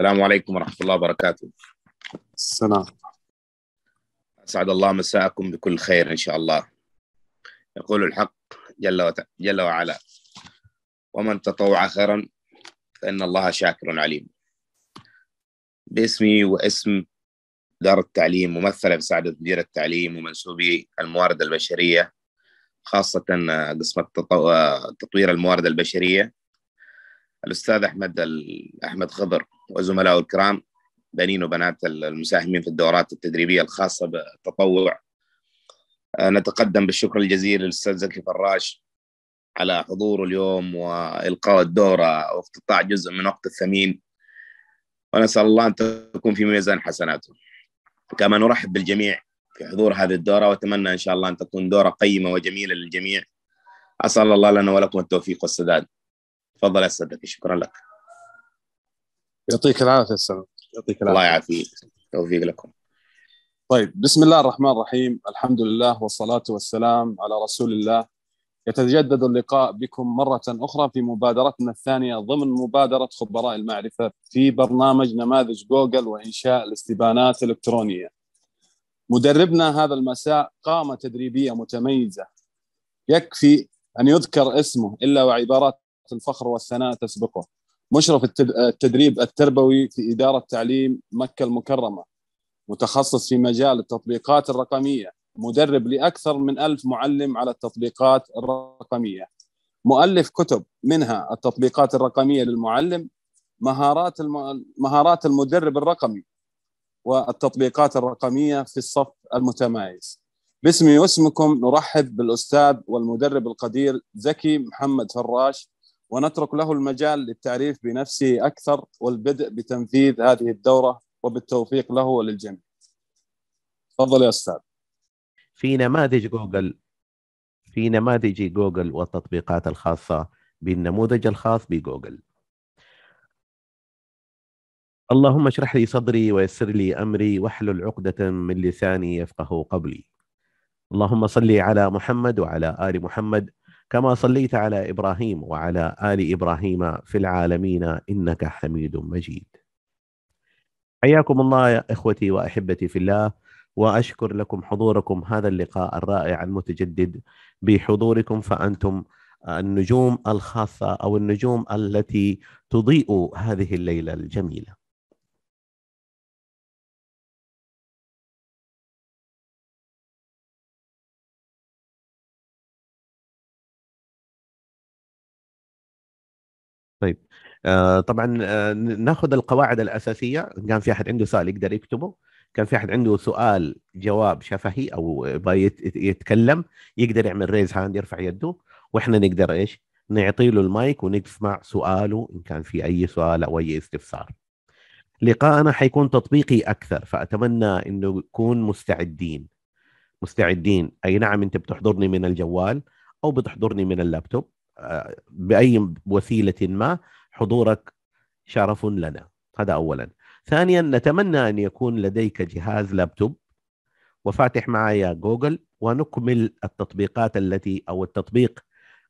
السلام عليكم ورحمة الله وبركاته السلام أسعد الله مساءكم بكل خير إن شاء الله يقول الحق جل, وت... جل وعلا ومن تطوع خيرا فإن الله شاكر عليم باسمي واسم دار التعليم ممثلة بسعادة مدير التعليم ومنسوبي الموارد البشرية خاصة قسم التطو... تطوير الموارد البشرية الأستاذ أحمد ال... أحمد خضر وزملائه الكرام بنين وبنات المساهمين في الدورات التدريبية الخاصة بالتطوع آه، نتقدم بالشكر الجزيل للأستاذ زكي فراش على حضوره اليوم وإلقاء الدورة واقتطاع جزء من وقت الثمين ونسأل الله أن تكون في ميزان حسناته كما نرحب بالجميع في حضور هذه الدورة وأتمنى إن شاء الله أن تكون دورة قيمة وجميلة للجميع أسأل الله لنا ولكم التوفيق والسداد تفضل يا شكرا لك يعطيك العافيه السلام يعطيك العافيه الله يعافيك توفيق لكم طيب بسم الله الرحمن الرحيم الحمد لله والصلاه والسلام على رسول الله يتجدد اللقاء بكم مره اخرى في مبادرتنا الثانيه ضمن مبادره خبراء المعرفه في برنامج نماذج جوجل وانشاء الاستبانات الالكترونيه مدربنا هذا المساء قامه تدريبيه متميزه يكفي ان يذكر اسمه الا وعبارات الفخر والثناء تسبقه مشرف التدريب التربوي في إدارة تعليم مكة المكرمة متخصص في مجال التطبيقات الرقمية مدرب لأكثر من ألف معلم على التطبيقات الرقمية مؤلف كتب منها التطبيقات الرقمية للمعلم مهارات مهارات المدرب الرقمي والتطبيقات الرقمية في الصف المتمايز باسمي واسمكم نرحب بالأستاذ والمدرب القدير زكي محمد فراش ونترك له المجال للتعريف بنفسه اكثر والبدء بتنفيذ هذه الدوره وبالتوفيق له وللجميع. تفضل يا استاذ. في نماذج جوجل في نماذج جوجل والتطبيقات الخاصه بالنموذج الخاص بجوجل. اللهم اشرح لي صدري ويسر لي امري واحلل عقده من لساني يفقه قبلي. اللهم صل على محمد وعلى ال محمد كما صليت على ابراهيم وعلى ال ابراهيم في العالمين انك حميد مجيد. حياكم الله يا اخوتي واحبتي في الله واشكر لكم حضوركم هذا اللقاء الرائع المتجدد بحضوركم فانتم النجوم الخاصه او النجوم التي تضيء هذه الليله الجميله. آه، طبعا آه، ناخذ القواعد الاساسيه كان في احد عنده سؤال يقدر يكتبه كان في احد عنده سؤال جواب شفهي او يتكلم يقدر يعمل ريز هاند يرفع يده واحنا نقدر ايش نعطي له المايك ونسمع سؤاله ان كان في اي سؤال او اي استفسار لقاءنا حيكون تطبيقي اكثر فاتمنى انه يكون مستعدين مستعدين اي نعم انت بتحضرني من الجوال او بتحضرني من اللابتوب آه، باي وسيله ما حضورك شرف لنا هذا اولا ثانيا نتمنى ان يكون لديك جهاز لابتوب وفاتح معايا جوجل ونكمل التطبيقات التي او التطبيق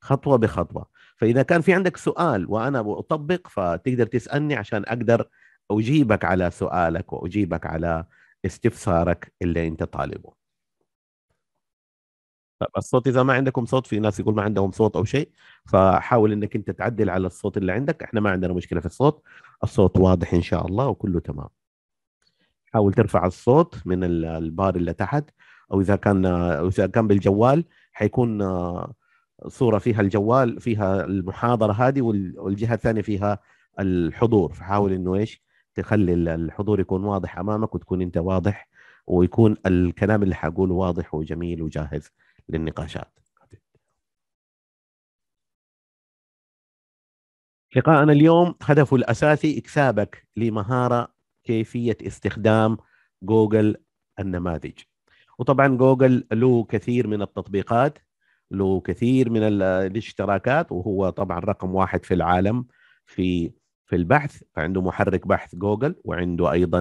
خطوه بخطوه فاذا كان في عندك سؤال وانا أطبق فتقدر تسالني عشان اقدر اجيبك على سؤالك واجيبك على استفسارك اللي انت طالبه الصوت اذا ما عندكم صوت في ناس يقول ما عندهم صوت او شيء فحاول انك انت تعدل على الصوت اللي عندك احنا ما عندنا مشكله في الصوت الصوت واضح ان شاء الله وكله تمام حاول ترفع الصوت من البار اللي تحت او اذا كان اذا كان بالجوال حيكون صوره فيها الجوال فيها المحاضره هذه والجهه الثانيه فيها الحضور فحاول انه ايش تخلي الحضور يكون واضح امامك وتكون انت واضح ويكون الكلام اللي حقوله واضح وجميل وجاهز للنقاشات لقاءنا اليوم هدفه الأساسي إكسابك لمهارة كيفية استخدام جوجل النماذج وطبعا جوجل له كثير من التطبيقات له كثير من الاشتراكات وهو طبعا رقم واحد في العالم في في البحث فعنده محرك بحث جوجل وعنده ايضا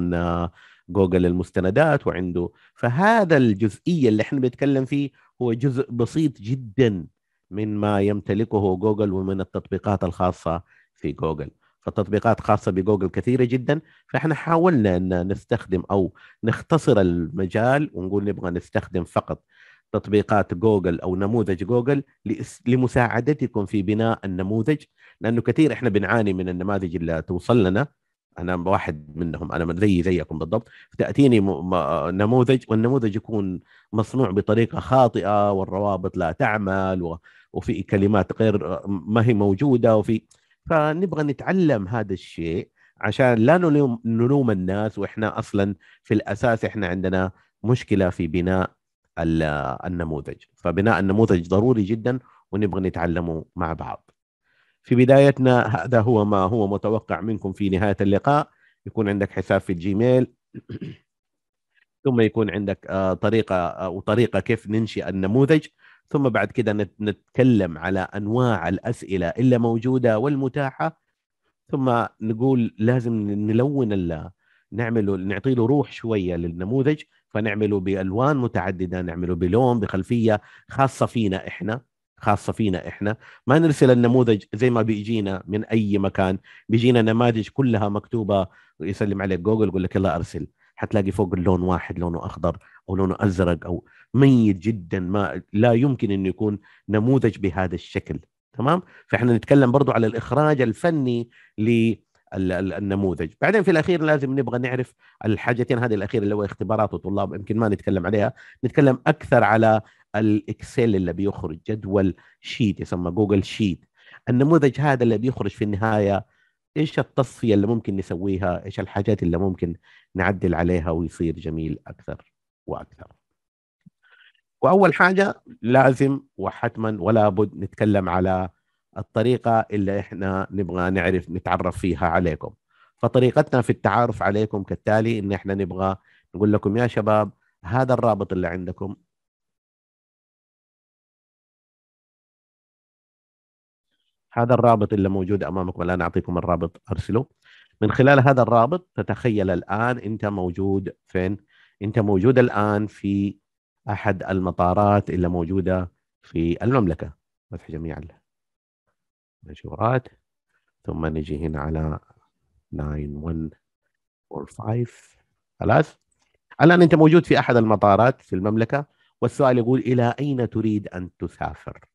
جوجل المستندات وعنده فهذا الجزئيه اللي احنا بنتكلم فيه هو جزء بسيط جدا من ما يمتلكه جوجل ومن التطبيقات الخاصه في جوجل فالتطبيقات خاصة بجوجل كثيرة جدا فإحنا حاولنا أن نستخدم أو نختصر المجال ونقول نبغى نستخدم فقط تطبيقات جوجل أو نموذج جوجل لمساعدتكم في بناء النموذج لأنه كثير إحنا بنعاني من النماذج اللي توصل لنا انا واحد منهم انا زي زيكم بالضبط تاتيني م... م... نموذج والنموذج يكون مصنوع بطريقه خاطئه والروابط لا تعمل و... وفي كلمات غير ما هي موجوده وفي فنبغى نتعلم هذا الشيء عشان لا نلوم نلوم الناس واحنا اصلا في الاساس احنا عندنا مشكله في بناء النموذج فبناء النموذج ضروري جدا ونبغى نتعلمه مع بعض في بدايتنا هذا هو ما هو متوقع منكم في نهاية اللقاء يكون عندك حساب في الجيميل ثم يكون عندك آه، طريقة آه، وطريقة كيف ننشئ النموذج ثم بعد كده نتكلم على أنواع الأسئلة إلا موجودة والمتاحة ثم نقول لازم نلون نعمله نعطي له روح شويه للنموذج فنعمله بالوان متعدده نعمله بلون بخلفيه خاصه فينا احنا خاصه فينا احنا ما نرسل النموذج زي ما بيجينا من اي مكان بيجينا نماذج كلها مكتوبه ويسلم عليك جوجل يقول لك يلا ارسل حتلاقي فوق اللون واحد لونه اخضر او لونه ازرق او ميت جدا ما لا يمكن انه يكون نموذج بهذا الشكل تمام فاحنا نتكلم برضو على الاخراج الفني للنموذج بعدين في الاخير لازم نبغى نعرف الحاجتين هذه الاخيره اللي هو اختبارات وطلاب يمكن ما نتكلم عليها نتكلم اكثر على الاكسل اللي بيخرج جدول شيت يسمى جوجل شيت النموذج هذا اللي بيخرج في النهايه ايش التصفيه اللي ممكن نسويها ايش الحاجات اللي ممكن نعدل عليها ويصير جميل اكثر واكثر واول حاجه لازم وحتما ولا بد نتكلم على الطريقه اللي احنا نبغى نعرف نتعرف فيها عليكم فطريقتنا في التعارف عليكم كالتالي ان احنا نبغى نقول لكم يا شباب هذا الرابط اللي عندكم هذا الرابط اللي موجود امامكم الان اعطيكم الرابط ارسله من خلال هذا الرابط تتخيل الان انت موجود فين انت موجود الان في احد المطارات اللي موجوده في المملكه فتح جميع المنشورات ثم نجي هنا على 9145 خلاص الان انت موجود في احد المطارات في المملكه والسؤال يقول الى اين تريد ان تسافر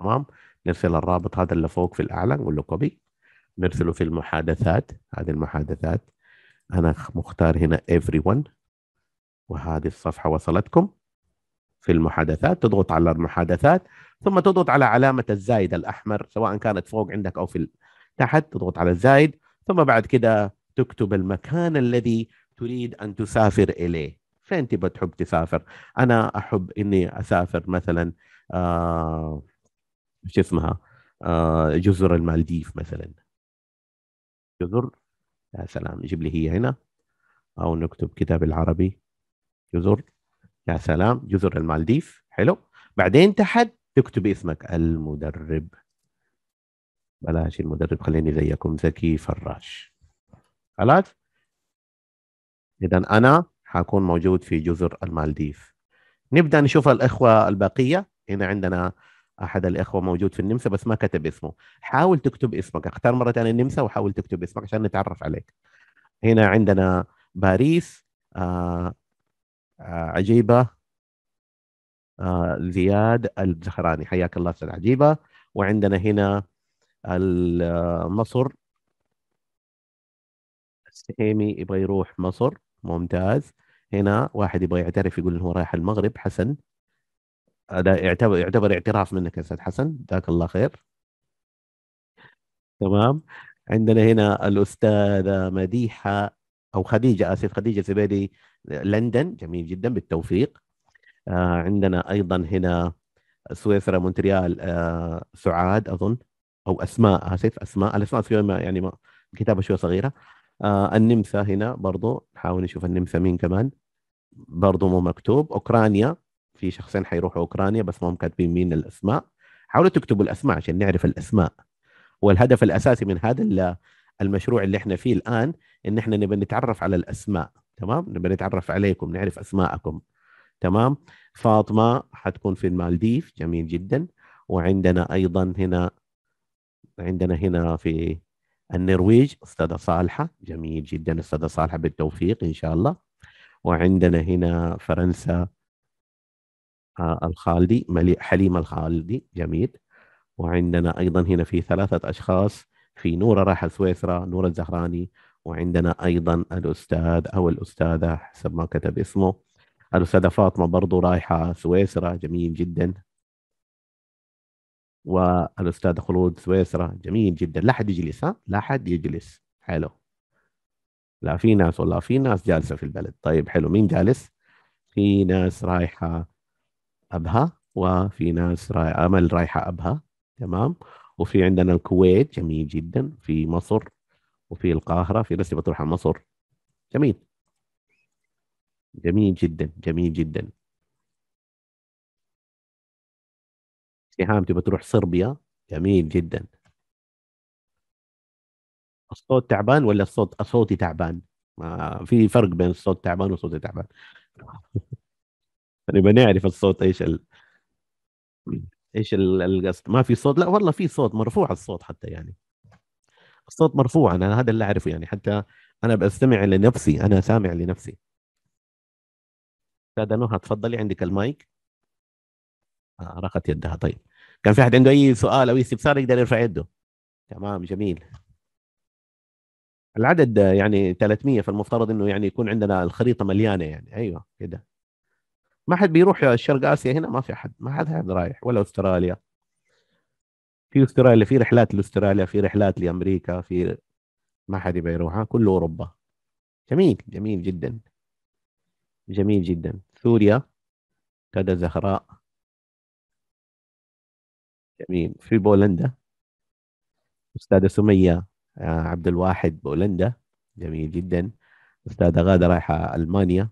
تمام نرسل الرابط هذا اللي فوق في الاعلى نقول له كوبي نرسله في المحادثات هذه المحادثات انا مختار هنا everyone وهذه الصفحه وصلتكم في المحادثات تضغط على المحادثات ثم تضغط على علامه الزايد الاحمر سواء كانت فوق عندك او في تحت تضغط على الزايد ثم بعد كده تكتب المكان الذي تريد ان تسافر اليه فين تبى تحب تسافر انا احب اني اسافر مثلا آه شو اسمها آه، جزر المالديف مثلا جزر يا سلام جيب لي هي هنا او نكتب كده بالعربي جزر يا سلام جزر المالديف حلو بعدين تحت تكتب اسمك المدرب بلاش المدرب خليني زيكم زكي فراش خلاص اذا انا حكون موجود في جزر المالديف نبدا نشوف الاخوه الباقيه هنا عندنا احد الاخوه موجود في النمسا بس ما كتب اسمه حاول تكتب اسمك اختار مره ثانيه النمسا وحاول تكتب اسمك عشان نتعرف عليك هنا عندنا باريس آه، آه، عجيبه آه، زياد الزهراني حياك الله استاذ عجيبه وعندنا هنا مصر السهيمي يبغى يروح مصر ممتاز هنا واحد يبغى يعترف يقول انه رايح المغرب حسن هذا يعتبر يعتبر اعتراف منك يا استاذ حسن جزاك الله خير تمام عندنا هنا الاستاذه مديحه او خديجه اسف خديجه زبيدي لندن جميل جدا بالتوفيق آه عندنا ايضا هنا سويسرا مونتريال آه سعاد اظن او اسماء اسف اسماء الاسماء في يعني ما الكتابه شويه صغيره آه النمسا هنا برضو نحاول نشوف النمسا مين كمان برضو مو مكتوب اوكرانيا في شخصين حيروحوا اوكرانيا بس ما هم كاتبين مين الاسماء حاولوا تكتبوا الاسماء عشان نعرف الاسماء والهدف الاساسي من هذا المشروع اللي احنا فيه الان ان احنا نبي نتعرف على الاسماء تمام نبي نتعرف عليكم نعرف اسماءكم تمام فاطمه حتكون في المالديف جميل جدا وعندنا ايضا هنا عندنا هنا في النرويج استاذه صالحه جميل جدا استاذه صالحه بالتوفيق ان شاء الله وعندنا هنا فرنسا الخالدي حليمة الخالدي جميل وعندنا أيضا هنا في ثلاثة أشخاص في نورة راحة سويسرا نورة الزهراني وعندنا أيضا الأستاذ أو الأستاذة حسب ما كتب اسمه الأستاذة فاطمة برضو رايحة سويسرا جميل جدا والأستاذ خلود سويسرا جميل جدا لا حد يجلس ها لا حد يجلس حلو لا في ناس والله في ناس جالسة في البلد طيب حلو مين جالس في ناس رايحة ابها وفي ناس راي... امل رايحه ابها تمام وفي عندنا الكويت جميل جدا في مصر وفي القاهره في ناس بتروح على مصر جميل جميل جدا جميل جدا سهام تبغى تروح صربيا جميل جدا الصوت تعبان ولا الصوت صوتي تعبان ما في فرق بين الصوت تعبان وصوتي تعبان نبغى نعرف الصوت ايش ال... ايش القصد ما في صوت لا والله في صوت مرفوع الصوت حتى يعني الصوت مرفوع انا هذا اللي اعرفه يعني حتى انا بستمع لنفسي انا سامع لنفسي استاذه نهى تفضلي عندك المايك آه رقت يدها طيب كان في احد عنده اي سؤال او استفسار يقدر يرفع يده تمام جميل العدد يعني 300 فالمفترض انه يعني يكون عندنا الخريطه مليانه يعني ايوه كده ما حد بيروح شرق اسيا هنا ما في احد ما حد حد رايح ولا استراليا في استراليا في رحلات لاستراليا في رحلات لامريكا في ما حد يبغى يروحها كله اوروبا جميل جميل جدا جميل جدا سوريا كذا زهراء جميل في بولندا استاذه سميه آه، عبد الواحد بولندا جميل جدا استاذه غاده رايحه المانيا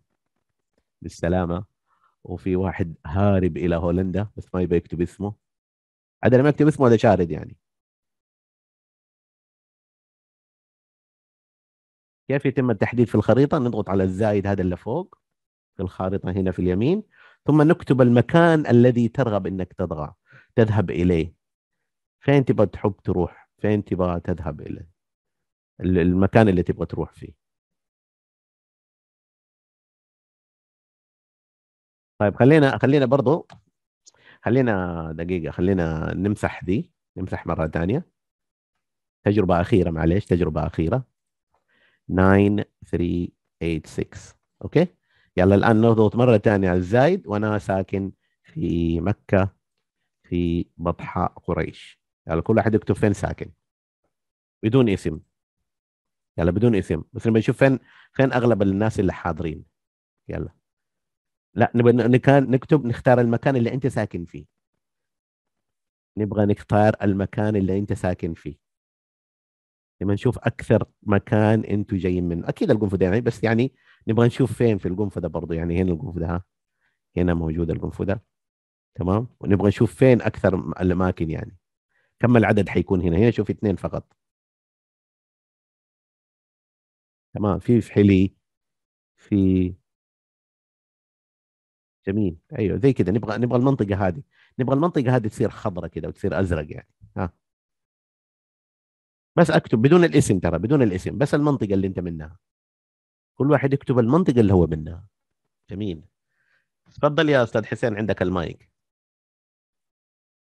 بالسلامه وفي واحد هارب الى هولندا بس ما يبي يكتب اسمه عاد لما يكتب اسمه هذا شارد يعني كيف يتم التحديد في الخريطه نضغط على الزائد هذا اللي فوق في الخارطه هنا في اليمين ثم نكتب المكان الذي ترغب انك تضغط تذهب اليه فين تبغى تحب تروح فين تبغى تذهب اليه المكان اللي تبغى تروح فيه طيب خلينا خلينا برضو خلينا دقيقة خلينا نمسح دي نمسح مرة ثانية تجربة أخيرة معليش تجربة أخيرة 9386 أوكي يلا الآن نضغط مرة ثانية على الزايد وأنا ساكن في مكة في بطحاء قريش يلا كل واحد يكتب فين ساكن بدون اسم يلا بدون اسم بس نبي نشوف فين فين أغلب الناس اللي حاضرين يلا لا نبغى نكتب نختار المكان اللي انت ساكن فيه نبغى نختار المكان اللي انت ساكن فيه لما نشوف اكثر مكان انتم جايين منه اكيد القنفذه يعني بس يعني نبغى نشوف فين في القنفذه برضه يعني هنا القنفذه ها هنا موجوده القنفذه تمام ونبغى نشوف فين اكثر الاماكن يعني كم العدد حيكون هنا هنا شوف اثنين فقط تمام في في حلي في جميل ايوه زي كذا نبغى نبغى المنطقه هذه نبغى المنطقه هذه تصير خضراء كذا وتصير ازرق يعني ها بس اكتب بدون الاسم ترى بدون الاسم بس المنطقه اللي انت منها كل واحد يكتب المنطقه اللي هو منها جميل تفضل يا استاذ حسين عندك المايك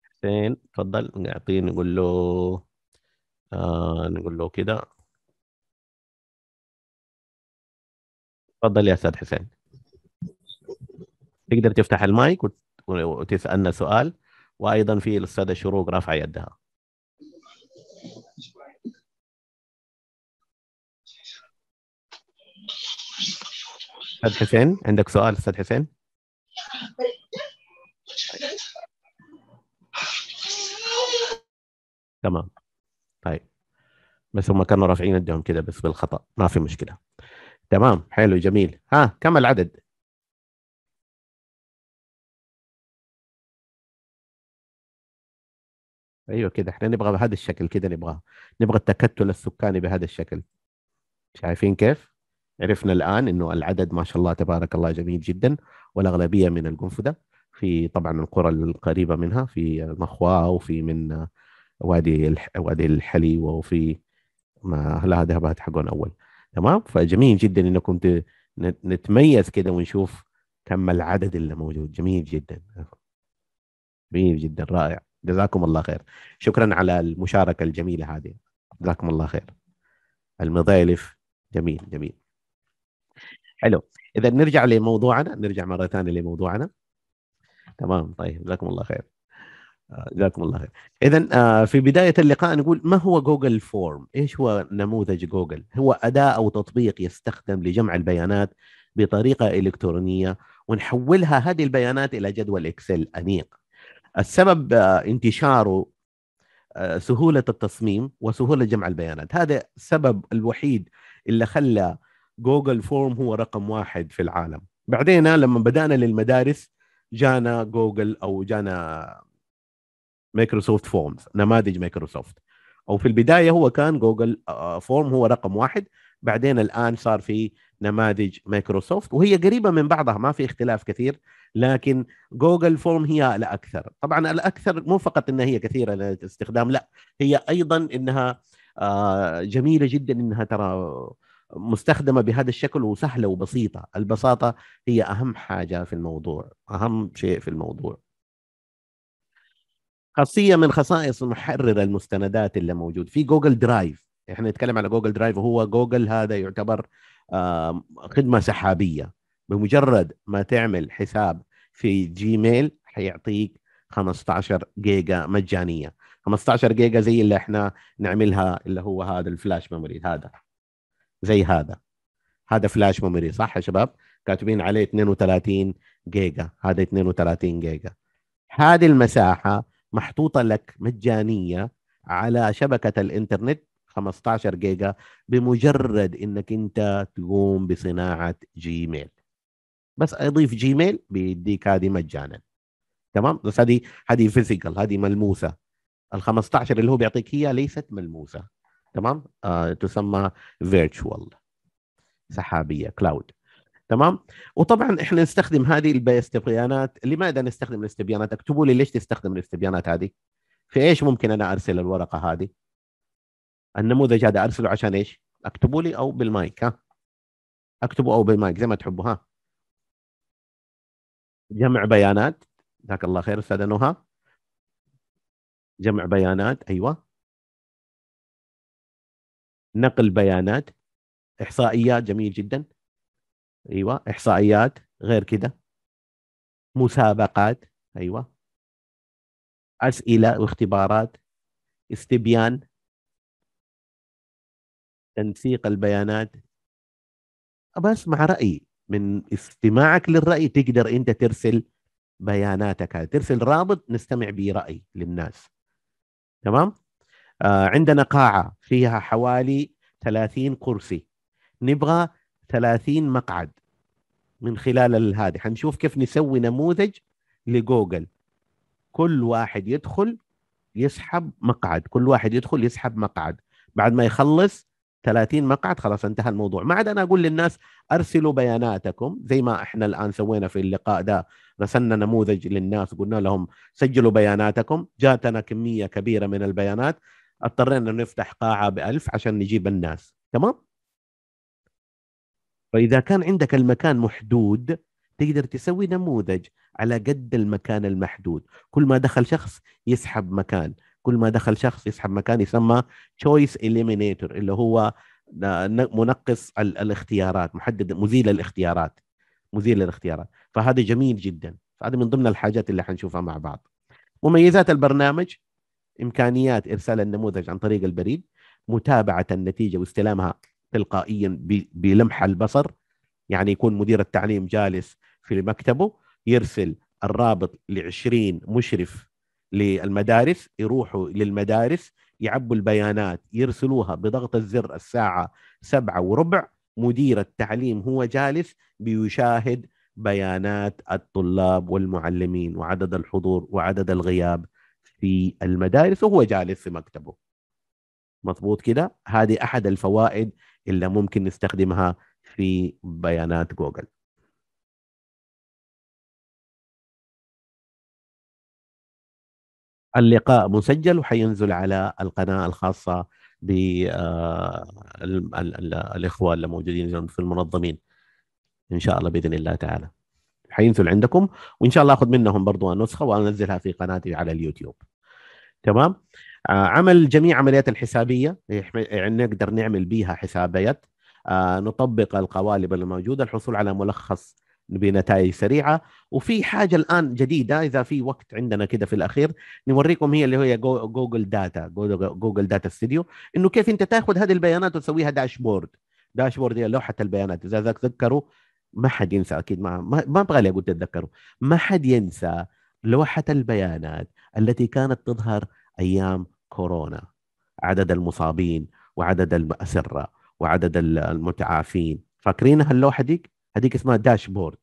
حسين تفضل نعطيه نقول له آه نقول له كذا تفضل يا استاذ حسين تقدر تفتح المايك وتسالنا سؤال وايضا في الاستاذه شروق رافعه يدها استاذ حسين عندك سؤال استاذ حسين تمام طيب بس هم كانوا رافعين يدهم كده بس بالخطا ما في مشكله تمام حلو جميل ها كم العدد ايوه كده احنا نبغى بهذا الشكل كده نبغاه نبغى التكتل السكاني بهذا الشكل شايفين كيف؟ عرفنا الان انه العدد ما شاء الله تبارك الله جميل جدا والاغلبيه من القنفذه في طبعا القرى القريبه منها في مخواه وفي من وادي وادي الحلي وفي ما لا ذهبات حقون اول تمام فجميل جدا انكم نتميز كده ونشوف كم العدد اللي موجود جميل جدا جميل جدا رائع جزاكم الله خير شكرا على المشاركة الجميلة هذه جزاكم الله خير المضايلف جميل جميل حلو إذا نرجع لموضوعنا نرجع مرة ثانية لموضوعنا تمام طيب جزاكم الله خير آه، جزاكم الله خير اذا آه، في بدايه اللقاء نقول ما هو جوجل فورم ايش هو نموذج جوجل هو اداه او تطبيق يستخدم لجمع البيانات بطريقه الكترونيه ونحولها هذه البيانات الى جدول اكسل انيق السبب آه، انتشاره آه، سهوله التصميم وسهوله جمع البيانات هذا السبب الوحيد اللي خلى جوجل فورم هو رقم واحد في العالم بعدين لما بدانا للمدارس جانا جوجل او جانا مايكروسوفت فورمز نماذج مايكروسوفت او في البدايه هو كان جوجل فورم آه، هو رقم واحد بعدين الان صار في نماذج مايكروسوفت وهي قريبه من بعضها ما في اختلاف كثير لكن جوجل فورم هي الاكثر طبعا الاكثر مو فقط انها هي كثيره للاستخدام لا هي ايضا انها آه، جميله جدا انها ترى مستخدمه بهذا الشكل وسهله وبسيطه البساطه هي اهم حاجه في الموضوع اهم شيء في الموضوع خاصيه من خصائص محرر المستندات اللي موجود في جوجل درايف احنا نتكلم على جوجل درايف وهو جوجل هذا يعتبر خدمه سحابيه بمجرد ما تعمل حساب في جيميل حيعطيك 15 جيجا مجانيه 15 جيجا زي اللي احنا نعملها اللي هو هذا الفلاش ميموري هذا زي هذا هذا فلاش ميموري صح يا شباب كاتبين عليه 32 جيجا هذا 32 جيجا هذه المساحه محطوطه لك مجانيه على شبكه الانترنت 15 جيجا بمجرد انك انت تقوم بصناعه جيميل بس اضيف جيميل بيديك هذه مجانا تمام بس هذه هذه فيزيكال هذه ملموسه ال 15 اللي هو بيعطيك هي ليست ملموسه تمام آه تسمى فيرتشوال سحابيه كلاود تمام وطبعا احنا نستخدم هذه الاستبيانات لماذا نستخدم الاستبيانات اكتبوا لي ليش تستخدم الاستبيانات هذه في ايش ممكن انا ارسل الورقه هذه النموذج هذا ارسله عشان ايش اكتبوا لي او بالمايك ها اكتبوا او بالمايك زي ما تحبوا ها جمع بيانات جزاك الله خير استاذه نهى جمع بيانات ايوه نقل بيانات احصائيات جميل جدا ايوه احصائيات غير كده مسابقات ايوه اسئله واختبارات استبيان تنسيق البيانات بس مع رايي من استماعك للراي تقدر انت ترسل بياناتك هذه ترسل رابط نستمع به راي للناس تمام آه عندنا قاعه فيها حوالي 30 كرسي نبغى 30 مقعد من خلال هذه حنشوف كيف نسوي نموذج لجوجل كل واحد يدخل يسحب مقعد كل واحد يدخل يسحب مقعد بعد ما يخلص 30 مقعد خلاص انتهى الموضوع ما عاد انا اقول للناس ارسلوا بياناتكم زي ما احنا الان سوينا في اللقاء ده رسلنا نموذج للناس قلنا لهم سجلوا بياناتكم جاتنا كميه كبيره من البيانات اضطرينا نفتح قاعه ب 1000 عشان نجيب الناس تمام فاذا كان عندك المكان محدود تقدر تسوي نموذج على قد المكان المحدود كل ما دخل شخص يسحب مكان كل ما دخل شخص يسحب مكان يسمى تشويس اليمينيتور اللي هو منقص الاختيارات محدد مزيل الاختيارات مزيل الاختيارات فهذا جميل جدا فهذا من ضمن الحاجات اللي حنشوفها مع بعض مميزات البرنامج امكانيات ارسال النموذج عن طريق البريد متابعه النتيجه واستلامها تلقائيا بلمح البصر يعني يكون مدير التعليم جالس في مكتبه يرسل الرابط ل 20 مشرف للمدارس يروحوا للمدارس يعبوا البيانات يرسلوها بضغط الزر الساعة سبعة وربع مدير التعليم هو جالس بيشاهد بيانات الطلاب والمعلمين وعدد الحضور وعدد الغياب في المدارس وهو جالس في مكتبه مضبوط كده هذه أحد الفوائد اللي ممكن نستخدمها في بيانات جوجل اللقاء مسجل وحينزل على القناه الخاصه آه، الاخوه اللي موجودين في المنظمين ان شاء الله باذن الله تعالى حينزل عندكم وان شاء الله اخذ منهم برضو نسخه وانزلها في قناتي على اليوتيوب تمام آه، عمل جميع عمليات الحسابيه يعني نقدر نعمل بها حسابات آه، نطبق القوالب الموجوده الحصول على ملخص نبي نتائج سريعه وفي حاجه الان جديده اذا في وقت عندنا كده في الاخير نوريكم هي اللي هي جوجل داتا جوجل داتا ستوديو انه كيف انت تاخذ هذه البيانات وتسويها داشبورد داشبورد هي لوحه البيانات اذا تذكروا ما حد ينسى اكيد ما ما ابغى لي اقول تتذكروا ما حد ينسى لوحه البيانات التي كانت تظهر ايام كورونا عدد المصابين وعدد الاسره وعدد المتعافين فاكرين هاللوحه ديك هذيك اسمها داشبورد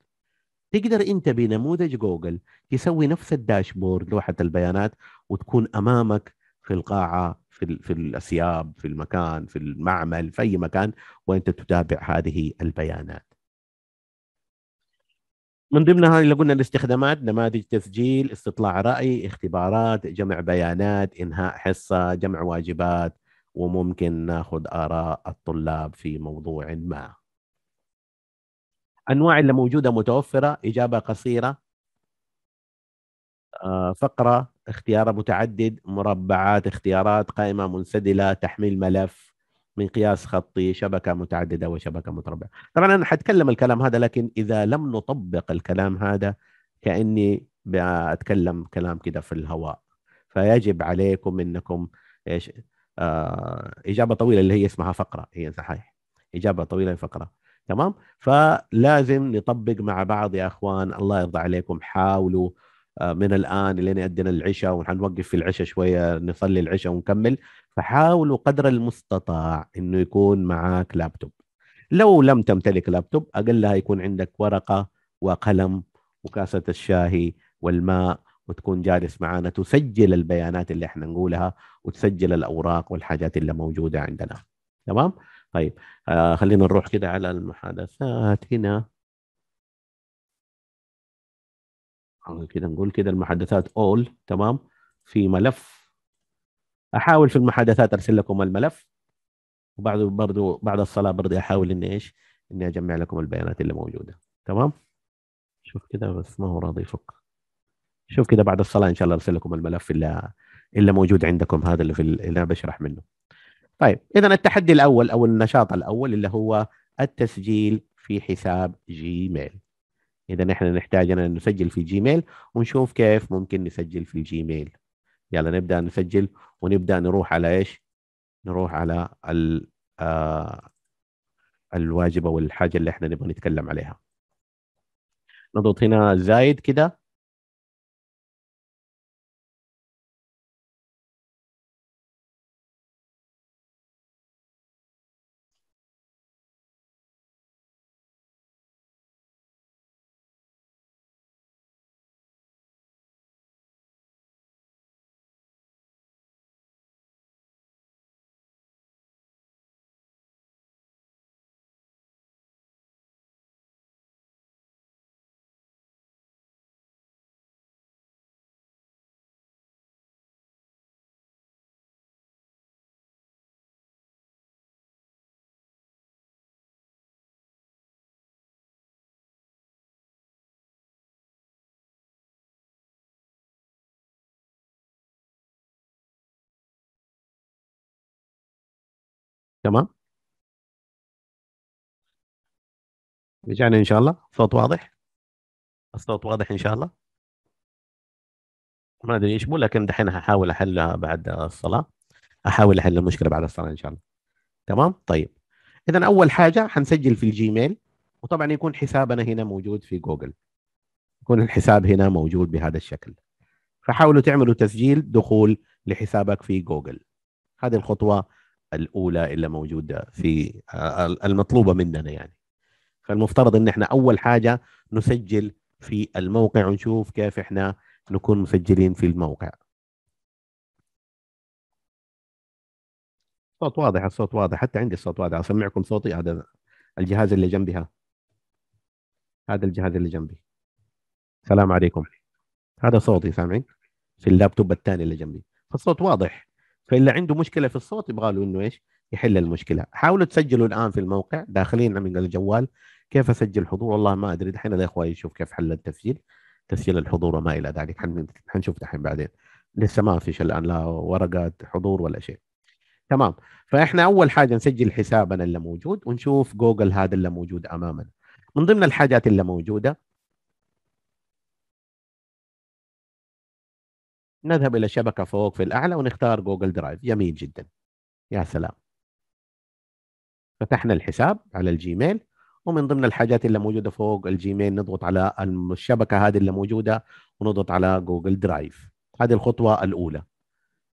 تقدر انت بنموذج جوجل تسوي نفس الداشبورد لوحه البيانات وتكون امامك في القاعه في في الاسياب في المكان في المعمل في اي مكان وانت تتابع هذه البيانات من ضمنها اللي قلنا الاستخدامات نماذج تسجيل استطلاع راي اختبارات جمع بيانات انهاء حصه جمع واجبات وممكن ناخذ اراء الطلاب في موضوع ما انواع اللي موجوده متوفره اجابه قصيره آه، فقره اختيار متعدد مربعات اختيارات قائمه منسدله تحميل ملف مقياس خطي شبكه متعدده وشبكه متربعه طبعا انا حتكلم الكلام هذا لكن اذا لم نطبق الكلام هذا كاني بتكلم كلام كده في الهواء فيجب عليكم انكم ايش آه اجابه طويله اللي هي اسمها فقره هي صحيح اجابه طويله فقره تمام فلازم نطبق مع بعض يا اخوان الله يرضى عليكم حاولوا آه، من الان لين يأذن العشاء وحنوقف في العشاء شويه نصلي العشاء ونكمل فحاولوا قدر المستطاع انه يكون معك لابتوب لو لم تمتلك لابتوب اقلها يكون عندك ورقه وقلم وكاسه الشاهي والماء وتكون جالس معانا تسجل البيانات اللي احنا نقولها وتسجل الاوراق والحاجات اللي موجوده عندنا تمام طيب آه خلينا نروح كده على المحادثات هنا آه، كده نقول كده المحادثات اول تمام في ملف احاول في المحادثات ارسل لكم الملف وبعده برضه بعد الصلاه برضه احاول اني ايش اني اجمع لكم البيانات اللي موجوده تمام شوف كده بس ما هو راضي يفك شوف كده بعد الصلاه ان شاء الله ارسل لكم الملف اللي اللي موجود عندكم هذا اللي في اللي انا بشرح منه طيب اذا التحدي الاول او النشاط الاول اللي هو التسجيل في حساب جيميل اذا احنا نحتاج ان نسجل في جيميل ونشوف كيف ممكن نسجل في الجيميل يلا نبدا نسجل ونبدا نروح على ايش نروح على ال آه الواجب او الحاجه اللي احنا نبغى نتكلم عليها نضغط هنا زايد كده تمام رجعنا ان شاء الله صوت واضح الصوت واضح ان شاء الله ما ادري ايش مو لكن دحين احاول احلها بعد الصلاه احاول احل المشكله بعد الصلاه ان شاء الله تمام طيب اذا اول حاجه حنسجل في الجيميل وطبعا يكون حسابنا هنا موجود في جوجل يكون الحساب هنا موجود بهذا الشكل فحاولوا تعملوا تسجيل دخول لحسابك في جوجل هذه الخطوه الاولى اللي موجوده في آه، المطلوبه مننا يعني فالمفترض ان احنا اول حاجه نسجل في الموقع ونشوف كيف احنا نكون مسجلين في الموقع الصوت واضح الصوت واضح حتى عندي الصوت واضح اسمعكم صوتي هذا الجهاز اللي جنبي ها هذا الجهاز اللي جنبي السلام عليكم هذا صوتي سامعين في اللابتوب الثاني اللي جنبي فالصوت واضح فاللي عنده مشكله في الصوت يبغى له انه ايش يحل المشكله حاولوا تسجلوا الان في الموقع داخلين من الجوال كيف اسجل حضور والله ما ادري دحين الاخوه يشوف كيف حل التسجيل تسجيل الحضور وما الى ذلك حنشوف دحين بعدين لسه ما فيش الان لا ورقات حضور ولا شيء تمام فاحنا اول حاجه نسجل حسابنا اللي موجود ونشوف جوجل هذا اللي موجود امامنا من ضمن الحاجات اللي موجوده نذهب إلى شبكة فوق في الأعلى ونختار جوجل درايف جميل جدا يا سلام فتحنا الحساب على الجيميل ومن ضمن الحاجات اللي موجوده فوق الجيميل نضغط على الشبكه هذه اللي موجوده ونضغط على جوجل درايف هذه الخطوه الاولى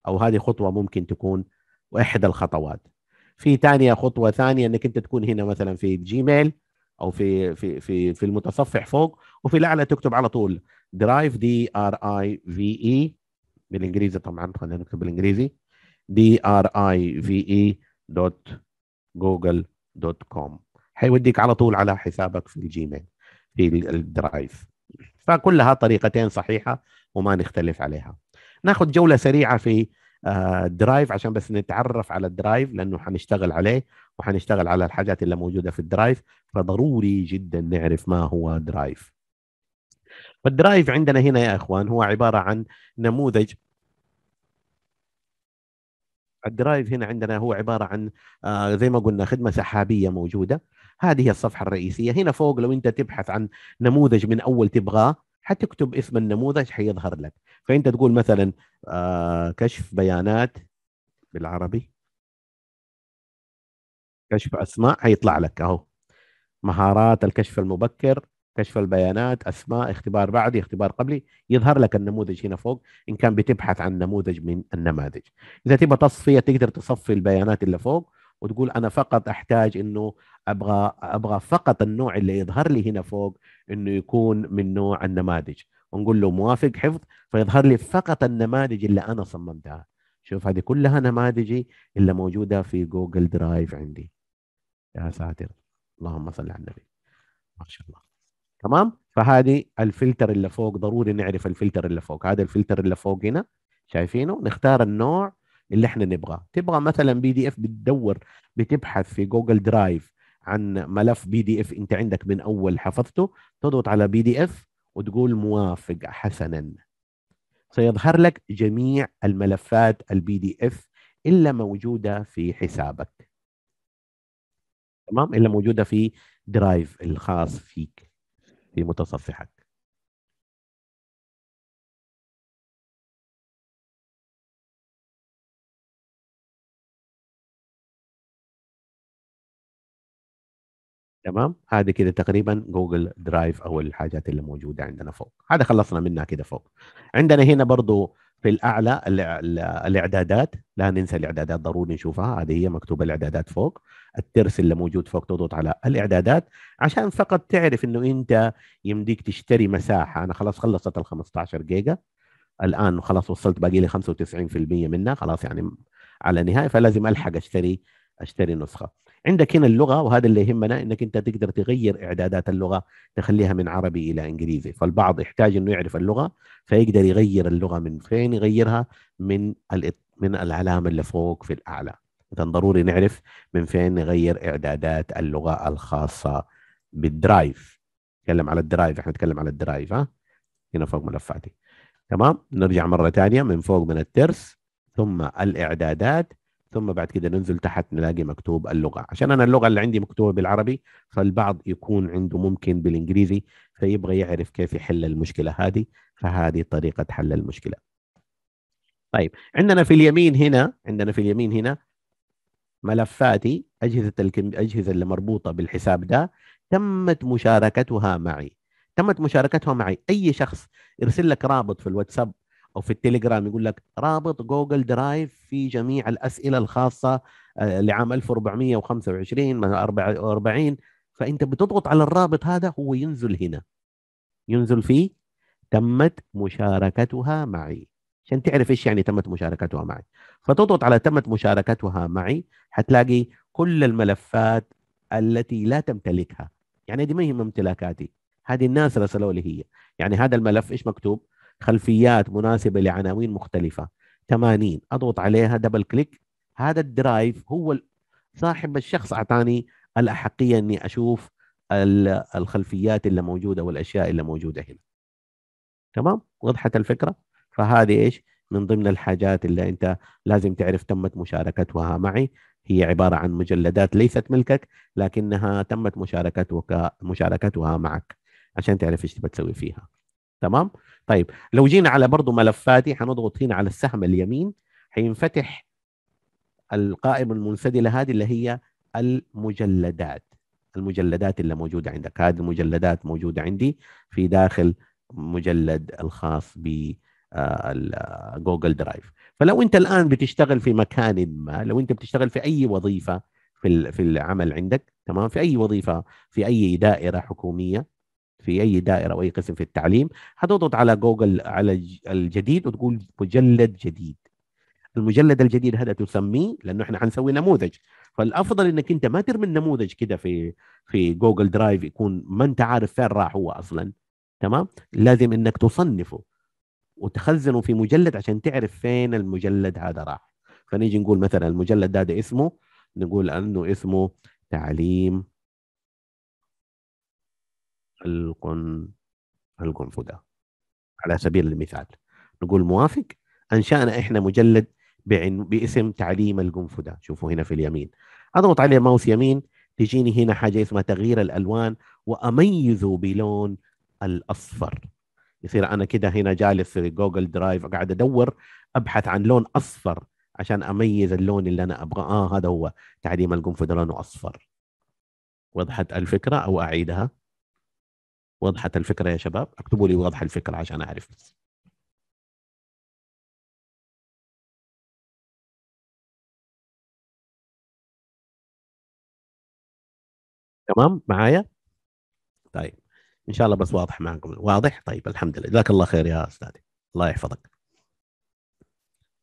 او هذه خطوه ممكن تكون احدى الخطوات في ثانيه خطوه ثانيه انك انت تكون هنا مثلا في جيميل او في في في في المتصفح فوق وفي الاعلى تكتب على طول درايف دي ار اي في اي بالانجليزي طبعا خلينا نكتب بالانجليزي d r i v e دوت جوجل دوت كوم حيوديك على طول على حسابك في الجيميل في الدرايف فكلها طريقتين صحيحه وما نختلف عليها ناخذ جوله سريعه في الدرايف آه، عشان بس نتعرف على الدرايف لانه حنشتغل عليه وحنشتغل على الحاجات اللي موجوده في الدرايف فضروري جدا نعرف ما هو درايف فالدرايف عندنا هنا يا اخوان هو عباره عن نموذج الدرايف هنا عندنا هو عباره عن آه زي ما قلنا خدمه سحابيه موجوده هذه هي الصفحه الرئيسيه هنا فوق لو انت تبحث عن نموذج من اول تبغاه حتكتب اسم النموذج حيظهر لك فانت تقول مثلا آه كشف بيانات بالعربي كشف اسماء حيطلع لك اهو مهارات الكشف المبكر كشف البيانات اسماء اختبار بعدي اختبار قبلي يظهر لك النموذج هنا فوق ان كان بتبحث عن نموذج من النماذج اذا تبغى تصفيه تقدر تصفي البيانات اللي فوق وتقول انا فقط احتاج انه ابغى ابغى فقط النوع اللي يظهر لي هنا فوق انه يكون من نوع النماذج ونقول له موافق حفظ فيظهر لي فقط النماذج اللي انا صممتها شوف هذه كلها نماذجي اللي موجوده في جوجل درايف عندي يا ساتر اللهم صل على النبي ما شاء الله تمام فهذه الفلتر اللي فوق ضروري نعرف الفلتر اللي فوق هذا الفلتر اللي فوق هنا شايفينه نختار النوع اللي احنا نبغاه تبغى مثلا بي دي اف بتدور بتبحث في جوجل درايف عن ملف بي دي اف انت عندك من اول حفظته تضغط على بي دي اف وتقول موافق حسنا سيظهر لك جميع الملفات البي دي اف الا موجوده في حسابك تمام الا موجوده في درايف الخاص فيك في متصفحك تمام هذه كده تقريبا جوجل درايف او الحاجات اللي موجوده عندنا فوق هذا خلصنا منها كده فوق عندنا هنا برضو في الاعلى الاعدادات لا ننسى الاعدادات ضروري نشوفها هذه هي مكتوبه الاعدادات فوق الترس اللي موجود فوق تضغط على الاعدادات عشان فقط تعرف انه انت يمديك تشتري مساحه انا خلاص خلصت ال 15 جيجا الان خلاص وصلت باقي لي 95% منها خلاص يعني على نهايه فلازم الحق اشتري اشتري نسخه عندك هنا اللغه وهذا اللي يهمنا انك انت تقدر تغير اعدادات اللغه تخليها من عربي الى انجليزي فالبعض يحتاج انه يعرف اللغه فيقدر يغير اللغه من فين يغيرها من من العلامه اللي فوق في الاعلى اذا ضروري نعرف من فين نغير اعدادات اللغه الخاصه بالدرايف نتكلم على الدرايف احنا نتكلم على الدرايف ها هنا فوق ملفاتي تمام نرجع مره ثانيه من فوق من الترس ثم الاعدادات ثم بعد كده ننزل تحت نلاقي مكتوب اللغه عشان انا اللغه اللي عندي مكتوبه بالعربي فالبعض يكون عنده ممكن بالانجليزي فيبغى يعرف كيف يحل المشكله هذه فهذه طريقه حل المشكله طيب عندنا في اليمين هنا عندنا في اليمين هنا ملفاتي اجهزه الاجهزه اللي مربوطه بالحساب ده تمت مشاركتها معي تمت مشاركتها معي اي شخص يرسل لك رابط في الواتساب او في التليجرام يقول لك رابط جوجل درايف في جميع الاسئله الخاصه آه، لعام 1425 44 فانت بتضغط على الرابط هذا هو ينزل هنا ينزل فيه تمت مشاركتها معي عشان تعرف ايش يعني تمت مشاركتها معي فتضغط على تمت مشاركتها معي حتلاقي كل الملفات التي لا تمتلكها يعني دي ما هي امتلاكاتي هذه الناس رسلوا لي هي يعني هذا الملف ايش مكتوب خلفيات مناسبه لعناوين مختلفه 80 اضغط عليها دبل كليك هذا الدرايف هو صاحب الشخص اعطاني الاحقيه اني اشوف الخلفيات اللي موجوده والاشياء اللي موجوده هنا تمام وضحت الفكره فهذه ايش من ضمن الحاجات اللي انت لازم تعرف تمت مشاركتها معي هي عباره عن مجلدات ليست ملكك لكنها تمت مشاركتك مشاركتها معك عشان تعرف ايش تبى تسوي فيها تمام طيب لو جينا على برضو ملفاتي حنضغط هنا على السهم اليمين حينفتح القائمه المنسدله هذه اللي هي المجلدات المجلدات اللي موجوده عندك هذه المجلدات موجوده عندي في داخل مجلد الخاص ب جوجل آه، درايف آه، فلو انت الان بتشتغل في مكان ما لو انت بتشتغل في اي وظيفه في في العمل عندك تمام في اي وظيفه في اي دائره حكوميه في اي دائره او اي قسم في التعليم حتضغط على جوجل على الجديد وتقول مجلد جديد المجلد الجديد هذا تسميه لانه احنا حنسوي نموذج فالافضل انك انت ما ترمي النموذج كده في في جوجل درايف يكون ما انت عارف فين راح هو اصلا تمام لازم انك تصنفه وتخزنه في مجلد عشان تعرف فين المجلد هذا راح فنيجي نقول مثلا المجلد هذا اسمه نقول انه اسمه تعليم القن القنفذة على سبيل المثال نقول موافق أنشأنا إحنا مجلد بعن... باسم تعليم القنفذة شوفوا هنا في اليمين أضغط عليه ماوس يمين تجيني هنا حاجة اسمها تغيير الألوان وأميزه بلون الأصفر يصير أنا كده هنا جالس في جوجل درايف قاعد أدور أبحث عن لون أصفر عشان أميز اللون اللي أنا أبغاه آه هذا هو تعليم القنفذة لونه أصفر وضحت الفكرة أو أعيدها وضحت الفكره يا شباب اكتبوا لي واضحه الفكره عشان اعرف بس تمام معايا طيب ان شاء الله بس واضح معكم واضح طيب الحمد لله جزاك الله خير يا استاذي الله يحفظك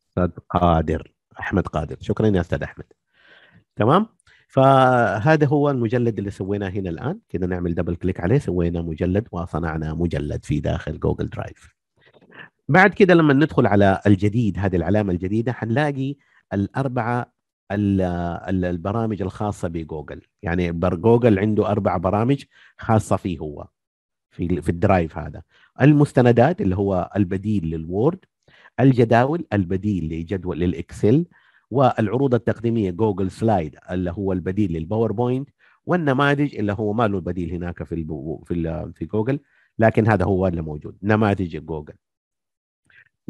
استاذ قادر احمد قادر شكرا يا استاذ احمد تمام فهذا هو المجلد اللي سويناه هنا الان كده نعمل دبل كليك عليه سوينا مجلد وصنعنا مجلد في داخل جوجل درايف بعد كده لما ندخل على الجديد هذه العلامه الجديده حنلاقي الاربعه البرامج الخاصه بجوجل يعني جوجل عنده اربع برامج خاصه فيه هو في في الدرايف هذا المستندات اللي هو البديل للوورد الجداول البديل لجدول للاكسل والعروض التقديميه جوجل سلايد اللي هو البديل للباوربوينت والنماذج اللي هو ما له بديل هناك في في في جوجل لكن هذا هو اللي موجود نماذج جوجل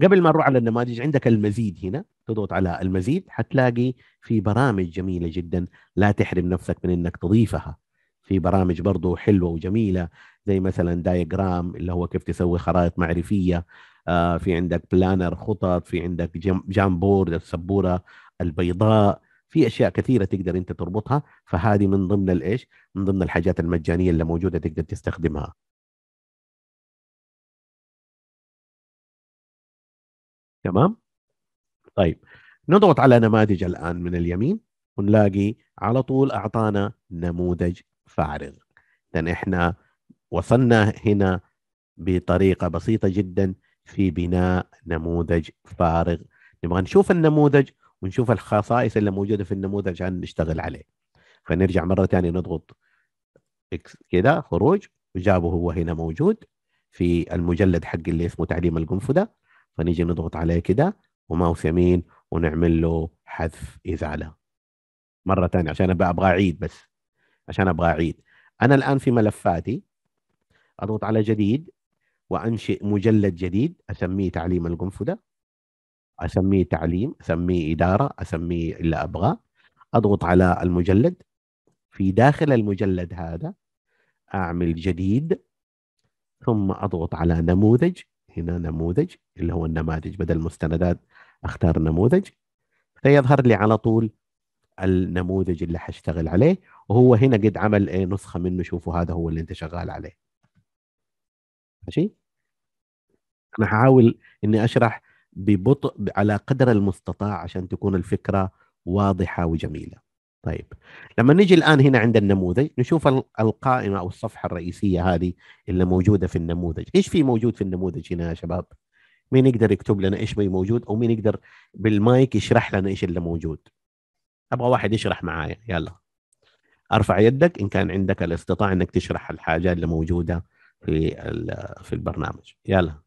قبل ما نروح على النماذج عندك المزيد هنا تضغط على المزيد حتلاقي في برامج جميله جدا لا تحرم نفسك من انك تضيفها في برامج برضو حلوه وجميله زي مثلا دايجرام اللي هو كيف تسوي خرائط معرفيه آه، في عندك بلانر خطط في عندك جام بورد السبوره البيضاء في اشياء كثيره تقدر انت تربطها فهذه من ضمن الايش؟ من ضمن الحاجات المجانيه اللي موجوده تقدر تستخدمها. تمام؟ طيب نضغط على نماذج الان من اليمين ونلاقي على طول اعطانا نموذج فارغ. اذا احنا وصلنا هنا بطريقه بسيطه جدا في بناء نموذج فارغ. نبغى نشوف النموذج ونشوف الخصائص اللي موجوده في النموذج عشان نشتغل عليه فنرجع مره ثانيه نضغط اكس كده خروج وجابه هو هنا موجود في المجلد حق اللي اسمه تعليم القنفذه فنيجي نضغط عليه كده وماوس يمين ونعمل له حذف ازاله مره ثانيه عشان ابغى اعيد بس عشان ابغى اعيد انا الان في ملفاتي اضغط على جديد وانشئ مجلد جديد اسميه تعليم القنفذه اسميه تعليم اسميه اداره اسميه اللي ابغاه اضغط على المجلد في داخل المجلد هذا اعمل جديد ثم اضغط على نموذج هنا نموذج اللي هو النماذج بدل المستندات اختار نموذج فيظهر لي على طول النموذج اللي حشتغل عليه وهو هنا قد عمل ايه نسخه منه شوفوا هذا هو اللي انت شغال عليه ماشي انا هحاول اني اشرح ببطء على قدر المستطاع عشان تكون الفكره واضحه وجميله. طيب لما نجي الان هنا عند النموذج نشوف القائمه او الصفحه الرئيسيه هذه اللي موجوده في النموذج، ايش في موجود في النموذج هنا يا شباب؟ مين يقدر يكتب لنا ايش موجود او مين يقدر بالمايك يشرح لنا ايش اللي موجود؟ ابغى واحد يشرح معايا يلا. ارفع يدك ان كان عندك الاستطاعه انك تشرح الحاجه اللي موجوده في في البرنامج، يلا.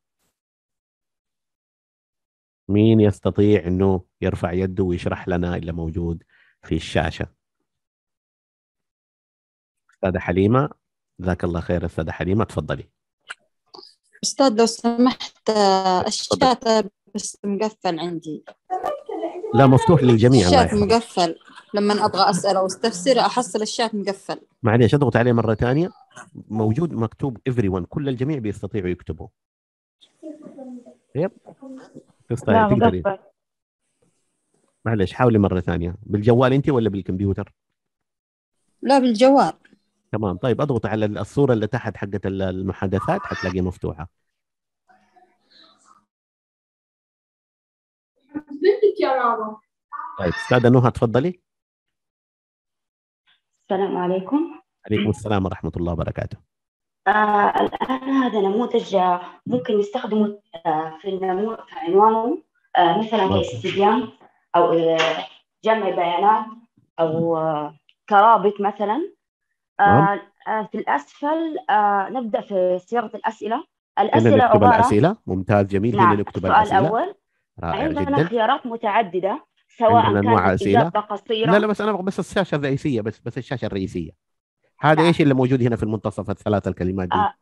مين يستطيع انه يرفع يده ويشرح لنا اللي موجود في الشاشه استاذه حليمه جزاك الله خير استاذه حليمه تفضلي استاذ لو سمحت الشات بس مقفل عندي لا مفتوح للجميع الشات مقفل لما ابغى اسال او استفسر احصل الشات مقفل معليش اضغط عليه مره ثانيه موجود مكتوب ايفري كل الجميع بيستطيعوا يكتبوا يب قصه لا تقدري معلش حاولي مره ثانيه بالجوال انت ولا بالكمبيوتر؟ لا بالجوال تمام طيب اضغط على الصوره اللي تحت حقت المحادثات حتلاقيها مفتوحه بنتك يا ماما طيب استاذه نهى تفضلي السلام عليكم عليكم السلام ورحمه الله وبركاته آه، الآن هذا نموذج آه، ممكن نستخدمه آه، في النمو في عنوانه آه مثلا كاستبيان نعم. أو جمع بيانات أو كرابط مثلا آه نعم. في الأسفل نبدأ في صياغة الأسئلة الأسئلة نكتب عبارة الأسئلة ممتاز جميل نعم. نكتب الأسئلة الأول عندنا جدا. خيارات متعددة سواء أنواع كانت أسئلة إجابة قصيرة لا لا بس أنا بس الشاشة الرئيسية بس بس الشاشة الرئيسية هذا نعم. ايش اللي موجود هنا في المنتصف الثلاث الكلمات دي؟ آه،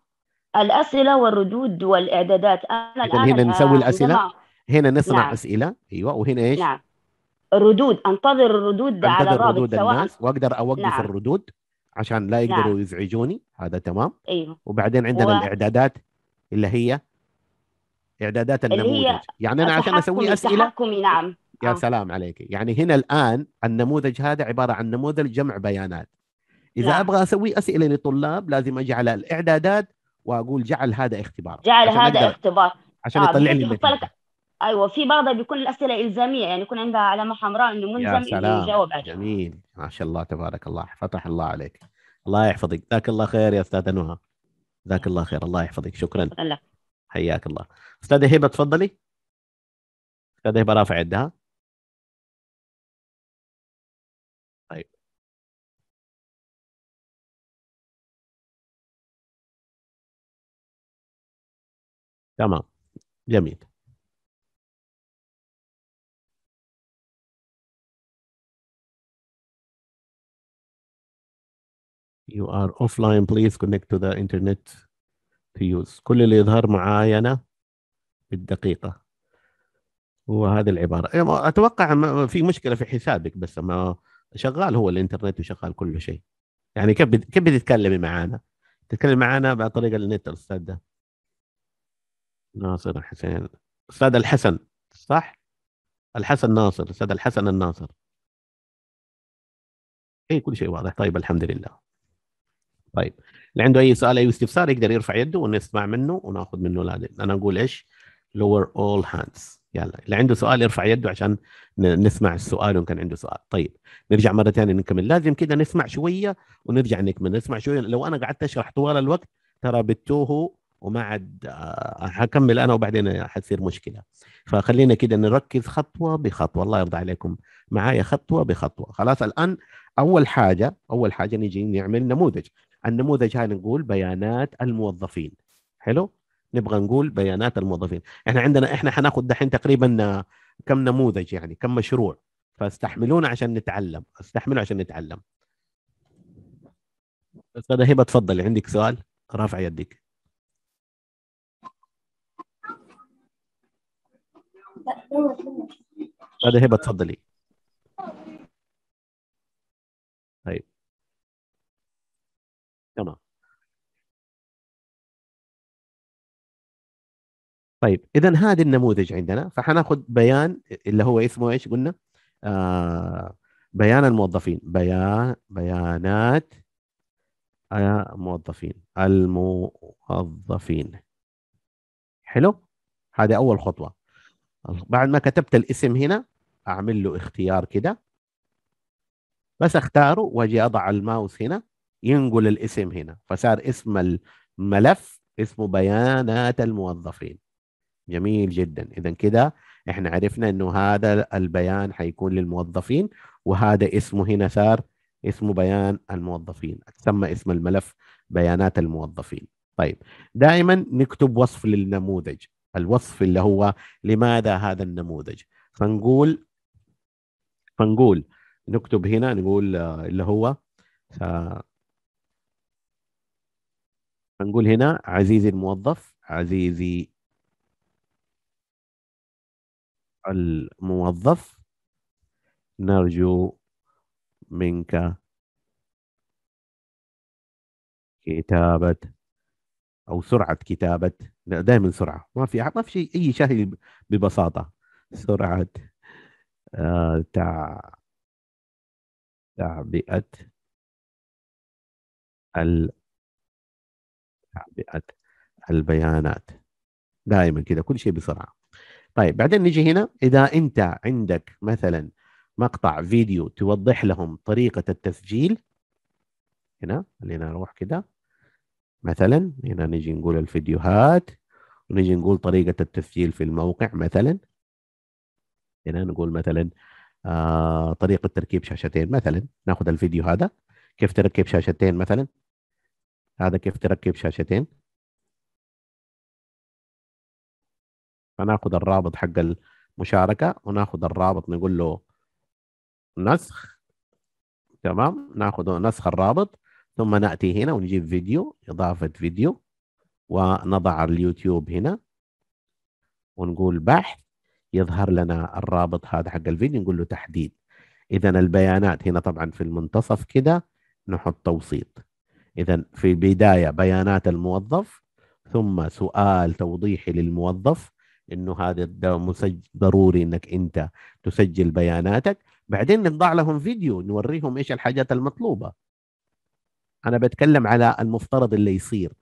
الاسئله والردود والاعدادات انا الان هنا آه، نسوي الاسئله هنا نصنع نعم. اسئله ايوه وهنا ايش؟ نعم ردود انتظر الردود انتظر على رابط ردود سواء الناس واقدر اوقف نعم. الردود عشان لا يقدروا نعم. يزعجوني هذا تمام ايوه وبعدين عندنا و... الاعدادات اللي هي اعدادات النموذج هي يعني انا عشان اسوي اسئله تحكمي نعم يا آه. سلام عليك يعني هنا الان النموذج هذا عباره عن نموذج جمع بيانات اذا لا. نعم. ابغى اسوي اسئله للطلاب لازم اجي على الاعدادات واقول جعل هذا اختبار جعل هذا أقدر... اختبار عشان آه يطلع لي ايوه في بعضها بيكون الاسئله الزاميه يعني يكون عندها علامه حمراء انه ملزم يجاوب عليها جميل ما شاء الله تبارك الله فتح الله عليك الله يحفظك جزاك الله خير يا استاذه نهى جزاك الله خير الله يحفظك شكرا الله. حياك الله استاذه هبه تفضلي استاذه هبه رافع يدها تمام جميل you are offline please connect to the internet to use كل اللي يظهر معاي أنا بالدقيقة هو هذه العبارة أتوقع في مشكلة في حسابك بس ما شغال هو الإنترنت وشغال كل شيء يعني كيف كيف بتتكلمي معانا؟ تتكلم معانا بطريقة النت الأستاذ ده ناصر الحسين استاذ الحسن صح الحسن ناصر استاذ الحسن الناصر اي كل شيء واضح طيب الحمد لله طيب اللي عنده اي سؤال اي استفسار يقدر يرفع يده ونسمع منه وناخذ منه العدد انا اقول ايش lower all hands يلا اللي عنده سؤال يرفع يده عشان نسمع السؤال وان كان عنده سؤال طيب نرجع مره ثانيه نكمل لازم كده نسمع شويه ونرجع نكمل نسمع شويه لو انا قعدت اشرح طوال الوقت ترى بتوه وما عاد حكمل آه، انا وبعدين حتصير مشكله فخلينا كده نركز خطوه بخطوه الله يرضى عليكم معايا خطوه بخطوه خلاص الان اول حاجه اول حاجه نجي نعمل نموذج النموذج هاي نقول بيانات الموظفين حلو نبغى نقول بيانات الموظفين احنا عندنا احنا حناخذ دحين تقريبا آه، كم نموذج يعني كم مشروع فاستحملونا عشان نتعلم استحملوا عشان نتعلم استاذه هبه تفضلي عندك سؤال رافع يدك بعد هبه تفضلي طيب تمام طيب اذا هذا النموذج عندنا فحناخذ بيان اللي هو اسمه ايش قلنا؟ آه بيان الموظفين بيان بيانات الموظفين آه، الموظفين حلو؟ هذه اول خطوه بعد ما كتبت الاسم هنا اعمل له اختيار كده بس اختاره واجي اضع الماوس هنا ينقل الاسم هنا فصار اسم الملف اسمه بيانات الموظفين جميل جدا اذا كده احنا عرفنا انه هذا البيان حيكون للموظفين وهذا اسمه هنا صار اسمه بيان الموظفين تسمى اسم الملف بيانات الموظفين طيب دائما نكتب وصف للنموذج الوصف اللي هو لماذا هذا النموذج فنقول فنقول نكتب هنا نقول آه، اللي هو فنقول هنا عزيزي الموظف عزيزي الموظف نرجو منك كتابة أو سرعة كتابة دائما سرعه ما في ما في شيء اي شيء ببساطه سرعه آه تعبئه ال تعبئه البيانات دائما كذا كل شيء بسرعه طيب بعدين نجي هنا اذا انت عندك مثلا مقطع فيديو توضح لهم طريقه التسجيل هنا خلينا نروح كده مثلا هنا نجي نقول الفيديوهات ونجي نقول طريقة التسجيل في الموقع مثلا هنا نقول مثلا آه طريقة تركيب شاشتين مثلا ناخذ الفيديو هذا كيف تركب شاشتين مثلا هذا كيف تركب شاشتين فناخذ الرابط حق المشاركة وناخذ الرابط نقول له نسخ تمام ناخذ نسخ الرابط ثم نأتي هنا ونجيب فيديو إضافة فيديو ونضع على اليوتيوب هنا ونقول بحث يظهر لنا الرابط هذا حق الفيديو نقول له تحديد إذا البيانات هنا طبعا في المنتصف كده نحط توسيط إذا في بداية بيانات الموظف ثم سؤال توضيحي للموظف انه هذا مسجل ضروري انك انت تسجل بياناتك بعدين نضع لهم فيديو نوريهم ايش الحاجات المطلوبه انا بتكلم على المفترض اللي يصير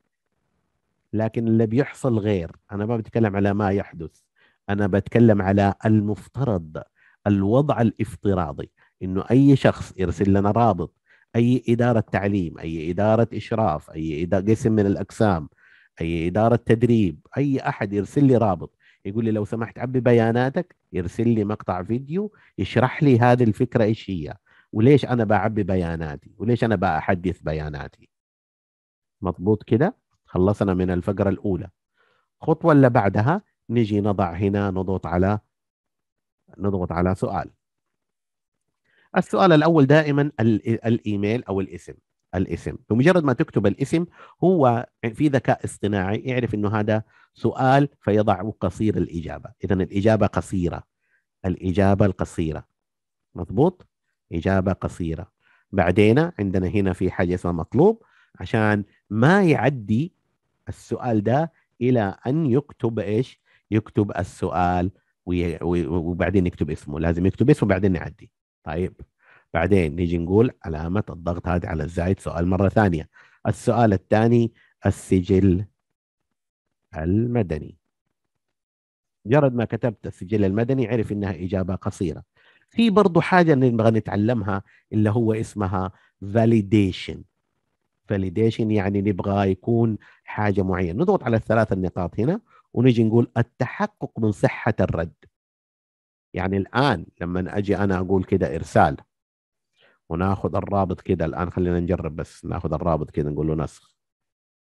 لكن اللي بيحصل غير انا ما بتكلم على ما يحدث انا بتكلم على المفترض الوضع الافتراضي انه اي شخص يرسل لنا رابط اي اداره تعليم اي اداره اشراف اي إدارة قسم من الاقسام اي اداره تدريب اي احد يرسل لي رابط يقول لي لو سمحت عبي بياناتك يرسل لي مقطع فيديو يشرح لي هذه الفكره ايش هي وليش انا بعبي بياناتي وليش انا بحدث بياناتي مضبوط كده خلصنا من الفقره الاولى الخطوه اللي بعدها نجي نضع هنا نضغط على نضغط على سؤال السؤال الاول دائما الايميل او الاسم الاسم بمجرد ما تكتب الاسم هو في ذكاء اصطناعي يعرف انه هذا سؤال فيضع قصير الاجابه اذا الاجابه قصيره الاجابه القصيره مضبوط إجابة قصيرة بعدين عندنا هنا في حاجة اسمها مطلوب عشان ما يعدي السؤال ده إلى أن يكتب إيش يكتب السؤال وبعدين يكتب اسمه لازم يكتب اسمه بعدين يعدي طيب بعدين نيجي نقول علامة الضغط هذه على الزائد سؤال مرة ثانية السؤال الثاني السجل المدني مجرد ما كتبت السجل المدني عرف انها اجابه قصيره في برضه حاجه نبغى نتعلمها اللي هو اسمها فاليديشن فاليديشن يعني نبغى يكون حاجه معينه نضغط على الثلاث النقاط هنا ونجي نقول التحقق من صحه الرد يعني الان لما اجي انا اقول كده ارسال وناخذ الرابط كده الان خلينا نجرب بس ناخذ الرابط كده نقول له نسخ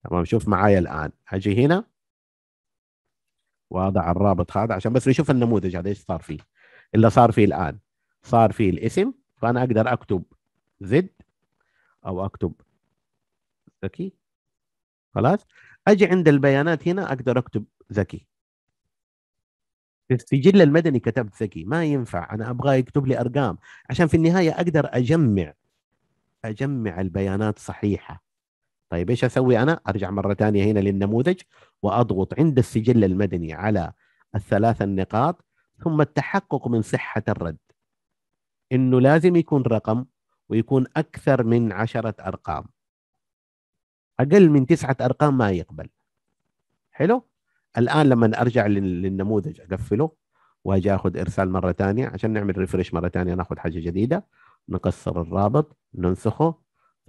تمام شوف معايا الان اجي هنا واضع الرابط هذا عشان بس نشوف النموذج هذا ايش صار فيه اللي صار فيه الان صار فيه الاسم فانا اقدر اكتب زد او اكتب ذكي خلاص اجي عند البيانات هنا اقدر اكتب ذكي في السجل المدني كتبت ذكي ما ينفع انا ابغاه يكتب لي ارقام عشان في النهايه اقدر اجمع اجمع البيانات صحيحه طيب ايش اسوي انا؟ ارجع مره ثانيه هنا للنموذج واضغط عند السجل المدني على الثلاث النقاط ثم التحقق من صحه الرد. انه لازم يكون رقم ويكون اكثر من عشرة ارقام اقل من تسعة ارقام ما يقبل حلو الان لما ارجع للنموذج اقفله واجي اخذ ارسال مره ثانيه عشان نعمل ريفرش مره ثانيه ناخذ حاجه جديده نكسر الرابط ننسخه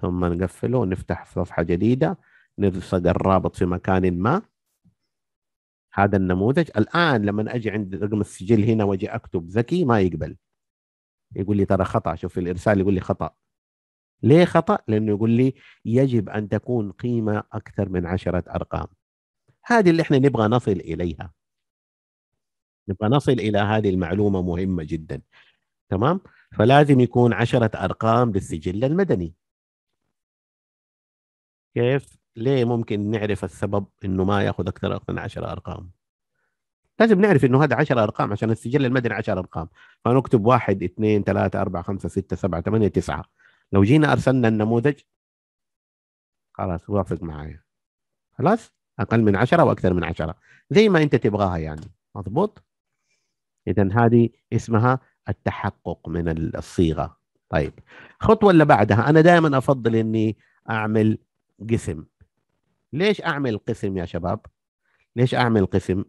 ثم نقفله ونفتح صفحه جديده نلصق الرابط في مكان ما هذا النموذج الان لما اجي عند رقم السجل هنا واجي اكتب ذكي ما يقبل يقول لي ترى خطا شوف الارسال يقول لي خطا ليه خطا لانه يقول لي يجب ان تكون قيمه اكثر من عشرة ارقام هذه اللي احنا نبغى نصل اليها نبغى نصل الى هذه المعلومه مهمه جدا تمام فلازم يكون عشرة ارقام للسجل المدني كيف ليه ممكن نعرف السبب انه ما ياخذ اكثر من عشرة ارقام لازم نعرف انه هذا 10 ارقام عشان السجل المدني 10 ارقام فنكتب 1 2 3 4 5 6 7 8 9 لو جينا ارسلنا النموذج خلاص وافق معايا خلاص اقل من 10 واكثر من 10 زي ما انت تبغاها يعني مضبوط اذا هذه اسمها التحقق من الصيغه طيب الخطوه اللي بعدها انا دائما افضل اني اعمل قسم ليش اعمل قسم يا شباب ليش اعمل قسم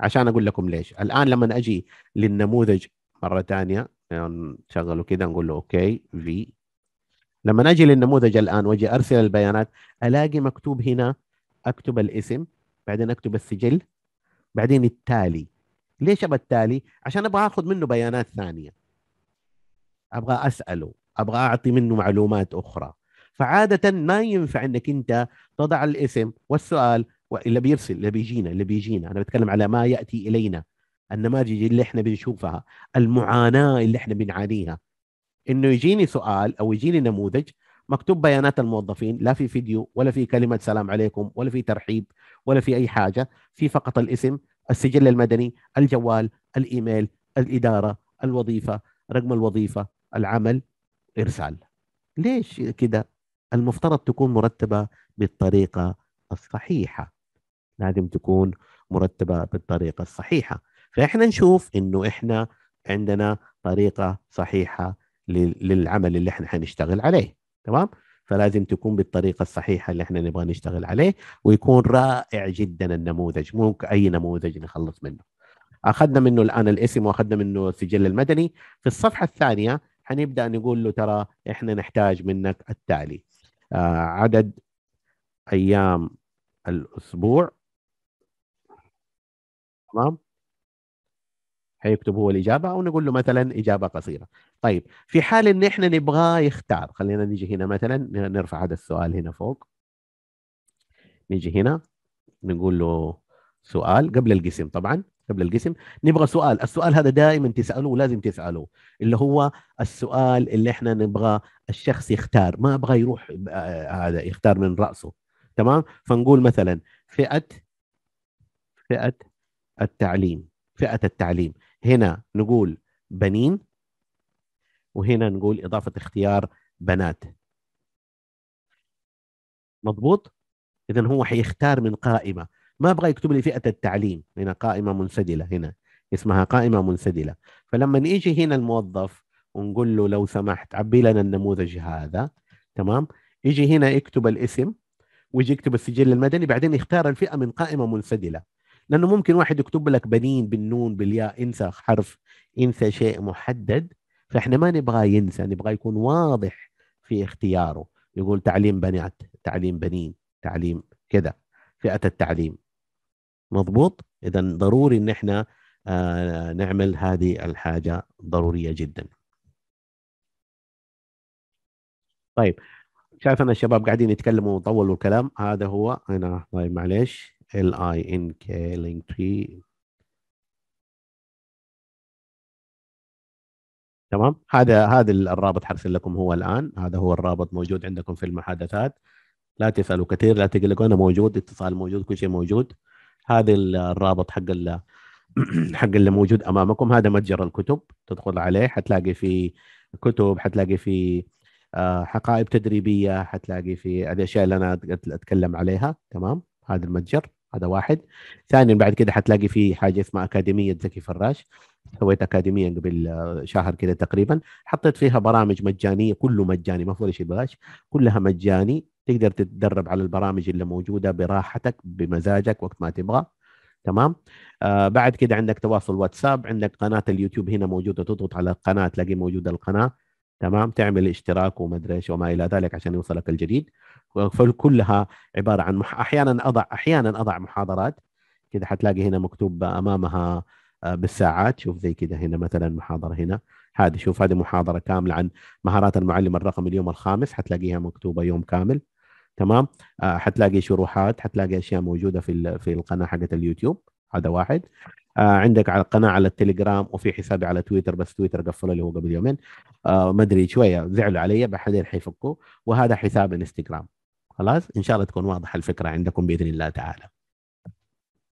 عشان اقول لكم ليش الان لما اجي للنموذج مره ثانيه نشغله يعني كده نقول له اوكي في لما اجي للنموذج الان واجي ارسل البيانات الاقي مكتوب هنا اكتب الاسم بعدين اكتب السجل بعدين التالي ليش ابى التالي؟ عشان ابغى اخذ منه بيانات ثانيه ابغى اساله ابغى اعطي منه معلومات اخرى فعاده ما ينفع انك انت تضع الاسم والسؤال اللي بيرسل اللي بيجينا اللي بيجينا انا بتكلم على ما ياتي الينا النماذج اللي احنا بنشوفها المعاناه اللي احنا بنعانيها انه يجيني سؤال او يجيني نموذج مكتوب بيانات الموظفين لا في فيديو ولا في كلمه سلام عليكم ولا في ترحيب ولا في اي حاجه في فقط الاسم السجل المدني الجوال الايميل الاداره الوظيفه رقم الوظيفه العمل ارسال ليش كده المفترض تكون مرتبه بالطريقه الصحيحه لازم تكون مرتبه بالطريقه الصحيحه فاحنا نشوف انه احنا عندنا طريقه صحيحه للعمل اللي احنا حنشتغل عليه تمام فلازم تكون بالطريقه الصحيحه اللي احنا نبغى نشتغل عليه ويكون رائع جدا النموذج مو اي نموذج نخلص منه اخذنا منه الان الاسم واخذنا منه السجل المدني في الصفحه الثانيه حنبدا نقول له ترى احنا نحتاج منك التالي آه عدد ايام الاسبوع تمام حيكتب هو الاجابه او نقول له مثلا اجابه قصيره طيب في حال ان احنا نبغاه يختار خلينا نيجي هنا مثلا نرفع هذا السؤال هنا فوق نيجي هنا نقول له سؤال قبل القسم طبعا قبل القسم نبغى سؤال السؤال هذا دائما تسالوه ولازم تسالوه اللي هو السؤال اللي احنا نبغى الشخص يختار ما ابغى يروح آه، هذا يختار من راسه تمام فنقول مثلا فئه فئه التعليم فئة التعليم هنا نقول بنين وهنا نقول إضافة اختيار بنات مضبوط؟ إذا هو حيختار من قائمة ما أبغى يكتب لي فئة التعليم هنا قائمة منسدلة هنا اسمها قائمة منسدلة فلما يجي هنا الموظف ونقول له لو سمحت عبي لنا النموذج هذا تمام يجي هنا يكتب الاسم ويجي يكتب السجل المدني بعدين يختار الفئة من قائمة منسدلة لانه ممكن واحد يكتب لك بنين بالنون بالياء انسى حرف انسى شيء محدد فاحنا ما نبغاه ينسى نبغى يكون واضح في اختياره يقول تعليم بنات تعليم بنين تعليم كذا فئه التعليم مضبوط اذا ضروري ان احنا آه، نعمل هذه الحاجه ضروريه جدا طيب شايف انا الشباب قاعدين يتكلموا وطولوا الكلام هذا هو انا طيب معليش L-I-N-K link tree تمام هذا هذا الرابط حرسل لكم هو الان هذا هو الرابط موجود عندكم في المحادثات لا تسالوا كثير لا تقلقوا انا موجود اتصال موجود كل شيء موجود هذا الرابط حق ال حق اللي موجود امامكم هذا متجر الكتب تدخل عليه حتلاقي فيه كتب حتلاقي فيه آه، حقائب تدريبيه حتلاقي في الاشياء اللي انا اتكلم عليها تمام هذا المتجر هذا واحد ثانيا بعد كده حتلاقي في حاجه اسمها اكاديميه زكي فراش سويت اكاديميه قبل آه، شهر كده تقريبا حطيت فيها برامج مجانيه كله مجاني ما في شيء ببلاش كلها مجاني تقدر تتدرب على البرامج اللي موجوده براحتك بمزاجك وقت ما تبغى تمام آه بعد كده عندك تواصل واتساب عندك قناه اليوتيوب هنا موجوده تضغط على القناه تلاقي موجوده القناه تمام تعمل اشتراك ادري ايش وما الى ذلك عشان يوصلك الجديد فكلها عباره عن مح... احيانا اضع احيانا اضع محاضرات كذا حتلاقي هنا مكتوب امامها آه، بالساعات شوف زي كذا هنا مثلا محاضره هنا هذه شوف هذه محاضره كامله عن مهارات المعلم الرقمي اليوم الخامس حتلاقيها مكتوبه يوم كامل تمام آه، حتلاقي شروحات حتلاقي اشياء موجوده في في القناه حقت اليوتيوب هذا واحد آه عندك على القناه على التليجرام وفي حسابي على تويتر بس تويتر قفلوا اللي هو قبل يومين آه ما ادري شويه زعلوا علي بعدين حيفكوا وهذا حساب انستغرام خلاص ان شاء الله تكون واضحه الفكره عندكم باذن الله تعالى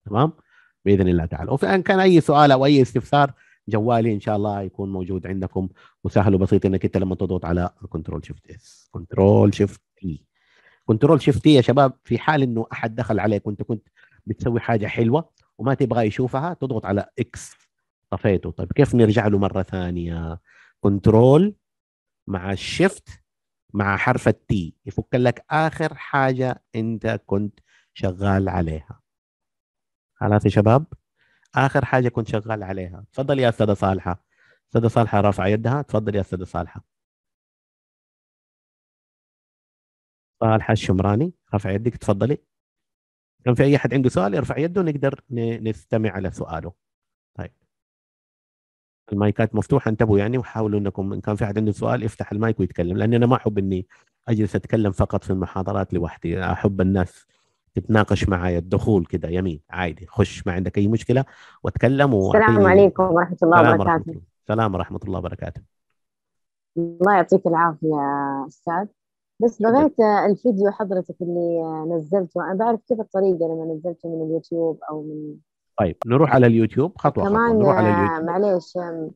تمام باذن الله تعالى وان كان اي سؤال او اي استفسار جوالي ان شاء الله يكون موجود عندكم وسهل وبسيط انك انت لما تضغط على كنترول شيفت اس كنترول شيفت اي كنترول شيفت تي يا شباب في حال انه احد دخل عليك وانت كنت بتسوي حاجه حلوه وما تبغى يشوفها تضغط على اكس طفيته طيب كيف نرجع له مره ثانيه كنترول مع الشيفت مع حرف التي يفك لك اخر حاجه انت كنت شغال عليها خلاص يا شباب اخر حاجه كنت شغال عليها تفضل يا استاذه صالحه استاذه صالحه رافعه يدها تفضل يا استاذه صالحه صالحه الشمراني رفع يدك تفضلي لو في اي احد عنده سؤال يرفع يده نقدر نستمع على سؤاله طيب المايكات مفتوحه انتبهوا يعني وحاولوا انكم ان كان في احد عنده سؤال يفتح المايك ويتكلم لاني انا ما احب اني اجلس اتكلم فقط في المحاضرات لوحدي احب الناس تتناقش معي الدخول كده يمين عادي خش ما عندك اي مشكله واتكلم السلام عليكم ورحمه الله سلام وبركاته السلام ورحمه الله وبركاته الله يعطيك العافيه استاذ بس بغيت إيه الفيديو حضرتك اللي نزلته انا بعرف كيف الطريقه لما نزلته من اليوتيوب او من طيب نروح على اليوتيوب خطوه كمان خطوة. نروح على اليوتيوب معليش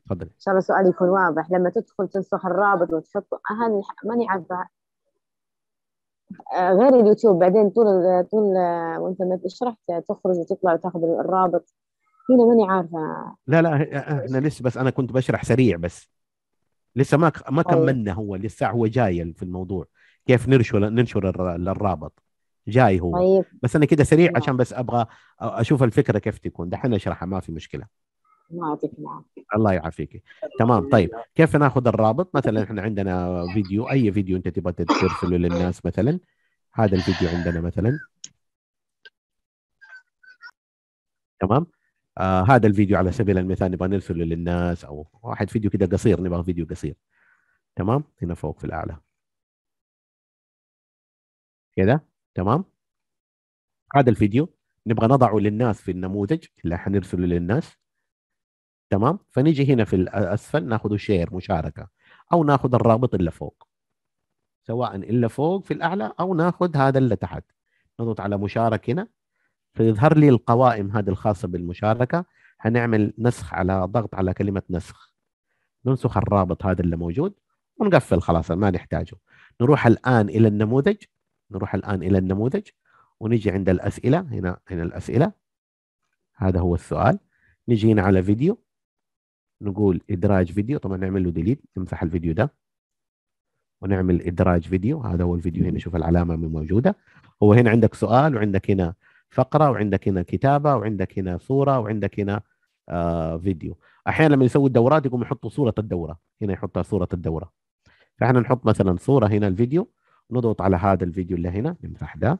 تفضلي ان شاء الله سؤالي يكون واضح لما تدخل تنسخ الرابط وتحطه أهل ماني عارفه آه، غير اليوتيوب بعدين طول طول وانت ما شرحت تخرج وتطلع وتاخذ الرابط هنا ماني عارفه لا لا آه، احنا لسه بس انا كنت بشرح سريع بس لسه ما ما طيب. كملنا هو لسه هو جاي في الموضوع كيف ننشر ننشر الرابط جاي هو طيب. بس انا كده سريع نعم. عشان بس ابغى اشوف الفكره كيف تكون دحين اشرحها ما في مشكله ما يعطيك الله يعافيك تمام طيب كيف ناخذ الرابط مثلا احنا عندنا فيديو اي فيديو انت تبغى ترسله للناس مثلا هذا الفيديو عندنا مثلا تمام آه هذا الفيديو على سبيل المثال نبغى نرسله للناس او واحد فيديو كده قصير نبغى فيديو قصير تمام هنا فوق في الاعلى كده تمام هذا الفيديو نبغى نضعه للناس في النموذج اللي حنرسله للناس تمام فنيجي هنا في الاسفل ناخذ شير مشاركه او ناخذ الرابط اللي فوق سواء اللي فوق في الاعلى او ناخذ هذا اللي تحت نضغط على مشاركه هنا فيظهر لي القوائم هذه الخاصه بالمشاركه هنعمل نسخ على ضغط على كلمه نسخ ننسخ الرابط هذا اللي موجود ونقفل خلاص ما نحتاجه نروح الان الى النموذج نروح الآن إلى النموذج ونجي عند الأسئلة هنا هنا الأسئلة هذا هو السؤال نجي هنا على فيديو نقول إدراج فيديو طبعا نعمل له ديليت نمسح الفيديو ده ونعمل إدراج فيديو هذا هو الفيديو هنا شوف العلامة موجودة هو هنا عندك سؤال وعندك هنا فقرة وعندك هنا كتابة وعندك هنا صورة وعندك هنا آه فيديو أحيانا لما يسوي الدورات يقوموا يحطوا صورة الدورة هنا يحطها صورة الدورة فإحنا نحط مثلا صورة هنا الفيديو نضغط على هذا الفيديو اللي هنا نمسح ده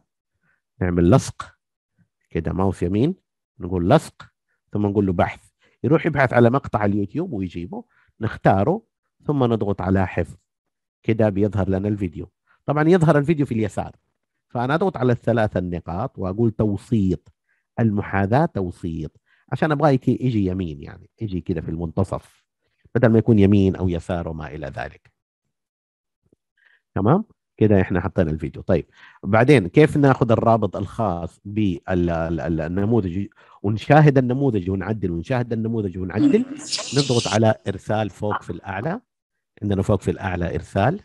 نعمل لصق كده ماوس يمين نقول لصق ثم نقول له بحث يروح يبحث على مقطع اليوتيوب ويجيبه نختاره ثم نضغط على حفظ كده بيظهر لنا الفيديو طبعا يظهر الفيديو في اليسار فانا اضغط على الثلاث النقاط واقول توسيط المحاذاه توسيط عشان ابغاه يجي يمين يعني يجي كده في المنتصف بدل ما يكون يمين او يسار وما الى ذلك تمام كده احنا حطينا الفيديو طيب بعدين كيف ناخذ الرابط الخاص بالنموذج ونشاهد النموذج ونعدل ونشاهد النموذج ونعدل نضغط على ارسال فوق في الاعلى عندنا فوق في الاعلى ارسال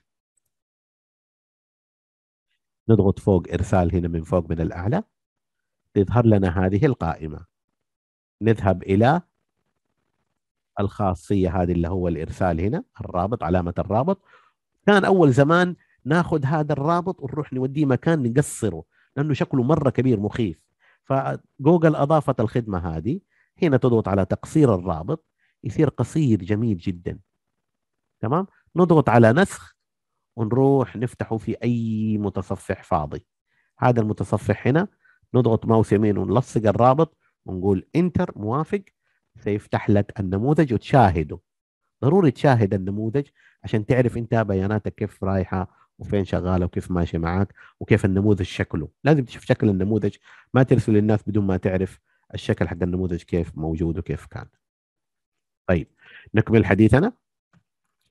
نضغط فوق ارسال هنا من فوق من الاعلى تظهر لنا هذه القائمه نذهب الى الخاصيه هذه اللي هو الارسال هنا الرابط علامه الرابط كان اول زمان ناخذ هذا الرابط ونروح نوديه مكان نقصره لانه شكله مره كبير مخيف فجوجل اضافت الخدمه هذه هنا تضغط على تقصير الرابط يصير قصير جميل جدا تمام نضغط على نسخ ونروح نفتحه في اي متصفح فاضي هذا المتصفح هنا نضغط ماوس يمين ونلصق الرابط ونقول انتر موافق سيفتح لك النموذج وتشاهده ضروري تشاهد النموذج عشان تعرف انت بياناتك كيف رايحه وفين شغاله وكيف ماشي معاك وكيف النموذج شكله لازم تشوف شكل النموذج ما ترسل للناس بدون ما تعرف الشكل حق النموذج كيف موجود وكيف كان طيب نكمل حديثنا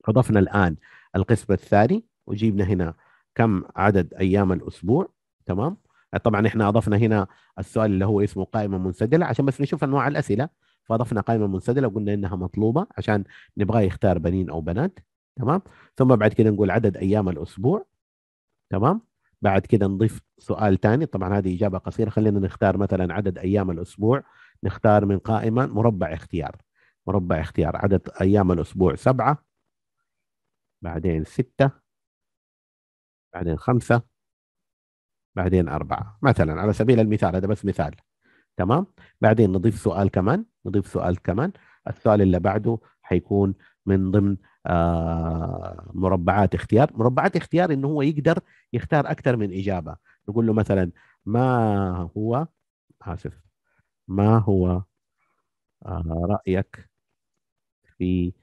اضفنا الان القسم الثاني وجبنا هنا كم عدد ايام الاسبوع تمام طبعا احنا اضفنا هنا السؤال اللي هو اسمه قائمه منسدله عشان بس نشوف انواع الاسئله فاضفنا قائمه منسدله وقلنا انها مطلوبه عشان نبغاه يختار بنين او بنات تمام ثم بعد كده نقول عدد ايام الاسبوع تمام بعد كده نضيف سؤال ثاني طبعا هذه اجابه قصيره خلينا نختار مثلا عدد ايام الاسبوع نختار من قائمه مربع اختيار مربع اختيار عدد ايام الاسبوع سبعه بعدين سته بعدين خمسه بعدين اربعه مثلا على سبيل المثال هذا بس مثال تمام بعدين نضيف سؤال كمان نضيف سؤال كمان السؤال اللي بعده حيكون من ضمن آه، مربعات اختيار مربعات اختيار انه هو يقدر يختار اكثر من اجابه نقول له مثلا ما هو اسف ما هو آه، رايك في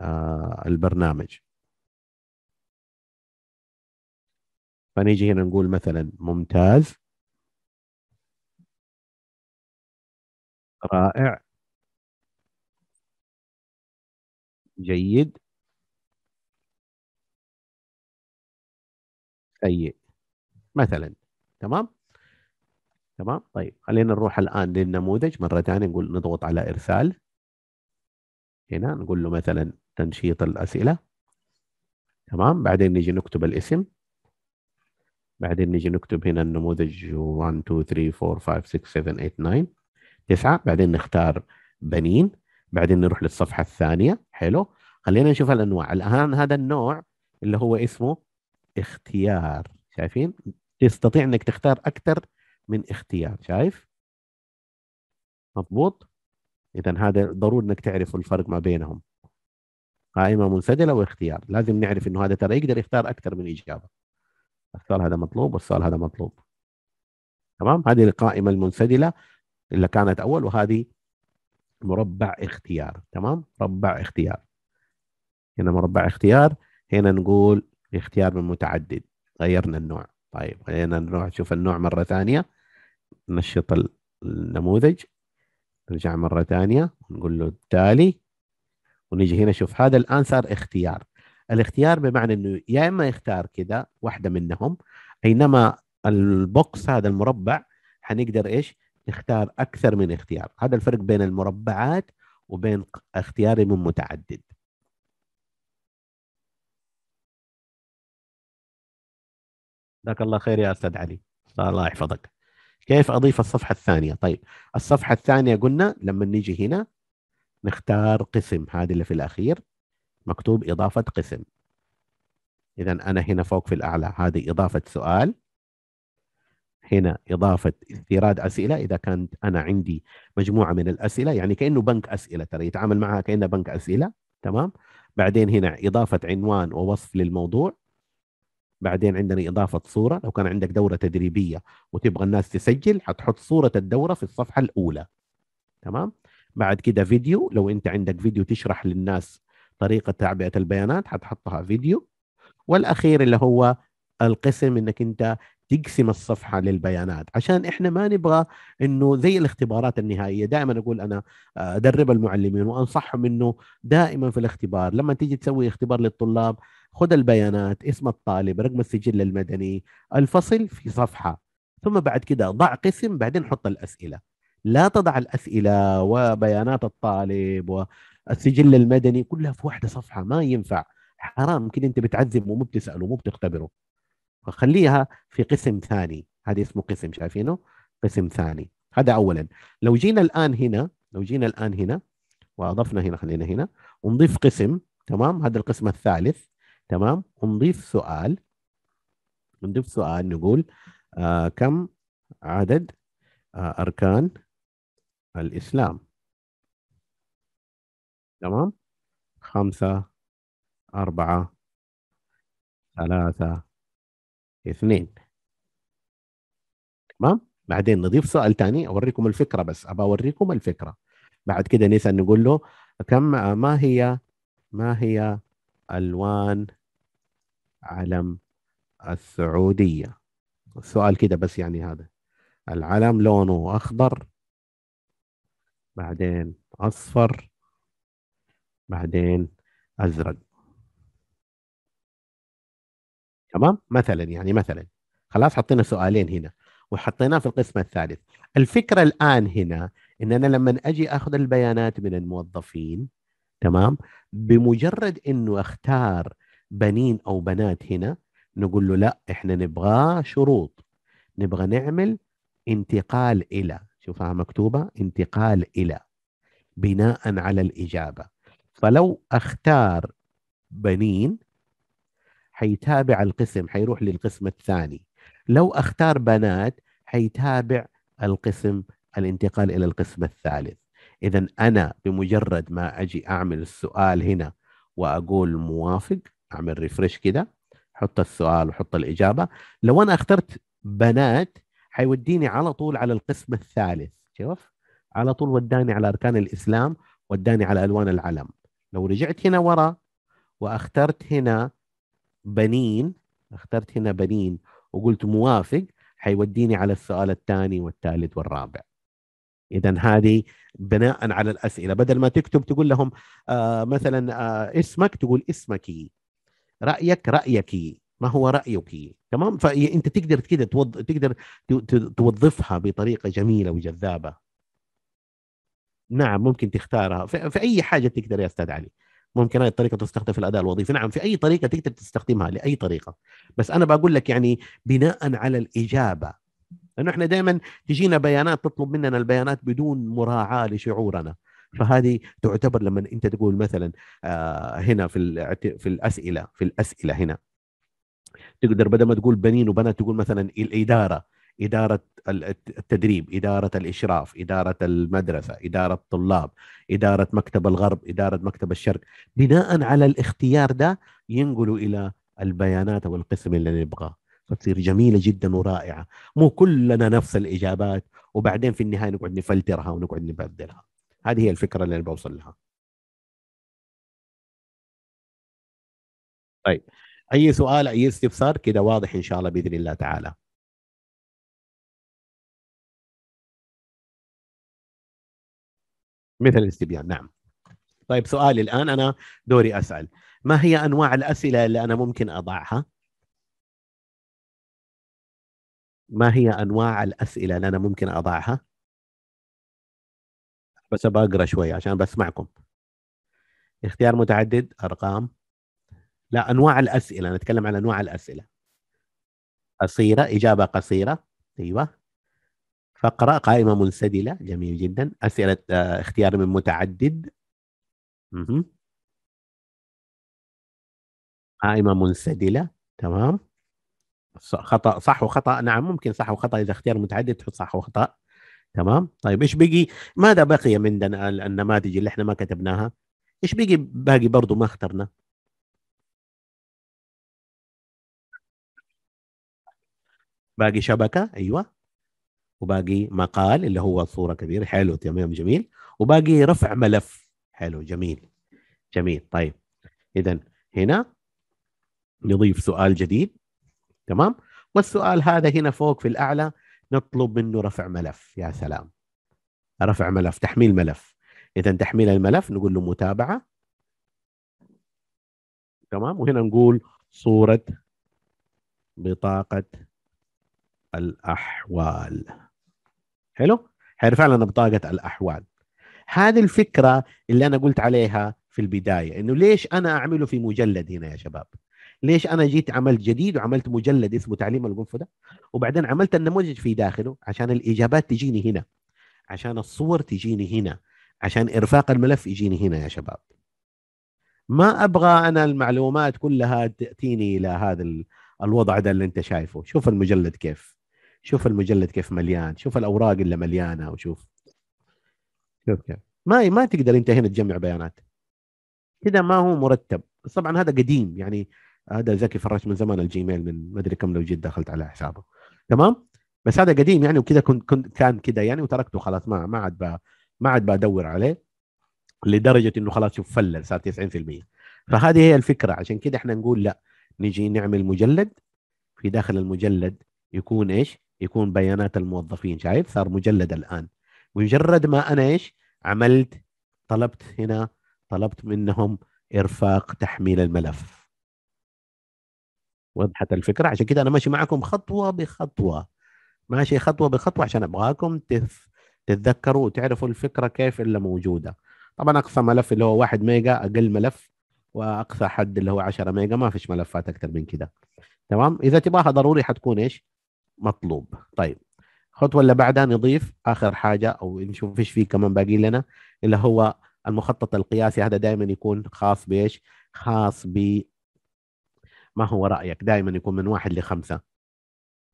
آه، البرنامج فنيجي هنا نقول مثلا ممتاز رائع جيد سيء مثلا تمام تمام طيب خلينا نروح الان للنموذج مره ثانيه نقول نضغط على ارسال هنا نقول له مثلا تنشيط الاسئله تمام بعدين نجي نكتب الاسم بعدين نجي نكتب هنا النموذج 1 2 3 4 5 6 7 8 9 9 بعدين نختار بنين بعدين نروح للصفحه الثانيه حلو خلينا نشوف الانواع الان هذا النوع اللي هو اسمه اختيار شايفين تستطيع انك تختار اكثر من اختيار شايف مضبوط اذا هذا ضروري انك تعرف الفرق ما بينهم قائمه منسدله واختيار لازم نعرف انه هذا ترى يقدر يختار اكثر من اجابه السؤال هذا مطلوب والسؤال هذا مطلوب تمام هذه القائمه المنسدله اللي كانت اول وهذه مربع اختيار تمام مربع اختيار هنا مربع اختيار هنا نقول اختيار من متعدد غيرنا النوع طيب غيرنا النوع نشوف النوع مرة ثانية نشط النموذج نرجع مرة ثانية ونقول له التالي ونجي هنا شوف هذا الآن صار اختيار الاختيار بمعنى أنه يا إما يختار كذا واحدة منهم أينما البوكس هذا المربع حنقدر إيش نختار أكثر من اختيار هذا الفرق بين المربعات وبين اختياري من متعدد جزاك الله خير يا استاذ علي الله يحفظك كيف اضيف الصفحه الثانيه طيب الصفحه الثانيه قلنا لما نيجي هنا نختار قسم هذه اللي في الاخير مكتوب اضافه قسم اذا انا هنا فوق في الاعلى هذه اضافه سؤال هنا اضافه استيراد اسئله اذا كانت انا عندي مجموعه من الاسئله يعني كانه بنك اسئله ترى يتعامل معها كانه بنك اسئله تمام بعدين هنا اضافه عنوان ووصف للموضوع بعدين عندنا إضافة صورة لو كان عندك دورة تدريبية وتبغى الناس تسجل حتحط صورة الدورة في الصفحة الأولى تمام بعد كده فيديو لو أنت عندك فيديو تشرح للناس طريقة تعبئة البيانات حتحطها فيديو والأخير اللي هو القسم أنك أنت تقسم الصفحه للبيانات عشان احنا ما نبغى انه زي الاختبارات النهائيه دائما اقول انا آه، ادرب المعلمين وانصحهم انه دائما في الاختبار لما تيجي تسوي اختبار للطلاب خذ البيانات اسم الطالب رقم السجل المدني الفصل في صفحه ثم بعد كده ضع قسم بعدين حط الاسئله لا تضع الاسئله وبيانات الطالب والسجل المدني كلها في واحده صفحه ما ينفع حرام كده انت بتعذب ومو بتساله ومو بتختبره فخليها في قسم ثاني هذا اسمه قسم شايفينه قسم ثاني هذا اولا لو جينا الان هنا لو جينا الان هنا واضفنا هنا خلينا هنا ونضيف قسم تمام هذا القسم الثالث تمام ونضيف سؤال نضيف سؤال نقول آه كم عدد آه اركان الاسلام تمام خمسه اربعه ثلاثه اثنين تمام بعدين نضيف سؤال ثاني اوريكم الفكره بس ابى اوريكم الفكره بعد كده نسال نقول له كم ما هي ما هي الوان علم السعوديه السؤال كده بس يعني هذا العلم لونه اخضر بعدين اصفر بعدين ازرق تمام مثلا يعني مثلا خلاص حطينا سؤالين هنا وحطيناه في القسم الثالث الفكره الان هنا ان انا لما اجي اخذ البيانات من الموظفين تمام بمجرد انه اختار بنين او بنات هنا نقول له لا احنا نبغاه شروط نبغى نعمل انتقال الى شوفها مكتوبه انتقال الى بناء على الاجابه فلو اختار بنين حيتابع القسم حيروح للقسم الثاني لو اختار بنات حيتابع القسم الانتقال الى القسم الثالث اذا انا بمجرد ما اجي اعمل السؤال هنا واقول موافق اعمل ريفرش كده حط السؤال وحط الاجابه لو انا اخترت بنات حيوديني على طول على القسم الثالث شوف على طول وداني على اركان الاسلام وداني على الوان العلم لو رجعت هنا ورا واخترت هنا بنين اخترت هنا بنين وقلت موافق حيوديني على السؤال الثاني والثالث والرابع اذا هذه بناء على الاسئله بدل ما تكتب تقول لهم آه مثلا آه اسمك تقول اسمك رايك رايك ما هو رايك تمام فانت تقدر كده توض... تقدر توظفها بطريقه جميله وجذابه نعم ممكن تختارها في, في اي حاجه تقدر يا استاذ علي ممكن هاي الطريقه تستخدم في الاداء الوظيفي نعم في اي طريقه تقدر تستخدمها لاي طريقه بس انا بقول لك يعني بناء على الاجابه لانه احنا دائما تجينا بيانات تطلب مننا البيانات بدون مراعاه لشعورنا فهذه تعتبر لما انت تقول مثلا آه، هنا في في الاسئله في الاسئله هنا تقدر بدل ما تقول بنين وبنات تقول مثلا الاداره اداره التدريب اداره الاشراف اداره المدرسه اداره الطلاب اداره مكتب الغرب اداره مكتب الشرق بناء على الاختيار ده ينقلوا الى البيانات او القسم اللي نبغاه فتصير جميله جدا ورائعه مو كلنا نفس الاجابات وبعدين في النهايه نقعد نفلترها ونقعد نبدلها هذه هي الفكره اللي انا بوصل لها طيب اي سؤال اي استفسار كده واضح ان شاء الله باذن الله تعالى مثل الاستبيان نعم طيب سؤالي الآن أنا دوري أسأل ما هي أنواع الأسئلة اللي أنا ممكن أضعها؟ ما هي أنواع الأسئلة اللي أنا ممكن أضعها؟ بس بقرا شوي عشان بسمعكم اختيار متعدد أرقام لا أنواع الأسئلة نتكلم عن أنواع الأسئلة قصيرة إجابة قصيرة أيوه فقره قائمة منسدلة جميل جدا أسئلة آه، اختيار من متعدد قائمة منسدلة تمام خطأ صح وخطأ نعم ممكن صح وخطأ إذا اختيار متعدد تحط صح وخطأ تمام طيب إيش بقي ماذا بقي من النماذج اللي احنا ما كتبناها إيش بقي باقي برضو ما اخترنا باقي شبكة أيوة وباقي مقال اللي هو صوره كبيره حلو تمام جميل وباقي رفع ملف حلو جميل جميل طيب اذا هنا نضيف سؤال جديد تمام والسؤال هذا هنا فوق في الاعلى نطلب منه رفع ملف يا سلام رفع ملف تحميل ملف اذا تحميل الملف نقول له متابعه تمام وهنا نقول صوره بطاقه الاحوال حلو حيرفع لنا بطاقه الاحوال هذه الفكره اللي انا قلت عليها في البدايه انه ليش انا اعمله في مجلد هنا يا شباب ليش انا جيت عملت جديد وعملت مجلد اسمه تعليم القنفذه وبعدين عملت النموذج في داخله عشان الاجابات تجيني هنا عشان الصور تجيني هنا عشان ارفاق الملف يجيني هنا يا شباب ما ابغى انا المعلومات كلها تاتيني الى هذا الوضع ده اللي انت شايفه شوف المجلد كيف شوف المجلد كيف مليان شوف الاوراق اللي مليانه وشوف شوف كيف ما ما تقدر انت هنا تجمع بيانات كذا ما هو مرتب طبعا هذا قديم يعني هذا زكي فرش من زمان الجيميل من ما ادري كم لو جيت دخلت على حسابه تمام بس هذا قديم يعني وكذا كنت كنت كان كذا يعني وتركته خلاص ما ما عاد ما عاد بدور عليه لدرجه انه خلاص شوف فلل صار 90% فهذه هي الفكره عشان كذا احنا نقول لا نجي نعمل مجلد في داخل المجلد يكون ايش؟ يكون بيانات الموظفين شايف صار مجلد الان مجرد ما انا ايش عملت طلبت هنا طلبت منهم ارفاق تحميل الملف وضحت الفكره عشان كده انا ماشي معكم خطوه بخطوه ماشي خطوه بخطوه عشان ابغاكم تف... تتذكروا وتعرفوا الفكره كيف اللي موجوده طبعا اقصى ملف اللي هو 1 ميجا اقل ملف واقصى حد اللي هو 10 ميجا ما فيش ملفات اكثر من كده تمام اذا تبغاها ضروري حتكون ايش مطلوب طيب الخطوه اللي بعدها نضيف اخر حاجه او نشوف ايش في كمان باقي لنا اللي هو المخطط القياسي هذا دائما يكون خاص بايش؟ خاص ب ما هو رايك؟ دائما يكون من واحد لخمسه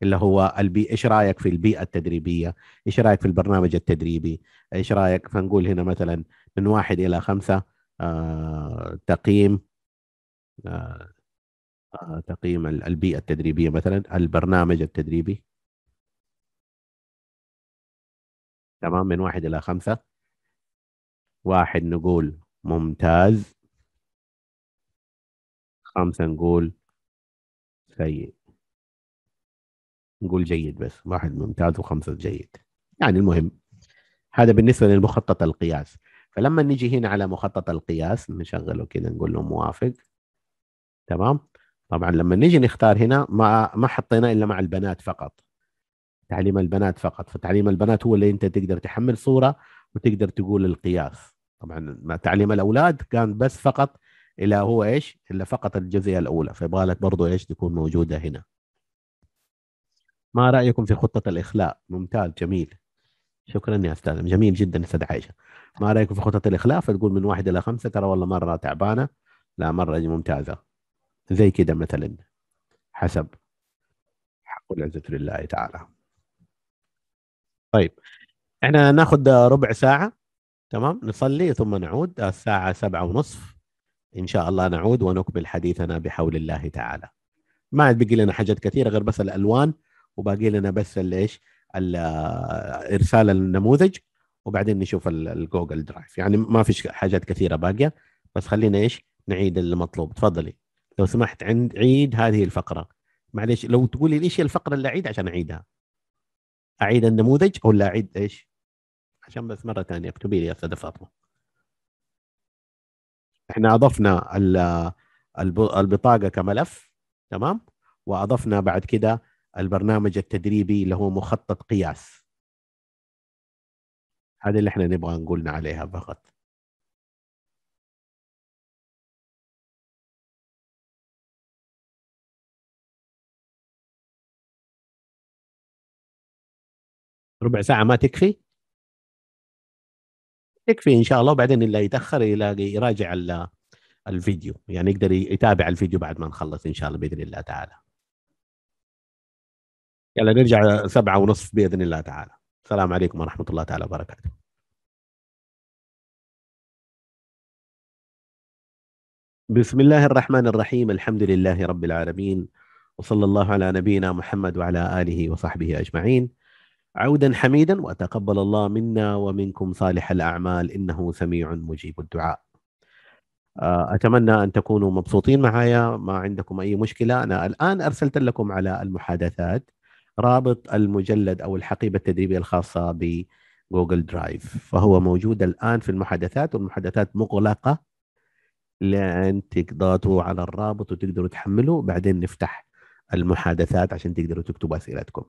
اللي هو البي... ايش رايك في البيئه التدريبيه؟ ايش رايك في البرنامج التدريبي؟ ايش رايك فنقول هنا مثلا من واحد الى خمسه آه... تقييم آه... آه، تقييم البيئة التدريبية مثلا البرنامج التدريبي تمام من واحد إلى خمسة واحد نقول ممتاز خمسة نقول سيء نقول جيد بس واحد ممتاز وخمسة جيد يعني المهم هذا بالنسبة للمخطط القياس فلما نجي هنا على مخطط القياس نشغله كده نقول له موافق تمام طبعا لما نجي نختار هنا ما ما حطينا الا مع البنات فقط تعليم البنات فقط فتعليم البنات هو اللي انت تقدر تحمل صوره وتقدر تقول القياس طبعا مع تعليم الاولاد كان بس فقط الى هو ايش الا فقط الجزئيه الاولى فيبغى لك برضه ايش تكون موجوده هنا ما رايكم في خطه الاخلاء ممتاز جميل شكرا يا استاذ جميل جدا استاذ عائشه ما رايكم في خطه الاخلاء فتقول من واحد الى خمسه ترى والله مره تعبانه لا مره ممتازه زي كده مثلا حسب حق العزة لله تعالى طيب احنا ناخذ ربع ساعة تمام نصلي ثم نعود الساعة سبعة ونصف إن شاء الله نعود ونكمل حديثنا بحول الله تعالى ما عاد بقي لنا حاجات كثيرة غير بس الألوان وباقي لنا بس الايش ارسال النموذج وبعدين نشوف الجوجل درايف يعني ما فيش حاجات كثيره باقيه بس خلينا ايش نعيد المطلوب تفضلي لو سمحت عند عيد هذه الفقره معلش لو تقولي ليش الفقره اللي اعيد عشان اعيدها اعيد النموذج ولا اعيد ايش عشان بس مره ثانيه اكتبي لي يا استاذه فاطمه احنا اضفنا البطاقه كملف تمام واضفنا بعد كده البرنامج التدريبي اللي هو مخطط قياس هذا اللي احنا نبغى نقولنا عليها فقط ربع ساعه ما تكفي تكفي ان شاء الله وبعدين اللي يتاخر يلاقي يراجع الفيديو يعني يقدر يتابع الفيديو بعد ما نخلص ان شاء الله باذن الله تعالى يلا نرجع سبعة ونصف باذن الله تعالى السلام عليكم ورحمه الله تعالى وبركاته بسم الله الرحمن الرحيم الحمد لله رب العالمين وصلى الله على نبينا محمد وعلى اله وصحبه اجمعين عودا حميدا وتقبل الله منا ومنكم صالح الاعمال انه سميع مجيب الدعاء. آه، اتمنى ان تكونوا مبسوطين معايا ما عندكم اي مشكله انا الان ارسلت لكم على المحادثات رابط المجلد او الحقيبه التدريبيه الخاصه بجوجل درايف فهو موجود الان في المحادثات والمحادثات مغلقه لان تضغطوا على الرابط وتقدروا تحملوا بعدين نفتح المحادثات عشان تقدروا تكتبوا اسئلتكم.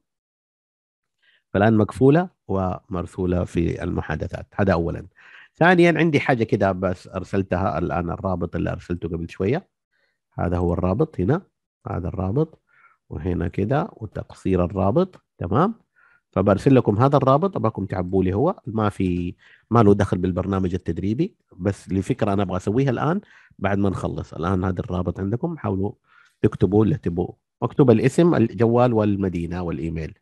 فالان مقفوله ومرسوله في المحادثات هذا اولا ثانيا عندي حاجه كده بس ارسلتها الان الرابط اللي ارسلته قبل شويه هذا هو الرابط هنا هذا الرابط وهنا كده وتقصير الرابط تمام فبرسل لكم هذا الرابط ابغاكم تعبوا لي هو ما في ما له دخل بالبرنامج التدريبي بس لفكره انا ابغى اسويها الان بعد ما نخلص الان هذا الرابط عندكم حاولوا تكتبوا اللي تبوه مكتوب الاسم الجوال والمدينه والايميل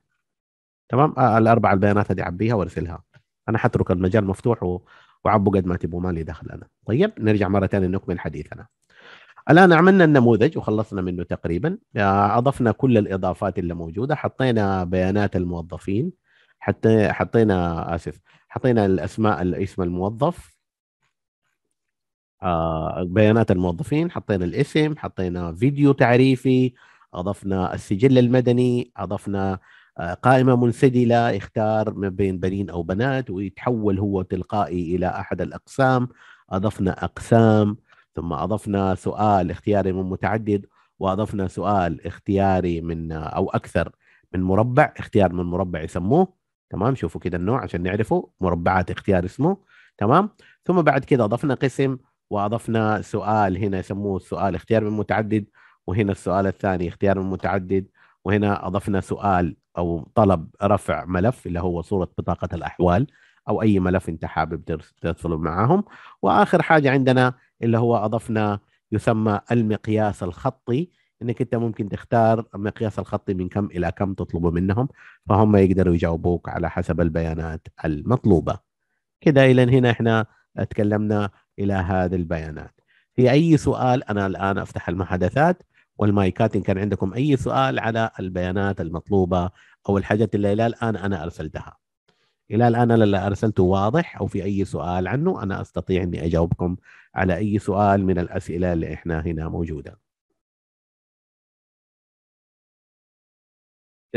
تمام آه البيانات هذه عبيها وارسلها انا حترك المجال مفتوح و... وعبوا قد ما تبوا مالي دخل انا طيب نرجع مره ثانيه نكمل حديثنا الان عملنا النموذج وخلصنا منه تقريبا آه، اضفنا كل الاضافات اللي موجوده حطينا بيانات الموظفين حتى حطينا اسف حطينا الاسماء اسم الموظف آه، بيانات الموظفين حطينا الاسم حطينا فيديو تعريفي اضفنا السجل المدني اضفنا آه، قائمه منسجله يختار ما بين بنين او بنات ويتحول هو تلقائي الى احد الاقسام اضفنا اقسام ثم اضفنا سؤال اختياري من متعدد واضفنا سؤال اختياري من آه، او اكثر من مربع اختيار من مربع يسموه تمام شوفوا كده النوع عشان نعرفه مربعات اختيار اسمه تمام ثم بعد كده اضفنا قسم واضفنا سؤال هنا يسموه السؤال اختيار من متعدد وهنا السؤال الثاني اختيار من متعدد وهنا اضفنا سؤال او طلب رفع ملف اللي هو صوره بطاقه الاحوال او اي ملف انت حابب تدخله معاهم واخر حاجه عندنا اللي هو اضفنا يسمى المقياس الخطي انك انت ممكن تختار المقياس الخطي من كم الى كم تطلبه منهم فهم يقدروا يجاوبوك على حسب البيانات المطلوبه كده الى هنا احنا تكلمنا الى هذه البيانات في اي سؤال انا الان افتح المحادثات والمايكات إن كان عندكم أي سؤال على البيانات المطلوبة أو الحاجات اللي إلى الآن أنا أرسلتها إلى الآن أنا اللي أرسلته واضح أو في أي سؤال عنه أنا أستطيع أني أجاوبكم على أي سؤال من الأسئلة اللي إحنا هنا موجودة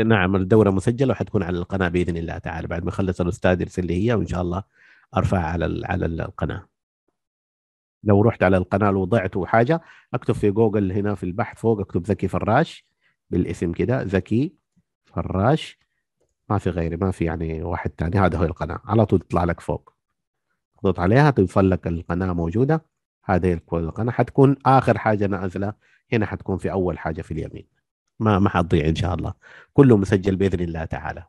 نعم الدورة مسجلة وحتكون على القناة بإذن الله تعالى بعد ما خلص الأستاذ يرسل لي هي وإن شاء الله أرفعها على على القناة لو رحت على القناه وضعت حاجه اكتب في جوجل هنا في البحث فوق اكتب ذكي فراش بالاسم كده ذكي فراش ما في غيري ما في يعني واحد ثاني هذا هو القناه على طول تطلع لك فوق تضغط عليها تظهر لك القناه موجوده هذه القناه حتكون اخر حاجه نازله هنا حتكون في اول حاجه في اليمين ما ما حتضيع ان شاء الله كله مسجل باذن الله تعالى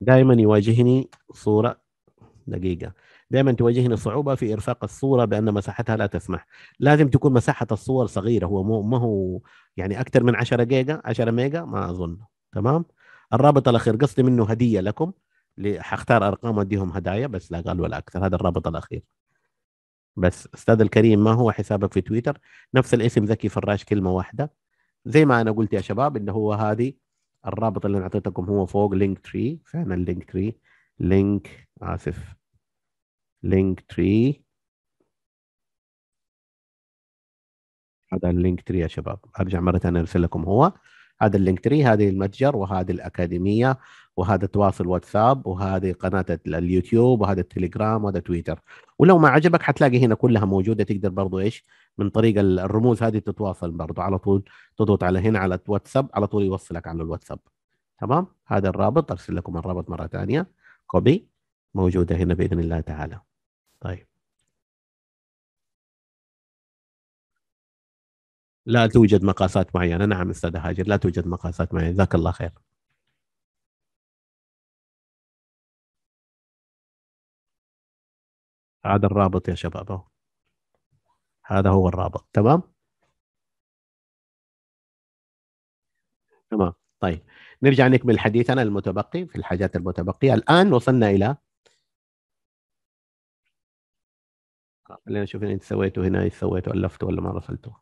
دائما يواجهني صوره دقيقه دائما تواجهنا صعوبه في ارفاق الصوره بان مساحتها لا تسمح لازم تكون مساحه الصور صغيره هو مو ما هو يعني اكثر من 10 جيجا 10 ميجا ما اظن تمام الرابط الاخير قصدي منه هديه لكم حختار ارقام واديهم هدايا بس لا قال ولا اكثر هذا الرابط الاخير بس استاذ الكريم ما هو حسابك في تويتر نفس الاسم ذكي فراش كلمه واحده زي ما انا قلت يا شباب انه هو هذه الرابط اللي انا اعطيتكم هو فوق لينك تري فعلا لينك تري لينك اسف لينك تري هذا اللينك تري يا شباب ارجع مره ثانيه ارسل لكم هو هذا اللينك تري هذه المتجر وهذه الاكاديميه وهذا تواصل واتساب وهذه قناه اليوتيوب وهذا التليجرام وهذا تويتر ولو ما عجبك حتلاقي هنا كلها موجوده تقدر برضو ايش من طريق الرموز هذه تتواصل برضو على طول تضغط على هنا على الواتساب على طول يوصلك على الواتساب تمام هذا الرابط ارسل لكم الرابط مره ثانيه كوبي موجوده هنا باذن الله تعالى طيب لا توجد مقاسات معينة نعم أستاذ هاجر لا توجد مقاسات معينة جزاك الله خير هذا الرابط يا شباب هذا هو الرابط تمام تمام طيب نرجع نكمل حديثنا المتبقي في الحاجات المتبقية الآن وصلنا إلى خلينا نشوف انت سويته هنا ايش سويته الفته ولا ما رسلته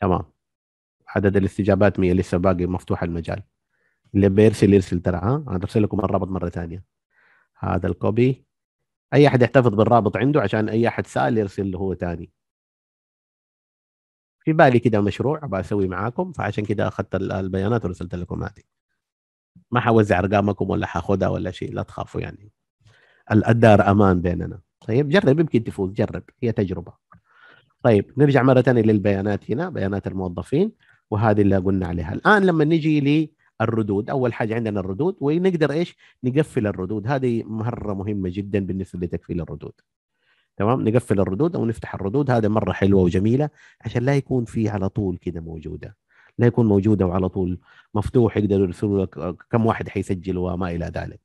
تمام عدد الاستجابات 100 لسه باقي مفتوح المجال اللي بيرسل يرسل ترى ها انا ارسل لكم الرابط مره ثانيه هذا الكوبي اي احد يحتفظ بالرابط عنده عشان اي احد سال يرسل له هو ثاني في بالي كده مشروع بسوي معاكم فعشان كده اخذت البيانات ورسلت لكم هذه ما حوزع ارقامكم ولا حاخدها ولا شيء لا تخافوا يعني الدار امان بيننا طيب جرب يمكن تفوز جرب هي تجربه طيب نرجع مره ثانيه للبيانات هنا بيانات الموظفين وهذه اللي قلنا عليها الان لما نجي للردود اول حاجه عندنا الردود ونقدر ايش نقفل الردود هذه مره مهمه جدا بالنسبه لتقفيل الردود تمام نقفل الردود او نفتح الردود هذا مره حلوه وجميله عشان لا يكون في على طول كده موجوده لا يكون موجوده وعلى طول مفتوح يقدروا يرسلوا لك كم واحد حيسجل وما الى ذلك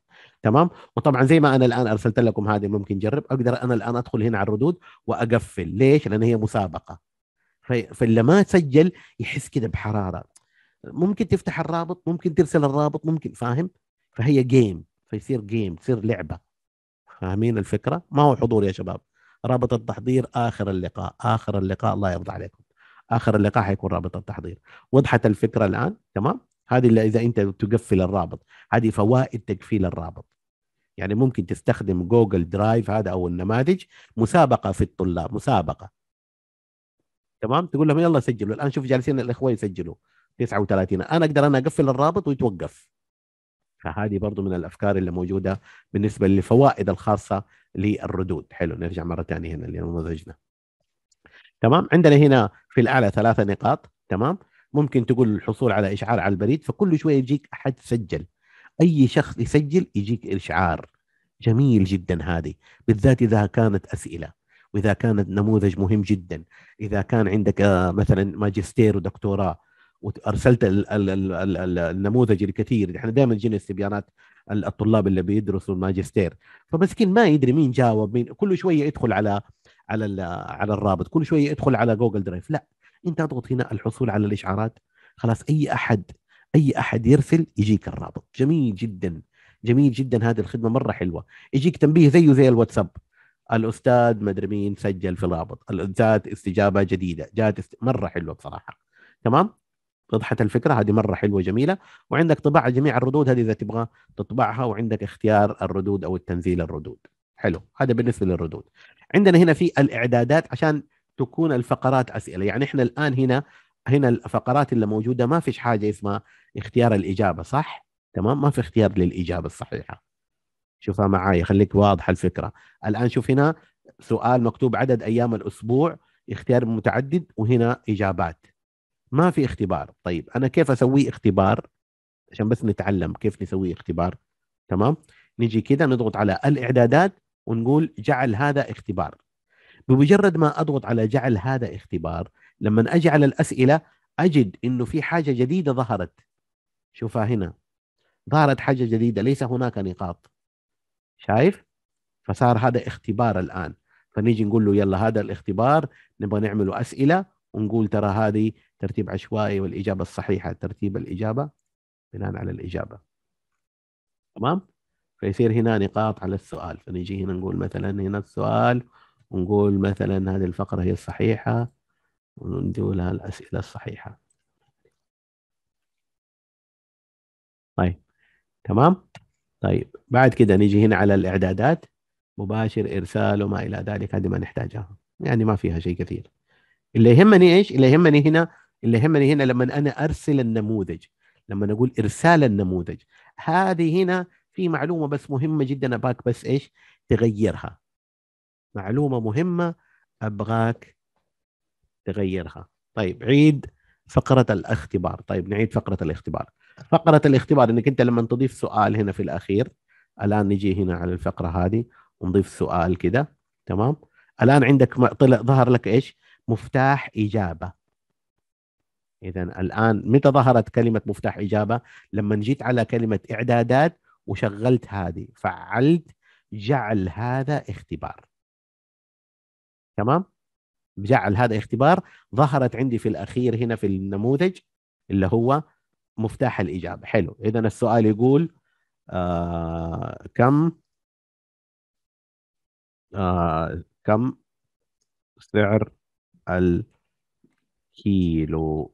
تمام وطبعا زي ما انا الان ارسلت لكم هذه ممكن جرب اقدر انا الان ادخل هنا على الردود واقفل ليش لان هي مسابقه فاللي ما سجل يحس كده بحراره ممكن تفتح الرابط ممكن ترسل الرابط ممكن فاهم فهي جيم فيصير جيم تصير لعبه فاهمين الفكره ما هو حضور يا شباب رابط التحضير اخر اللقاء اخر اللقاء الله يرضى عليكم اخر اللقاء حيكون رابط التحضير وضحت الفكره الان تمام هذه اللي اذا انت تقفل الرابط هذه فوائد تقفيل الرابط يعني ممكن تستخدم جوجل درايف هذا او النماذج مسابقه في الطلاب مسابقه تمام تقول لهم يلا سجلوا الان شوف جالسين الاخوه يسجلوا 39 انا اقدر انا اقفل الرابط ويتوقف فهذه برضو من الافكار اللي موجوده بالنسبه للفوائد الخاصه للردود حلو نرجع مره ثانيه هنا لنموذجنا تمام عندنا هنا في الاعلى ثلاثه نقاط تمام ممكن تقول الحصول على اشعار على البريد فكل شويه يجيك احد سجل اي شخص يسجل يجيك اشعار جميل جدا هذه بالذات اذا كانت اسئله واذا كانت نموذج مهم جدا اذا كان عندك آه، مثلا ماجستير ودكتوراه وارسلت النموذج الكثير احنا دائما يجينا استبيانات الطلاب اللي بيدرسوا الماجستير فمسكين ما يدري مين جاوب مين كل شويه يدخل على على على الرابط كل شويه يدخل على جوجل درايف لا انت اضغط هنا الحصول على الاشعارات خلاص اي احد اي احد يرسل يجيك الرابط جميل جدا جميل جدا هذه الخدمه مره حلوه يجيك تنبيه زيه زي الواتساب الاستاذ مدري مين سجل في الرابط جات استجابه جديده جات است... مره حلوه بصراحه تمام وضحت الفكره هذه مره حلوه جميله وعندك طباعه جميع الردود هذه اذا تبغى تطبعها وعندك اختيار الردود او التنزيل الردود حلو هذا بالنسبه للردود عندنا هنا في الاعدادات عشان تكون الفقرات اسئله يعني احنا الان هنا هنا الفقرات اللي موجوده ما فيش حاجه اسمها اختيار الاجابه صح؟ تمام ما في اختيار للاجابه الصحيحه شوفها معاي خليك واضحه الفكره الان شوف هنا سؤال مكتوب عدد ايام الاسبوع اختيار متعدد وهنا اجابات ما في اختبار طيب انا كيف اسوي اختبار عشان بس نتعلم كيف نسوي اختبار تمام نجي كده نضغط على الاعدادات ونقول جعل هذا اختبار بمجرد ما اضغط على جعل هذا اختبار لما اجي على الاسئله اجد انه في حاجه جديده ظهرت شوفها هنا ظهرت حاجه جديده ليس هناك نقاط شايف فصار هذا اختبار الان فنيجي نقول له يلا هذا الاختبار نبغى نعمله اسئله ونقول ترى هذه ترتيب عشوائي والاجابه الصحيحه ترتيب الاجابه بناء على الاجابه تمام فيصير هنا نقاط على السؤال فنيجي هنا نقول مثلا هنا السؤال ونقول مثلا هذه الفقره هي الصحيحه وننجو لها الأسئلة الصحيحة طيب تمام طيب بعد كده نجي هنا على الإعدادات مباشر إرسال وما إلى ذلك هذه ما نحتاجها يعني ما فيها شيء كثير اللي يهمني إيش اللي يهمني هنا اللي يهمني هنا لما أنا أرسل النموذج لما نقول إرسال النموذج هذه هنا في معلومة بس مهمة جدا أباك بس إيش تغيرها معلومة مهمة أبغاك تغيرها طيب عيد فقرة الاختبار طيب نعيد فقرة الاختبار فقرة الاختبار انك انت لما تضيف سؤال هنا في الاخير الان نجي هنا على الفقرة هذه ونضيف سؤال كده تمام الان عندك طلع ظهر لك ايش مفتاح اجابة اذا الان متى ظهرت كلمة مفتاح اجابة لما جيت على كلمة اعدادات وشغلت هذه فعلت جعل هذا اختبار تمام جعل هذا اختبار ظهرت عندي في الاخير هنا في النموذج اللي هو مفتاح الاجابه حلو اذا السؤال يقول آه كم آه كم سعر الكيلو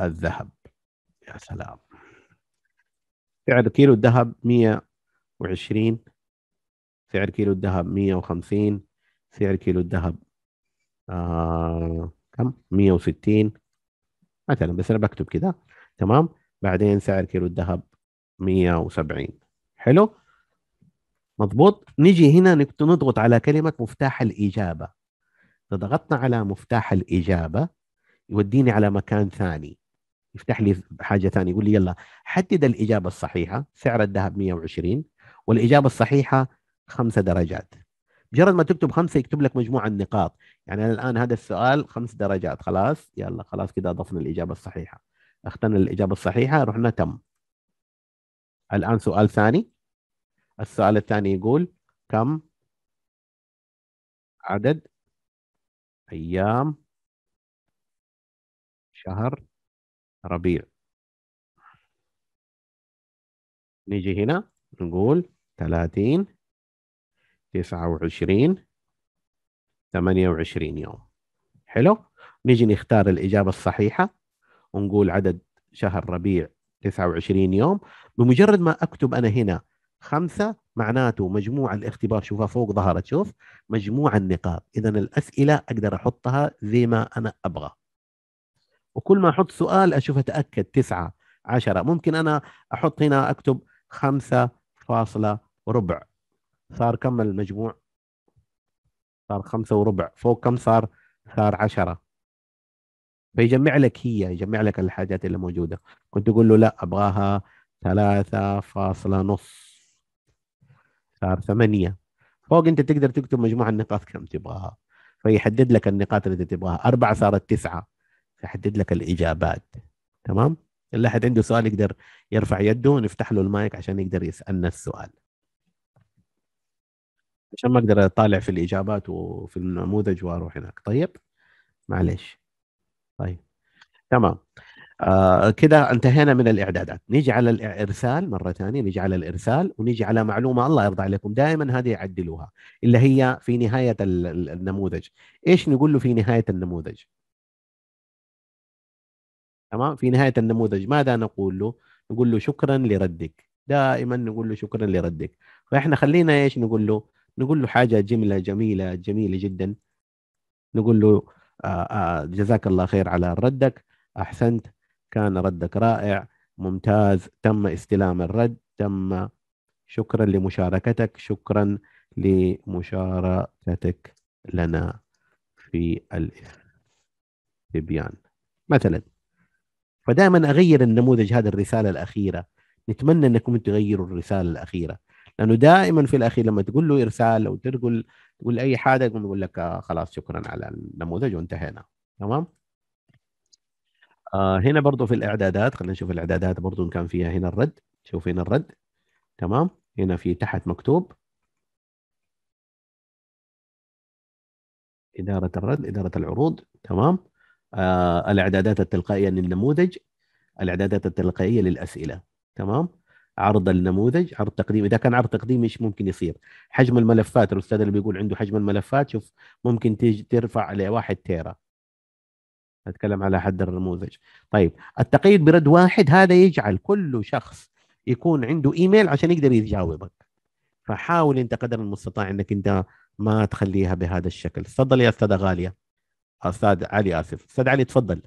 الذهب يا سلام سعر كيلو الذهب 120 سعر كيلو الذهب 150 سعر كيلو الذهب آه، كم 160 مثلا بس انا بكتب كده تمام بعدين سعر كيلو الذهب 170 حلو مضبوط نيجي هنا نضغط على كلمة مفتاح الإجابة إذا ضغطنا على مفتاح الإجابة يوديني على مكان ثاني يفتح لي حاجة ثانية يقول لي يلا حدد الإجابة الصحيحة سعر الذهب 120 والإجابة الصحيحة خمسة درجات مجرد ما تكتب خمسه يكتب لك مجموعه النقاط يعني انا الان هذا السؤال خمس درجات خلاص يلا خلاص كده اضفنا الاجابه الصحيحه اخترنا الاجابه الصحيحه رحنا تم الان سؤال ثاني السؤال الثاني يقول كم عدد ايام شهر ربيع نيجي هنا نقول 30 تسعة وعشرين ثمانية وعشرين يوم حلو نجي نختار الإجابة الصحيحة ونقول عدد شهر ربيع 29 يوم بمجرد ما أكتب أنا هنا خمسة معناته مجموع الاختبار شوفها فوق ظهرت شوف مجموع النقاط إذا الأسئلة أقدر أحطها زي ما أنا أبغى وكل ما أحط سؤال أشوف أتأكد تسعة عشرة ممكن أنا أحط هنا أكتب خمسة فاصلة ربع صار كم المجموع؟ صار خمسة وربع فوق كم صار؟ صار عشرة فيجمع لك هي يجمع لك الحاجات اللي موجودة كنت تقول له لا أبغاها ثلاثة فاصلة نص صار ثمانية فوق أنت تقدر تكتب مجموع النقاط كم تبغاها فيحدد لك النقاط اللي أنت تبغاها أربعة صارت تسعة فيحدد لك الإجابات تمام؟ اللي أحد عنده سؤال يقدر يرفع يده ونفتح له المايك عشان يقدر يسألنا السؤال عشان ما اقدر اطالع في الاجابات وفي النموذج واروح هناك طيب معليش طيب تمام آه كده انتهينا من الاعدادات نيجي على الارسال مره ثانيه نيجي على الارسال ونيجي على معلومه الله يرضى عليكم دائما هذه يعدلوها اللي هي في نهايه النموذج ايش نقول له في نهايه النموذج تمام في نهايه النموذج ماذا نقول له نقول له شكرا لردك دائما نقول له شكرا لردك فاحنا خلينا ايش نقول له نقول له حاجه جمله جميله جميله جدا نقول له آه، آه، جزاك الله خير على ردك احسنت كان ردك رائع ممتاز تم استلام الرد تم شكرا لمشاركتك شكرا لمشاركتك لنا في الاستبيان مثلا فدائما اغير النموذج هذا الرساله الاخيره نتمنى انكم تغيروا الرساله الاخيره لانه دائما في الاخير لما تقول له ارسال او تقول تقول اي حاجه يقوم يقول لك آه، خلاص شكرا على النموذج وانتهينا تمام آه هنا برضه في الاعدادات خلينا نشوف الاعدادات برضه كان فيها هنا الرد شوف هنا الرد تمام هنا في تحت مكتوب إدارة الرد إدارة العروض تمام آه الإعدادات التلقائية للنموذج الإعدادات التلقائية للأسئلة تمام عرض النموذج عرض تقديم اذا كان عرض تقديم ايش ممكن يصير حجم الملفات الاستاذ اللي بيقول عنده حجم الملفات شوف ممكن تيجي ترفع لواحد تيرا اتكلم على حد النموذج طيب التقييد برد واحد هذا يجعل كل شخص يكون عنده ايميل عشان يقدر يجاوبك فحاول انت قدر المستطاع انك انت ما تخليها بهذا الشكل تفضل يا استاذه غاليه استاذ علي اسف استاذ علي تفضل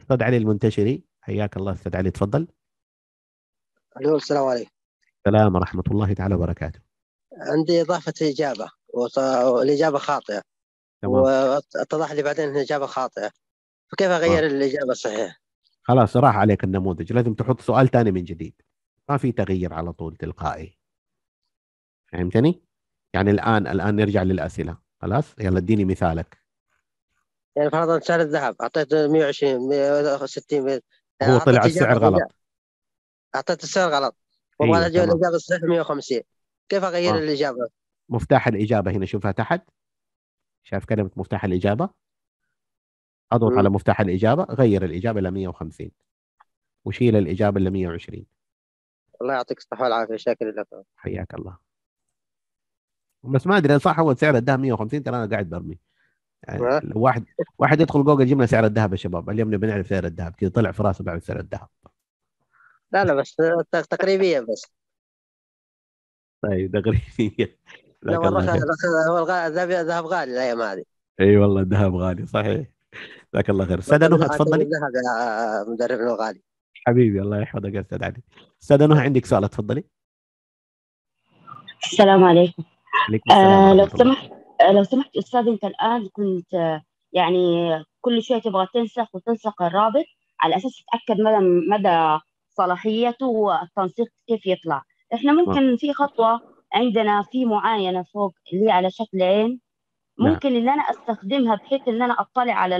استاذ علي المنتشري حياك الله استاذ علي تفضل الو السلام عليكم السلام ورحمه الله تعالى وبركاته عندي اضافه اجابه والاجابه خاطئه واتضح لي بعدين ان الاجابه خاطئه فكيف اغير آه. الاجابه الصحيحه؟ خلاص راح عليك النموذج لازم تحط سؤال ثاني من جديد ما في تغيير على طول تلقائي فهمتني؟ يعني الان الان نرجع للاسئله خلاص يلا اديني مثالك يعني فرضا سعر الذهب اعطيته 120 160 هو طلع السعر غلط اعطيت السعر غلط إيه، وابغى اجيب الاجابه الصحيحه 150 كيف اغير آه. الاجابه؟ مفتاح الاجابه هنا شوفها تحت شايف كلمه مفتاح الاجابه؟ اضغط على مفتاح الاجابه غير الاجابه ل 150 وشيل الاجابه ل 120 الله يعطيك الصحه والعافيه شاكر لك حياك الله بس ما ادري صح هو سعر الذهب 150 ترى انا قاعد برمي يعني واحد واحد يدخل جوجل يجيب سعر الذهب يا شباب اليوم نبي نعرف سعر الذهب كذا طلع في راسه بعد سعر الذهب لا لا بس تقريبيا بس طيب تقريبيا لا والله ذهب غالي الايام هذه اي والله الذهب غالي صحيح جزاك الله خير استاذ نهى تفضلي الذهب يا مدربنا الغالي حبيبي الله يحفظك يا استاذ علي استاذ نهى عندك سؤال تفضلي السلام عليكم عليكم السلام آه لو سمحت آه، لو سمحت استاذ انت الان كنت يعني كل شويه تبغى تنسخ وتنسخ الرابط على اساس تتاكد مدى مدى صلاحيته والتنسيق كيف يطلع احنا ممكن نعم. في خطوه عندنا في معاينه فوق اللي على شكل عين نعم. ممكن نعم. ان انا استخدمها بحيث ان انا اطلع على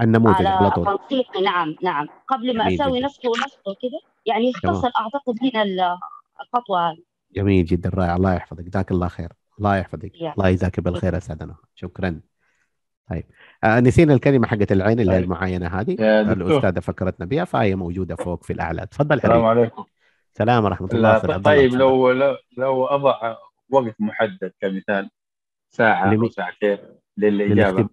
النموذج على, على طول تنسيقي نعم نعم قبل ما اسوي نسخه نفسه ونفسه كده يعني يختصر اعتقد هنا الخطوه هذه جميل جدا رائع الله يحفظك جزاك الله خير الله يحفظك يعني. الله يجزاك بالخير اسعدنا شكرا طيب آه نسينا الكلمه حقت العين اللي هي طيب. المعاينه هذه الاستاذه فكرتنا بها فهي موجوده فوق في الاعلى تفضل السلام عليكم السلام ورحمه الله طيب, طيب لو لو لو اضع وقت محدد كمثال ساعه او ساعتين للاجابه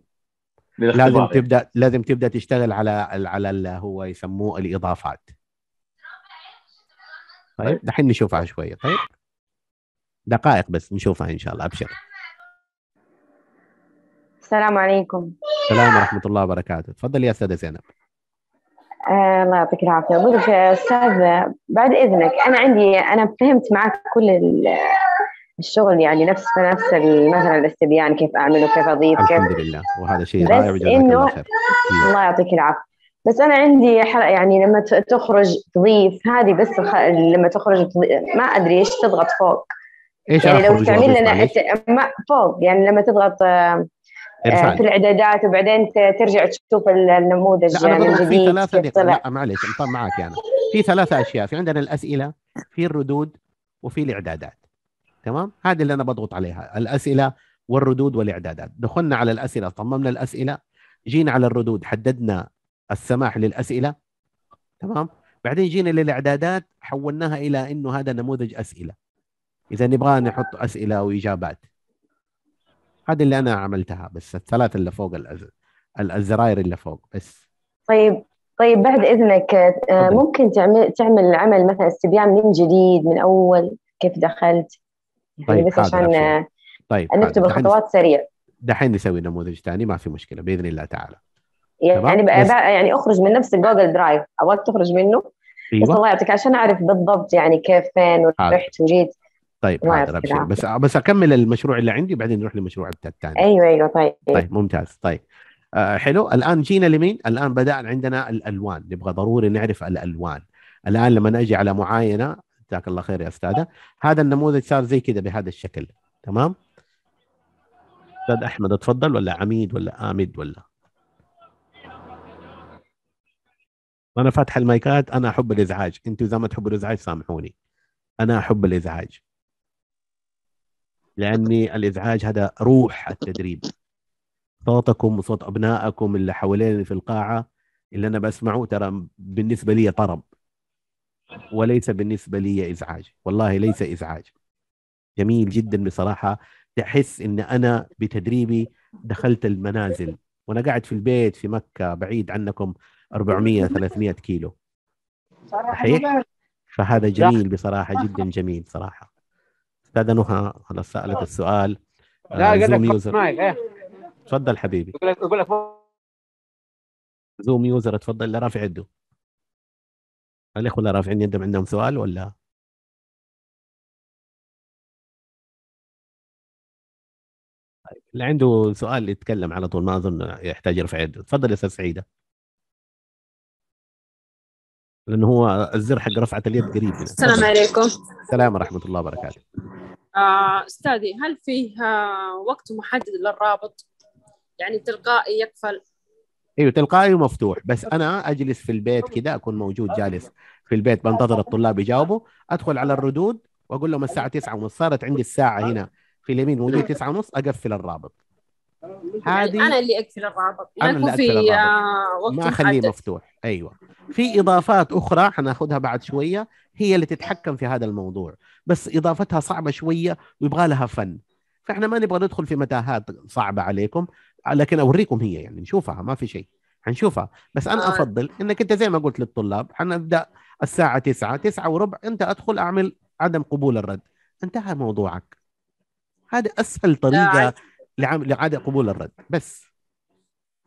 لازم تبدا لازم تبدا تشتغل على على اللي هو يسموه الاضافات طيب دحين نشوفها شويه طيب دقائق بس نشوفها ان شاء الله ابشر السلام عليكم السلام ورحمة الله وبركاته تفضل يا أستاذة زينب آه الله يعطيك العافية أقول لك أستاذ بعد إذنك أنا عندي أنا فهمت معك كل الشغل يعني نفس نفس مثلا الاستبيان كيف أعمله كيف أضيف كيف الحمد لله وهذا شيء رائع بس إنه إيه. الله, يعطيك العافية بس أنا عندي حرق يعني لما تخرج تضيف هذه بس لما تخرج تضيف ما أدري إيش تضغط فوق ايش يعني لو تعمل لنا ما فوق يعني لما تضغط آه في آه، الاعدادات وبعدين ترجع تشوف النموذج لا أنا الجديد في ثلاثة دقائق لا معلش معك يعني في ثلاثة أشياء في عندنا الأسئلة في الردود وفي الإعدادات تمام هذه اللي أنا بضغط عليها الأسئلة والردود والإعدادات دخلنا على الأسئلة صممنا الأسئلة جينا على الردود حددنا السماح للأسئلة تمام بعدين جينا للإعدادات حولناها إلى أنه هذا نموذج أسئلة إذا نبغى نحط أسئلة وإجابات هذه اللي انا عملتها بس الثلاث اللي فوق الزراير اللي فوق بس طيب طيب بعد اذنك آه، ممكن تعمل تعمل عمل مثلا استبيان من جديد من اول كيف دخلت يعني طيب بس عشان آه، طيب نكتب الخطوات سريع دحين نسوي نموذج ثاني ما في مشكله باذن الله تعالى يعني بقى يعني اخرج من نفس الجوجل درايف ابغاك تخرج منه أيوة. بس الله يعطيك عشان اعرف بالضبط يعني كيف فين ورحت وجيت طيب حاضر ابشر بس بس اكمل المشروع اللي عندي وبعدين نروح للمشروع الثاني ايوه ايوه طيب طيب ممتاز طيب آه حلو الان جينا لمين؟ الان بدانا عندنا الالوان نبغى ضروري نعرف الالوان الان لما اجي على معاينه جزاك الله خير يا استاذه هذا النموذج صار زي كذا بهذا الشكل تمام؟ استاذ احمد اتفضل ولا عميد ولا امد ولا انا فاتح المايكات انا احب الازعاج انتوا اذا ما تحبوا الازعاج سامحوني انا احب الازعاج لاني الازعاج هذا روح التدريب صوتكم وصوت ابنائكم اللي حواليني في القاعه اللي انا بسمعه ترى بالنسبه لي طرب وليس بالنسبه لي ازعاج والله ليس ازعاج جميل جدا بصراحه تحس ان انا بتدريبي دخلت المنازل وانا قاعد في البيت في مكه بعيد عنكم 400 300 كيلو صراحه فهذا جميل بصراحه جدا جميل صراحه استاذه نهى خلص سالت آه. السؤال لا قال لك يوزر تفضل حبيبي يقول لك لك زوم يوزر تفضل اللي رافع يده الاخوه اللي رافعين يدهم عندهم سؤال ولا طيب، اللي عنده سؤال يتكلم على طول ما اظن يحتاج يرفع يده تفضل يا استاذ سعيده لانه هو الزر حق رفعه اليد قريب يعني. السلام عليكم السلام ورحمه الله وبركاته آه، استاذي هل فيه آه، وقت محدد للرابط يعني تلقائي يقفل ايوه تلقائي ومفتوح بس انا اجلس في البيت كذا اكون موجود جالس في البيت بنتظر الطلاب يجاوبوا ادخل على الردود واقول لهم الساعه 9 ونص صارت عندي الساعه هنا في اليمين موجود 9 ونص اقفل الرابط يعني هذه انا اللي اقفل الرابط انا اللي اقفل آه، الرابط ما اخليه مفتوح ايوه في اضافات اخرى حناخذها بعد شويه هي اللي تتحكم في هذا الموضوع بس اضافتها صعبه شويه ويبغى لها فن فاحنا ما نبغى ندخل في متاهات صعبه عليكم لكن اوريكم هي يعني نشوفها ما في شيء حنشوفها بس انا آه. افضل انك انت زي ما قلت للطلاب حنبدا الساعه 9 9 وربع انت ادخل اعمل عدم قبول الرد انتهى موضوعك هذا اسهل طريقه آه، لعدم قبول الرد بس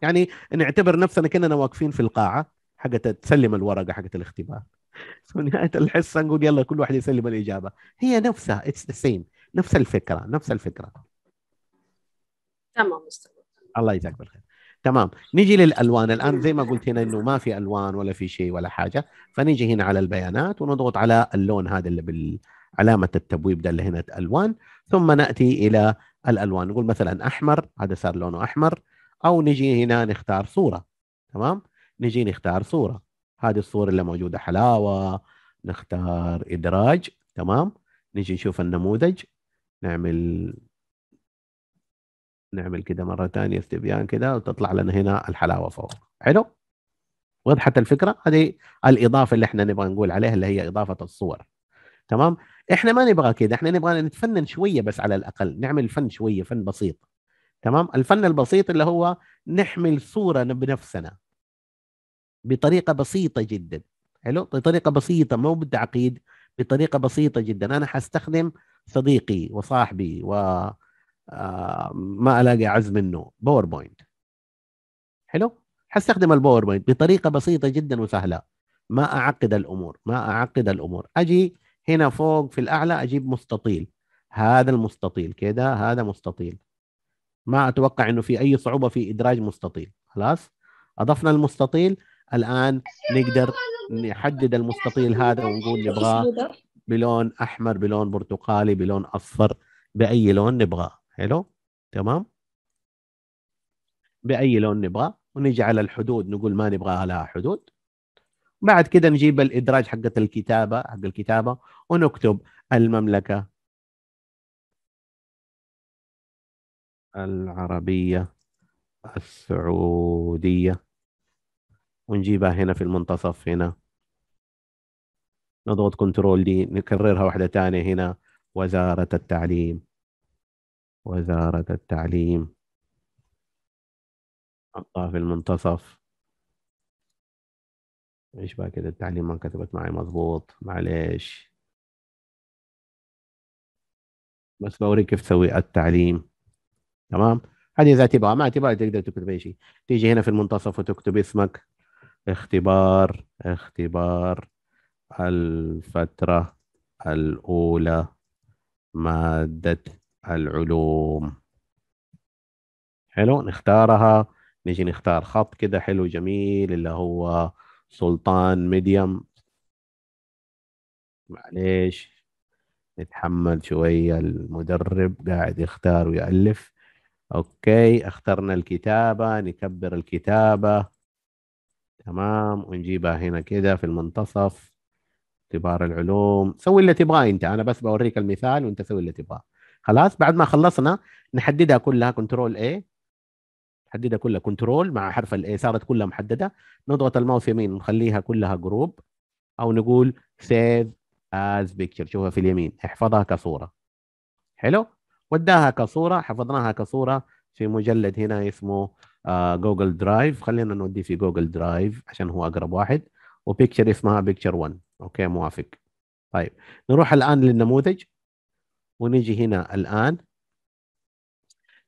يعني نعتبر نفسنا كاننا واقفين في القاعه حقت تسلم الورقه حقت الاختبار نهاية الحصه نقول يلا كل واحد يسلم الاجابه هي نفسها اتس ذا سيم نفس الفكره نفس الفكره تمام الله يجزاك بالخير تمام نجي للالوان الان زي ما قلت هنا انه ما في الوان ولا في شيء ولا حاجه فنيجي هنا على البيانات ونضغط على اللون هذا اللي بالعلامه التبويب ده اللي هنا الوان ثم ناتي الى الالوان نقول مثلا احمر هذا صار لونه احمر او نجي هنا نختار صوره تمام نجي نختار صوره هذه الصوره اللي موجوده حلاوه نختار ادراج تمام نجي نشوف النموذج نعمل نعمل كده مره ثانيه استبيان كده وتطلع لنا هنا الحلاوه فوق حلو وضحت الفكره هذه الاضافه اللي احنا نبغى نقول عليها اللي هي اضافه الصور تمام احنا ما نبغى كذا احنا نبغى نتفنن شويه بس على الاقل نعمل فن شويه فن بسيط تمام الفن البسيط اللي هو نحمل صوره بنفسنا بطريقه بسيطه جدا حلو بطريقه بسيطه مو بالتعقيد بطريقه بسيطه جدا انا حستخدم صديقي وصاحبي و آه، ما الاقي عز منه باوربوينت حلو حستخدم الباوربوينت بطريقه بسيطه جدا وسهله ما اعقد الامور ما اعقد الامور اجي هنا فوق في الاعلى اجيب مستطيل هذا المستطيل كده هذا مستطيل ما اتوقع انه في اي صعوبه في ادراج مستطيل خلاص اضفنا المستطيل الان نقدر نحدد المستطيل هذا ونقول نبغاه بلون احمر بلون برتقالي بلون اصفر باي لون نبغاه حلو تمام باي لون نبغاه ونجعل الحدود نقول ما نبغاها لها حدود بعد كده نجيب الادراج حقه الكتابه حق الكتابه ونكتب المملكه العربيه السعوديه ونجيبها هنا في المنتصف هنا نضغط كنترول دي نكررها واحده ثانيه هنا وزاره التعليم وزاره التعليم حطها في المنتصف ايش بقى كده التعليم ما كتبت معي مظبوط معلش بس بوريك كيف تسوي التعليم تمام هذه اذا تبغى ما تبغى تقدر تكتب اي شيء تيجي هنا في المنتصف وتكتب اسمك اختبار اختبار الفترة الأولى مادة العلوم حلو نختارها نجي نختار خط كده حلو جميل اللي هو سلطان ميديم معليش نتحمل شوية المدرب قاعد يختار ويألف أوكي اخترنا الكتابة نكبر الكتابة تمام ونجيبها هنا كده في المنتصف اختبار العلوم سوي اللي تبغاه انت انا بس بوريك المثال وانت سوي اللي تبغاه خلاص بعد ما خلصنا نحددها كلها كنترول A حددها كلها كنترول مع حرف الاي صارت كلها محدده نضغط الماوس يمين نخليها كلها جروب او نقول سيف از بيكتشر شوفها في اليمين احفظها كصوره حلو وداها كصوره حفظناها كصوره في مجلد هنا اسمه جوجل آه، درايف خلينا نوديه في جوجل درايف عشان هو اقرب واحد وبيكتشر اسمها بيكتشر 1 اوكي موافق طيب نروح الان للنموذج ونجي هنا الان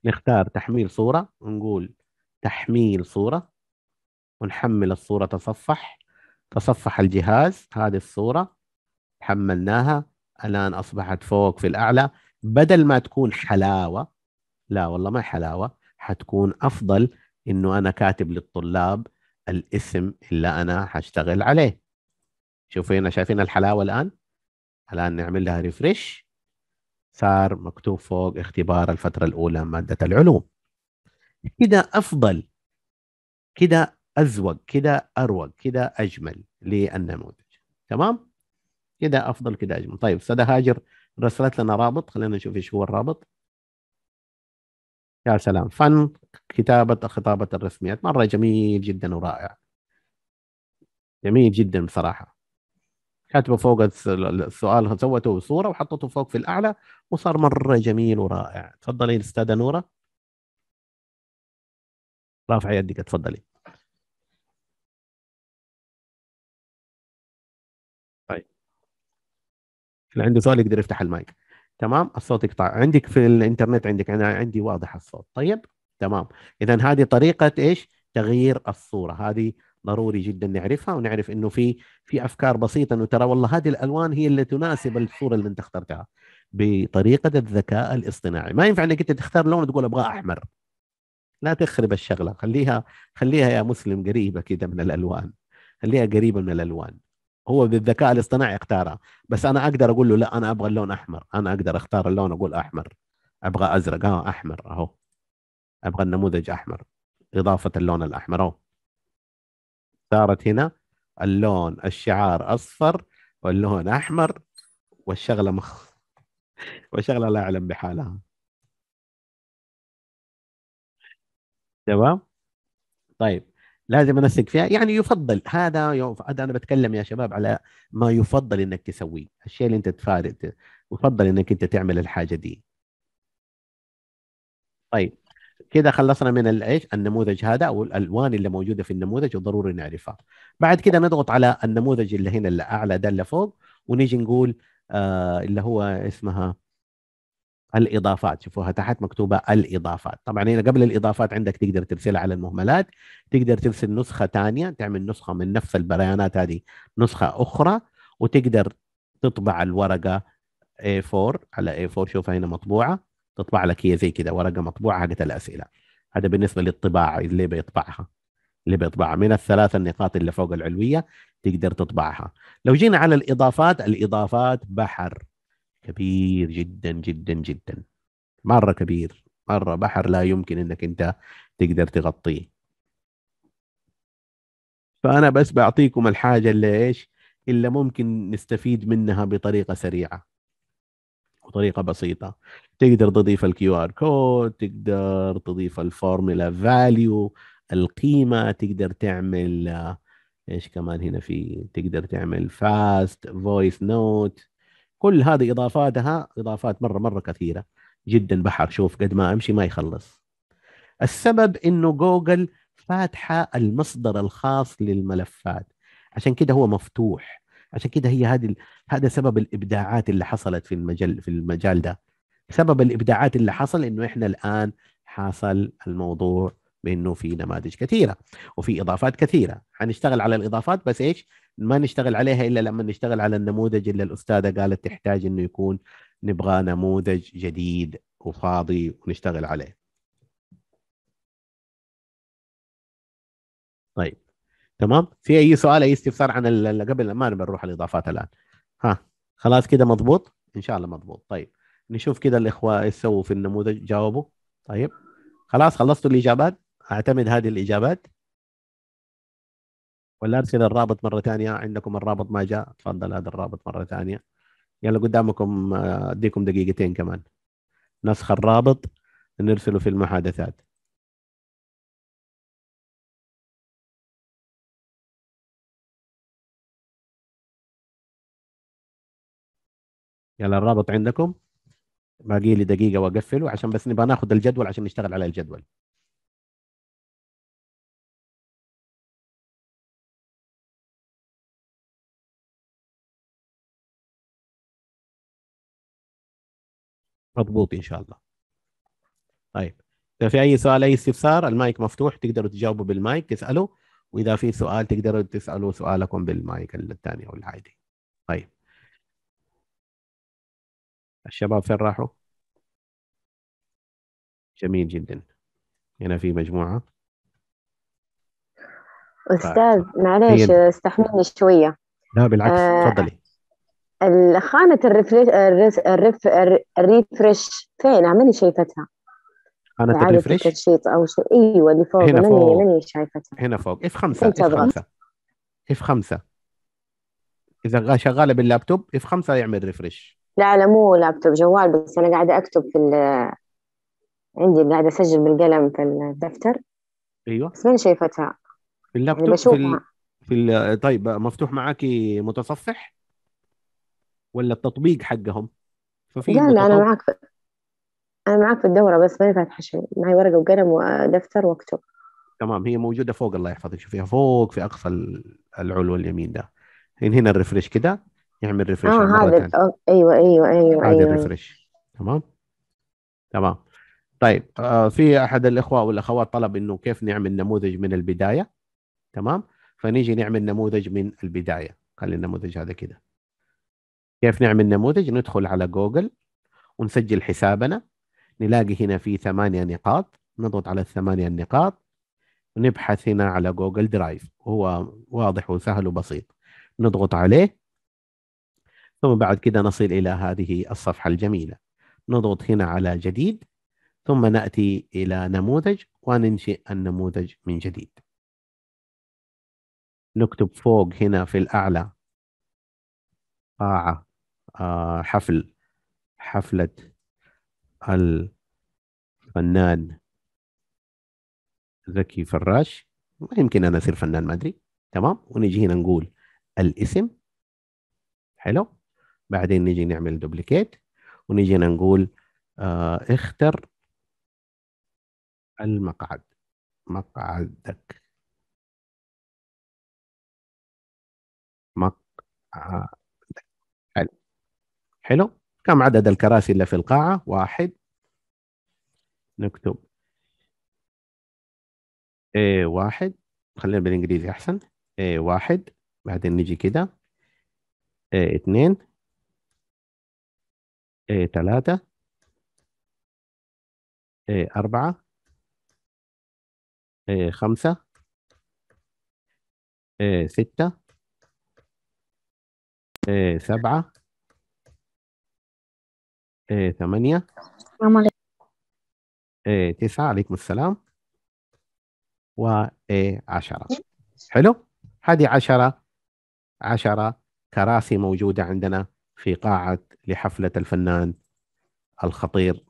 نختار تحميل صورة نقول تحميل صورة ونحمل الصورة تصفح تصفح الجهاز هذه الصورة حملناها الآن أصبحت فوق في الأعلى بدل ما تكون حلاوة لا والله ما حلاوة حتكون أفضل إنه أنا كاتب للطلاب الاسم اللي أنا هشتغل عليه شوفوا هنا شايفين الحلاوة الآن الآن نعمل لها ريفرش صار مكتوب فوق اختبار الفترة الأولى مادة العلوم كده أفضل كده أزوج كده أروق كده أجمل للنموذج تمام كده أفضل كده أجمل طيب سادة هاجر رسلت لنا رابط خلينا نشوف ايش هو الرابط يا سلام فن كتابة خطابة الرسميات مرة جميل جدا ورائع جميل جدا بصراحة كاتبه فوق السؤال سوته صوره وحطته فوق في الاعلى وصار مره جميل ورائع تفضلي استاذه نوره رافع يدك تفضلي طيب اللي عنده سؤال يقدر يفتح المايك تمام الصوت يقطع عندك في الانترنت عندك انا عندي واضح الصوت طيب تمام اذا هذه طريقه ايش تغيير الصوره هذه ضروري جدا نعرفها ونعرف انه في في افكار بسيطه انه ترى والله هذه الالوان هي اللي تناسب الصوره اللي انت اخترتها بطريقه الذكاء الاصطناعي ما ينفع انك انت تختار لون وتقول ابغاه احمر لا تخرب الشغله خليها خليها يا مسلم قريبه كده من الالوان خليها قريبه من الالوان هو بالذكاء الاصطناعي اختارها بس انا اقدر اقول له لا انا ابغى اللون احمر انا اقدر اختار اللون اقول احمر ابغى ازرق اه احمر اهو ابغى النموذج احمر اضافه اللون الاحمر اهو اختارت هنا اللون الشعار اصفر واللون احمر والشغله مخ والشغله لا اعلم بحالها تمام طيب لازم انسق فيها يعني يفضل هذا يوف... هذا انا بتكلم يا شباب على ما يفضل انك تسويه الشيء اللي انت تفارق يفضل انك انت تعمل الحاجه دي طيب كده خلصنا من الايش النموذج هذا او الالوان اللي موجوده في النموذج وضروري نعرفها بعد كده نضغط على النموذج اللي هنا اللي اعلى ده اللي فوق ونيجي نقول آه اللي هو اسمها الاضافات شوفوها تحت مكتوبه الاضافات طبعا هنا قبل الاضافات عندك تقدر ترسلها على المهملات تقدر ترسل نسخه ثانيه تعمل نسخه من نفس البيانات هذه نسخه اخرى وتقدر تطبع الورقه A4 على A4 شوفها هنا مطبوعه تطبع لك هي زي كده ورقه مطبوعه حقت الاسئله هذا بالنسبه للطباعه اللي بيطبعها اللي بيطبعها من الثلاث النقاط اللي فوق العلويه تقدر تطبعها لو جينا على الاضافات الاضافات بحر كبير جدا جدا جدا مره كبير مره بحر لا يمكن انك انت تقدر تغطيه فانا بس بعطيكم الحاجه اللي ايش اللي ممكن نستفيد منها بطريقه سريعه بطريقه بسيطه تقدر تضيف الكيو ار كود تقدر تضيف الفورمولا فاليو القيمه تقدر تعمل ايش كمان هنا في تقدر تعمل فاست فويس نوت كل هذه اضافاتها اضافات مره مره كثيره جدا بحر شوف قد ما امشي ما يخلص السبب انه جوجل فاتحه المصدر الخاص للملفات عشان كده هو مفتوح عشان كده هي هذه هذا سبب الابداعات اللي حصلت في المجال في المجال ده سبب الابداعات اللي حصل انه احنا الان حصل الموضوع بانه في نماذج كثيره وفي اضافات كثيره حنشتغل على الاضافات بس ايش ما نشتغل عليها الا لما نشتغل على النموذج اللي الاستاذه قالت تحتاج انه يكون نبغى نموذج جديد وفاضي ونشتغل عليه طيب تمام في اي سؤال اي استفسار عن قبل ما نروح الاضافات الان ها خلاص كده مضبوط ان شاء الله مضبوط طيب نشوف كده الاخوه ايش سووا في النموذج جاوبوا طيب خلاص خلصتوا الاجابات اعتمد هذه الاجابات ولا ارسل الرابط مره ثانيه عندكم الرابط ما جاء تفضل هذا الرابط مره ثانيه يلا قدامكم آه، اديكم دقيقتين كمان نسخ الرابط نرسله في المحادثات يلا الرابط عندكم باقي لي دقيقه واقفله عشان بس نبغى ناخذ الجدول عشان نشتغل على الجدول مضبوط ان شاء الله طيب اذا في اي سؤال اي استفسار المايك مفتوح تقدروا تجاوبوا بالمايك تسالوا واذا في سؤال تقدروا تسالوا سؤالكم بالمايك الثاني او العادي طيب الشباب فين راحوا؟ جميل جدا هنا في مجموعة أستاذ معليش استحملني شوية لا بالعكس آه، تفضلي آه خانة الريفريش الريف الريف الريفرش فين ماني شايفتها خانة الريفرش التنشيط أو شيء أيوه اللي فوق هنا فوق ماني شايفتها هنا فوق اف خمسة اف خمسة اف خمسة إذا شغالة باللابتوب اف خمسة يعمل ريفرش لا لا مو لابتوب جوال بس أنا قاعدة أكتب في عندي قاعدة أسجل بالقلم في الدفتر ايوه بس ماني شايفتها في يعني اللابتوب في, ال... في ال... طيب مفتوح معاكي متصفح ولا التطبيق حقهم ففي لا لا أنا معاك في... أنا معاك في الدورة بس ماني فاتحة شيء معي ورقة وقلم ودفتر وأكتب تمام هي موجودة فوق الله يحفظك شوفيها فوق في أقصى العلو اليمين ده هنا الريفرش كده يعمل ريفرش اه هذا آه، ايوه ايوه ايوه هذا الريفرش أيوة. تمام تمام طيب آه في احد الاخوه او الاخوات طلب انه كيف نعمل نموذج من البدايه تمام فنيجي نعمل نموذج من البدايه خلي النموذج هذا كده كيف نعمل نموذج ندخل على جوجل ونسجل حسابنا نلاقي هنا في ثمانية نقاط نضغط على الثمانية النقاط ونبحث هنا على جوجل درايف هو واضح وسهل وبسيط نضغط عليه ثم بعد كده نصل إلى هذه الصفحة الجميلة نضغط هنا على جديد ثم نأتي إلى نموذج وننشئ النموذج من جديد نكتب فوق هنا في الأعلى قاعة آه حفل حفلة الفنان زكي فراش ما يمكن أنا أصير فنان ما أدري تمام ونجي هنا نقول الاسم حلو بعدين نجي نعمل دوبليكيت ونجي نقول آه اختر المقعد مقعدك مقعدك حلو حلو كم عدد الكراسي اللي في القاعة واحد نكتب A واحد خلينا بالانجليزي احسن A واحد بعدين نجي كده A اثنين ثلاثة آه، آه، أربعة آه، خمسة ستة سبعة ثمانية تسعة عليكم السلام وعشرة حلو هذه عشرة عشرة كراسي موجودة عندنا في قاعة لحفلة الفنان الخطير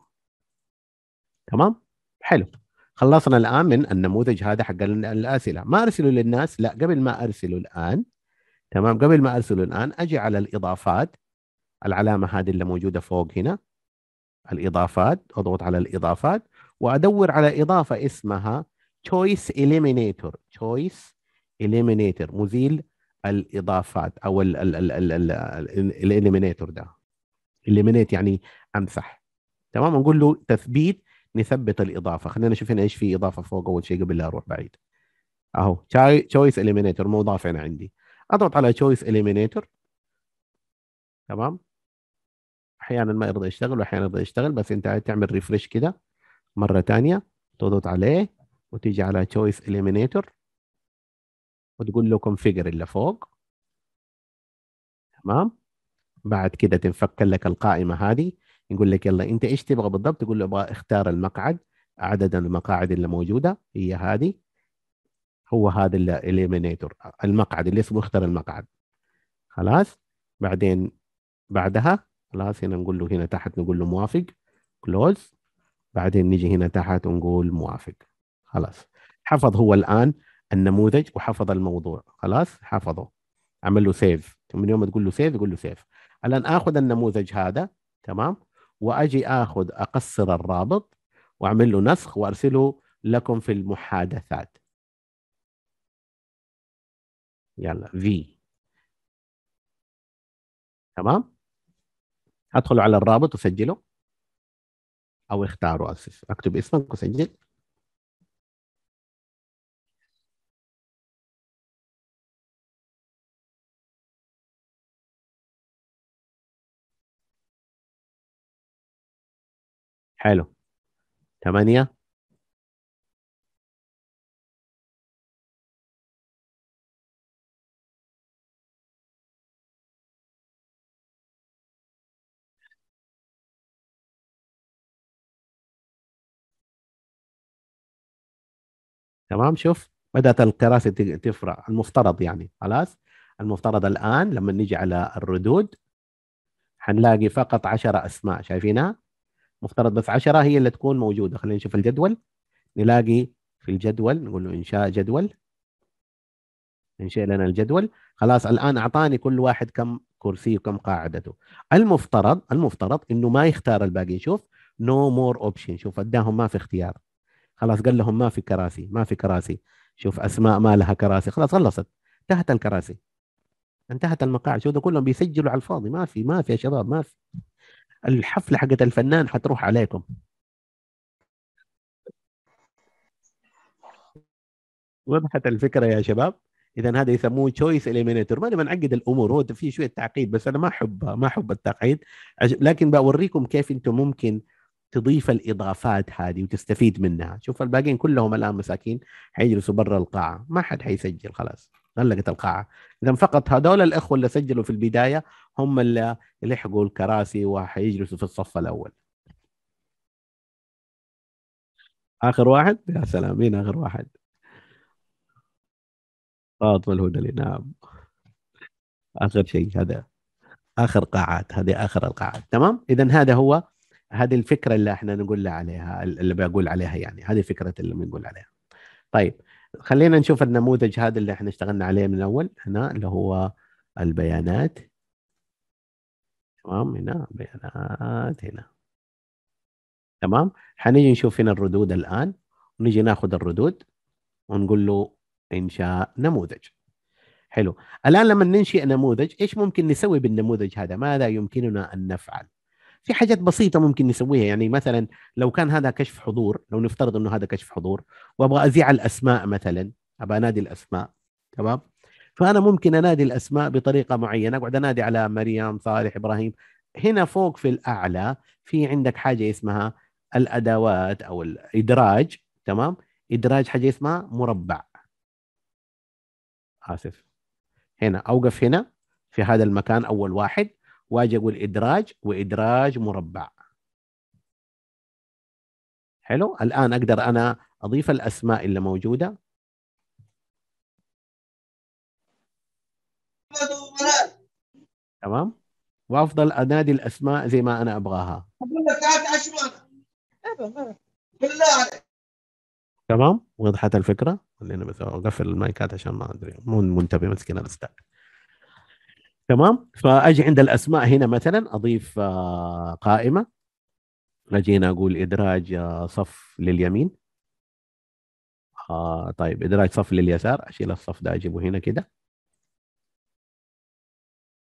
تمام حلو خلصنا الآن من النموذج هذا حق الأسئلة ما أرسله للناس لا قبل ما أرسله الآن تمام قبل ما أرسله الآن أجي على الإضافات العلامة هذه اللي موجودة فوق هنا الإضافات أضغط على الإضافات وأدور على إضافة اسمها choice eliminator choice eliminator مزيل الإضافات أو الإليمينيتور ده اليمينيت يعني امسح تمام نقول له تثبيت نثبت الاضافه خلينا نشوف هنا ايش في اضافه فوق اول شيء قبل لا اروح بعيد اهو تشويس اليمينيتور مو ضاف هنا عندي اضغط على تشويس اليمينيتور تمام احيانا ما يرضى يشتغل واحيانا يرضى يشتغل بس انت تعمل ريفرش كده مره ثانيه تضغط عليه وتيجي على تشويس اليمينيتور وتقول له كونفيجر اللي فوق تمام بعد كده تنفك لك القائمه هذه يقول لك يلا انت ايش تبغى بالضبط تقول له ابغى اختار المقعد عدد المقاعد اللي موجوده هي هذه هو هذا الاليمينيتور المقعد اللي اسمه اختار المقعد خلاص بعدين بعدها خلاص هنا نقول له هنا تحت نقول له موافق كلوز بعدين نجي هنا تحت ونقول موافق خلاص حفظ هو الان النموذج وحفظ الموضوع خلاص حفظه عمل له سيف من يوم ما تقول له سيف يقول له سيف الان اخذ النموذج هذا تمام واجي اخذ اقصر الرابط واعمل له نسخ وارسله لكم في المحادثات يلا في تمام ادخلوا على الرابط وسجلوا او اختاروا اسس اكتب اسمك وسجل حلو ثمانية تمام شوف بدأت الكراسي تفرع المفترض يعني خلاص المفترض الآن لما نيجي على الردود حنلاقي فقط عشرة أسماء شايفينها مفترض بس 10 هي اللي تكون موجوده خلينا نشوف الجدول نلاقي في الجدول نقول له انشاء جدول انشئ لنا الجدول خلاص الان اعطاني كل واحد كم كرسي وكم قاعدته المفترض المفترض انه ما يختار الباقي شوف نو مور اوبشن شوف اداهم ما في اختيار خلاص قال لهم ما في كراسي ما في كراسي شوف اسماء ما لها كراسي خلاص خلصت انتهت الكراسي انتهت المقاعد شوف كلهم بيسجلوا على الفاضي ما في ما في يا شباب ما في الحفله حقت الفنان حتروح عليكم وضحت الفكره يا شباب اذا هذا يسموه تشويس اليمينيتور ماني نعقد الامور هو في شويه تعقيد بس انا ما احب ما احب التعقيد لكن بوريكم كيف انتم ممكن تضيف الاضافات هذه وتستفيد منها شوف الباقيين كلهم الان مساكين حيجلسوا برا القاعه ما حد حيسجل خلاص غلقت القاعه اذا فقط هذول الاخوه اللي سجلوا في البدايه هم اللي لحقوا الكراسي وحيجلسوا في الصف الاول اخر واحد يا سلام مين اخر واحد فاطمه اللي نعم اخر شيء هذا اخر قاعات هذه اخر القاعات تمام اذا هذا هو هذه الفكره اللي احنا نقول عليها اللي بقول عليها يعني هذه فكره اللي بنقول عليها طيب خلينا نشوف النموذج هذا اللي احنا اشتغلنا عليه من الاول هنا اللي هو البيانات تمام هنا بيانات هنا تمام حنيجي نشوف هنا الردود الان ونجي ناخذ الردود ونقول له انشاء نموذج حلو الان لما ننشئ نموذج ايش ممكن نسوي بالنموذج هذا ماذا يمكننا ان نفعل في حاجات بسيطه ممكن نسويها يعني مثلا لو كان هذا كشف حضور لو نفترض انه هذا كشف حضور وابغى ازيع الاسماء مثلا ابغى انادي الاسماء تمام فانا ممكن انادي الاسماء بطريقه معينه اقعد انادي على مريم صالح ابراهيم هنا فوق في الاعلى في عندك حاجه اسمها الادوات او الادراج تمام ادراج حاجه اسمها مربع اسف هنا اوقف هنا في هذا المكان اول واحد واجي اقول ادراج وادراج مربع حلو الان اقدر انا اضيف الاسماء اللي موجوده تمام وافضل انادي الاسماء زي ما انا ابغاها تعال انا بالله تمام وضحت الفكره خلينا بس اقفل المايكات عشان ما ادري مو منتبه مسكين الاستاذ تمام فاجي عند الاسماء هنا مثلا اضيف آه، قائمه اجي هنا اقول ادراج آه، صف لليمين آه طيب ادراج صف لليسار اشيل الصف ده اجيبه هنا كده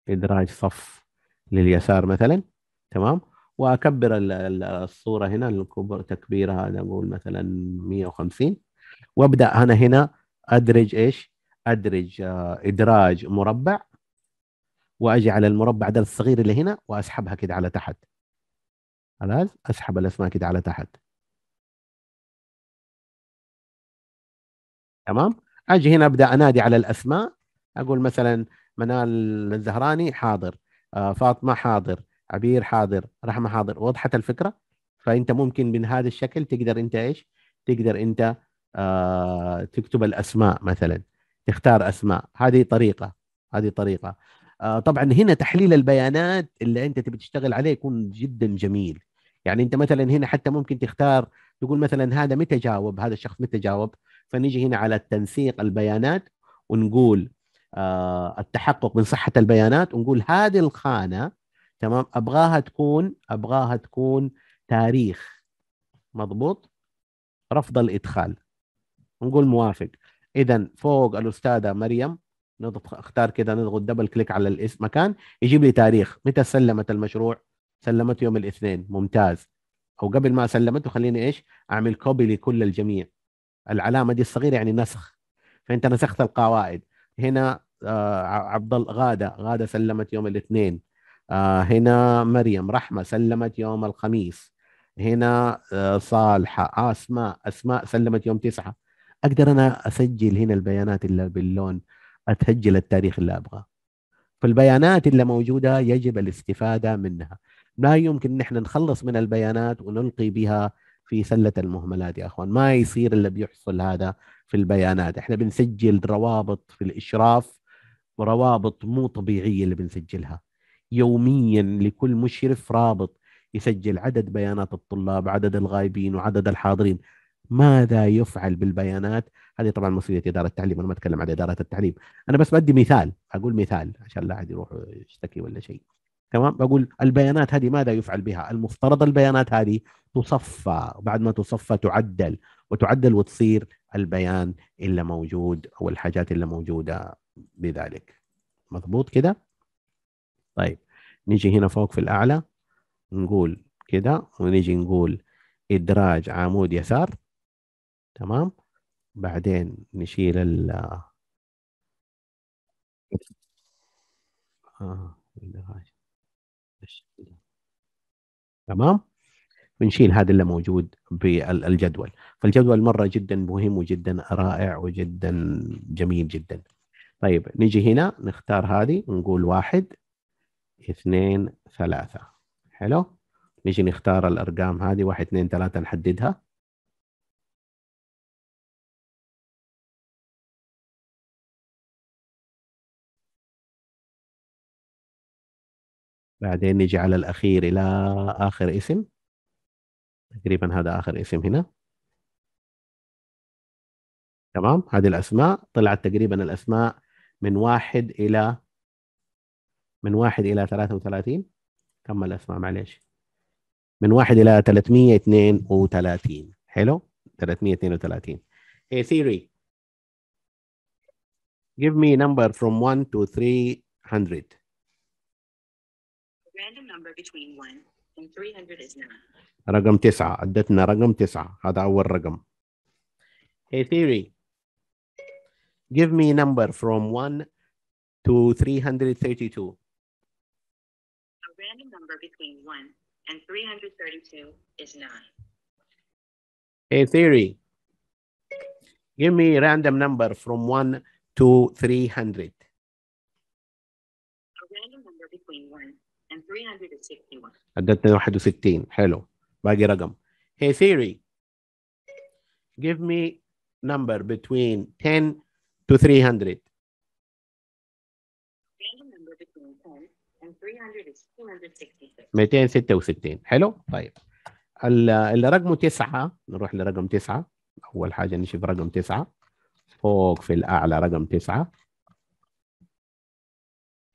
ادراج صف لليسار مثلا تمام واكبر الصوره هنا الكبر تكبيرها نقول مثلا 150 وابدا انا هنا ادرج ايش ادرج آه، ادراج مربع واجي على المربع ده الصغير اللي هنا واسحبها كده على تحت خلاص اسحب الاسماء كده على تحت تمام اجي هنا ابدا انادي على الاسماء اقول مثلا منال الزهراني حاضر آه، فاطمه حاضر عبير حاضر رحمه حاضر وضحت الفكره فانت ممكن من هذا الشكل تقدر انت ايش تقدر انت آه، تكتب الاسماء مثلا تختار اسماء هذه طريقه هذه طريقه آه، طبعا هنا تحليل البيانات اللي انت تبي تشتغل عليه يكون جدا جميل يعني انت مثلا هنا حتى ممكن تختار تقول مثلا هذا متى جاوب هذا الشخص متى جاوب فنيجي هنا على تنسيق البيانات ونقول آه، التحقق من صحه البيانات ونقول هذه الخانه تمام ابغاها تكون ابغاها تكون تاريخ مضبوط رفض الادخال نقول موافق اذا فوق الاستاذه مريم نضغط اختار كده نضغط دبل كليك على الاسم مكان يجيب لي تاريخ متى سلمت المشروع سلمته يوم الاثنين ممتاز او قبل ما سلمته خليني ايش اعمل كوبي لكل الجميع العلامه دي الصغيره يعني نسخ فانت نسخت القواعد هنا آه عبد غاده غاده سلمت يوم الاثنين آه هنا مريم رحمه سلمت يوم الخميس هنا آه صالحه آه اسماء اسماء سلمت يوم تسعه اقدر انا اسجل هنا البيانات اللي باللون اتهجل التاريخ اللي ابغاه فالبيانات اللي موجوده يجب الاستفاده منها لا يمكن نحن نخلص من البيانات ونلقي بها في سله المهملات يا اخوان ما يصير اللي بيحصل هذا في البيانات احنا بنسجل روابط في الاشراف وروابط مو طبيعيه اللي بنسجلها يوميا لكل مشرف رابط يسجل عدد بيانات الطلاب عدد الغايبين وعدد الحاضرين ماذا يفعل بالبيانات هذه طبعا مسؤوليه اداره التعليم انا ما اتكلم عن اداره التعليم انا بس بدي مثال اقول مثال عشان لا احد يروح يشتكي ولا شيء تمام بقول البيانات هذه ماذا يفعل بها المفترض البيانات هذه تصفى بعد ما تصفى تعدل وتعدل وتصير البيان اللي موجود او الحاجات اللي موجوده بذلك مضبوط كده طيب نيجي هنا فوق في الاعلى نقول كده ونيجي نقول ادراج عمود يسار تمام بعدين نشيل ال آه. تمام ونشيل هذا اللي موجود بالجدول فالجدول مرة جدا مهم وجدا رائع وجدا جميل جدا طيب نجي هنا نختار هذه نقول واحد اثنين ثلاثة حلو نجي نختار الأرقام هذه واحد اثنين ثلاثة نحددها بعدين نجي على الأخير إلى آخر اسم تقريبا هذا آخر اسم هنا تمام هذه الأسماء طلعت تقريبا الأسماء من واحد إلى من واحد إلى 33 كم الأسماء معلش من واحد إلى 332 حلو 332 Hey Siri give me number from 1 to 300 random number between 1 and 300 is 9. رقم تسعة ادتنا رقم تسعة هذا أول رقم. Hey theory, give me number from 1 to 332. A random number between 1 and 332 is 9. Hey theory, give me a random number from 1 to 300. 361 61 حلو باقي رقم Hey Siri give me number between 10 to 300 266 حلو طيب اللي رقمه تسعة نروح لرقم تسعة أول حاجة نشوف رقم تسعة فوق في الأعلى رقم تسعة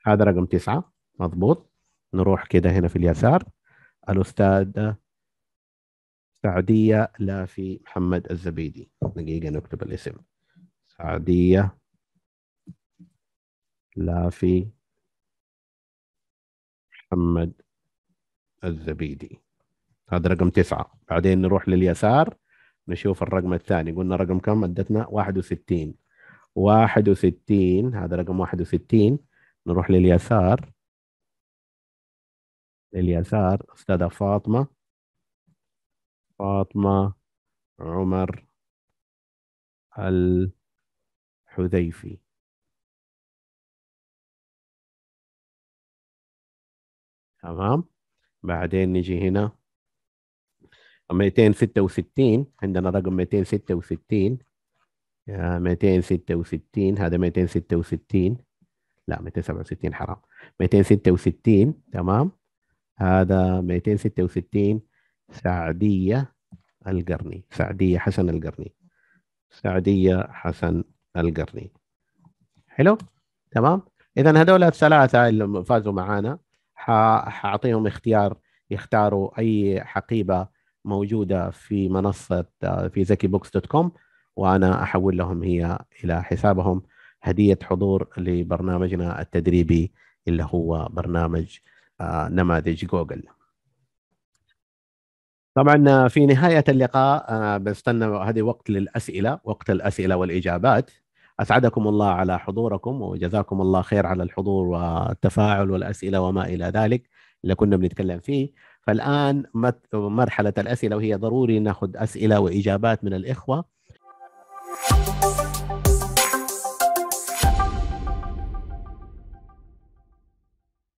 هذا رقم تسعة مضبوط نروح كده هنا في اليسار الأستاذة سعدية لافي محمد الزبيدي دقيقة نكتب الاسم سعدية لافي محمد الزبيدي هذا رقم تسعة بعدين نروح لليسار نشوف الرقم الثاني قلنا رقم كم ادتنا 61 61 هذا رقم 61 نروح لليسار لليسار أستاذة فاطمة فاطمة عمر الحذيفي تمام بعدين نجي هنا 266 عندنا رقم 266 266 هذا 266 لا 267 حرام 266 تمام هذا 266 سعدية القرني سعدية حسن القرني سعدية حسن القرني حلو تمام إذا هذول الثلاثة اللي فازوا معانا حأعطيهم اختيار يختاروا أي حقيبة موجودة في منصة في زكي بوكس دوت كوم وأنا أحول لهم هي إلى حسابهم هدية حضور لبرنامجنا التدريبي اللي هو برنامج آه، نماذج جوجل طبعا آه، في نهاية اللقاء آه، بستنى هذه وقت للأسئلة وقت الأسئلة والإجابات أسعدكم الله على حضوركم وجزاكم الله خير على الحضور والتفاعل والأسئلة وما إلى ذلك اللي كنا بنتكلم فيه فالآن مرحلة الأسئلة وهي ضروري نأخذ أسئلة وإجابات من الإخوة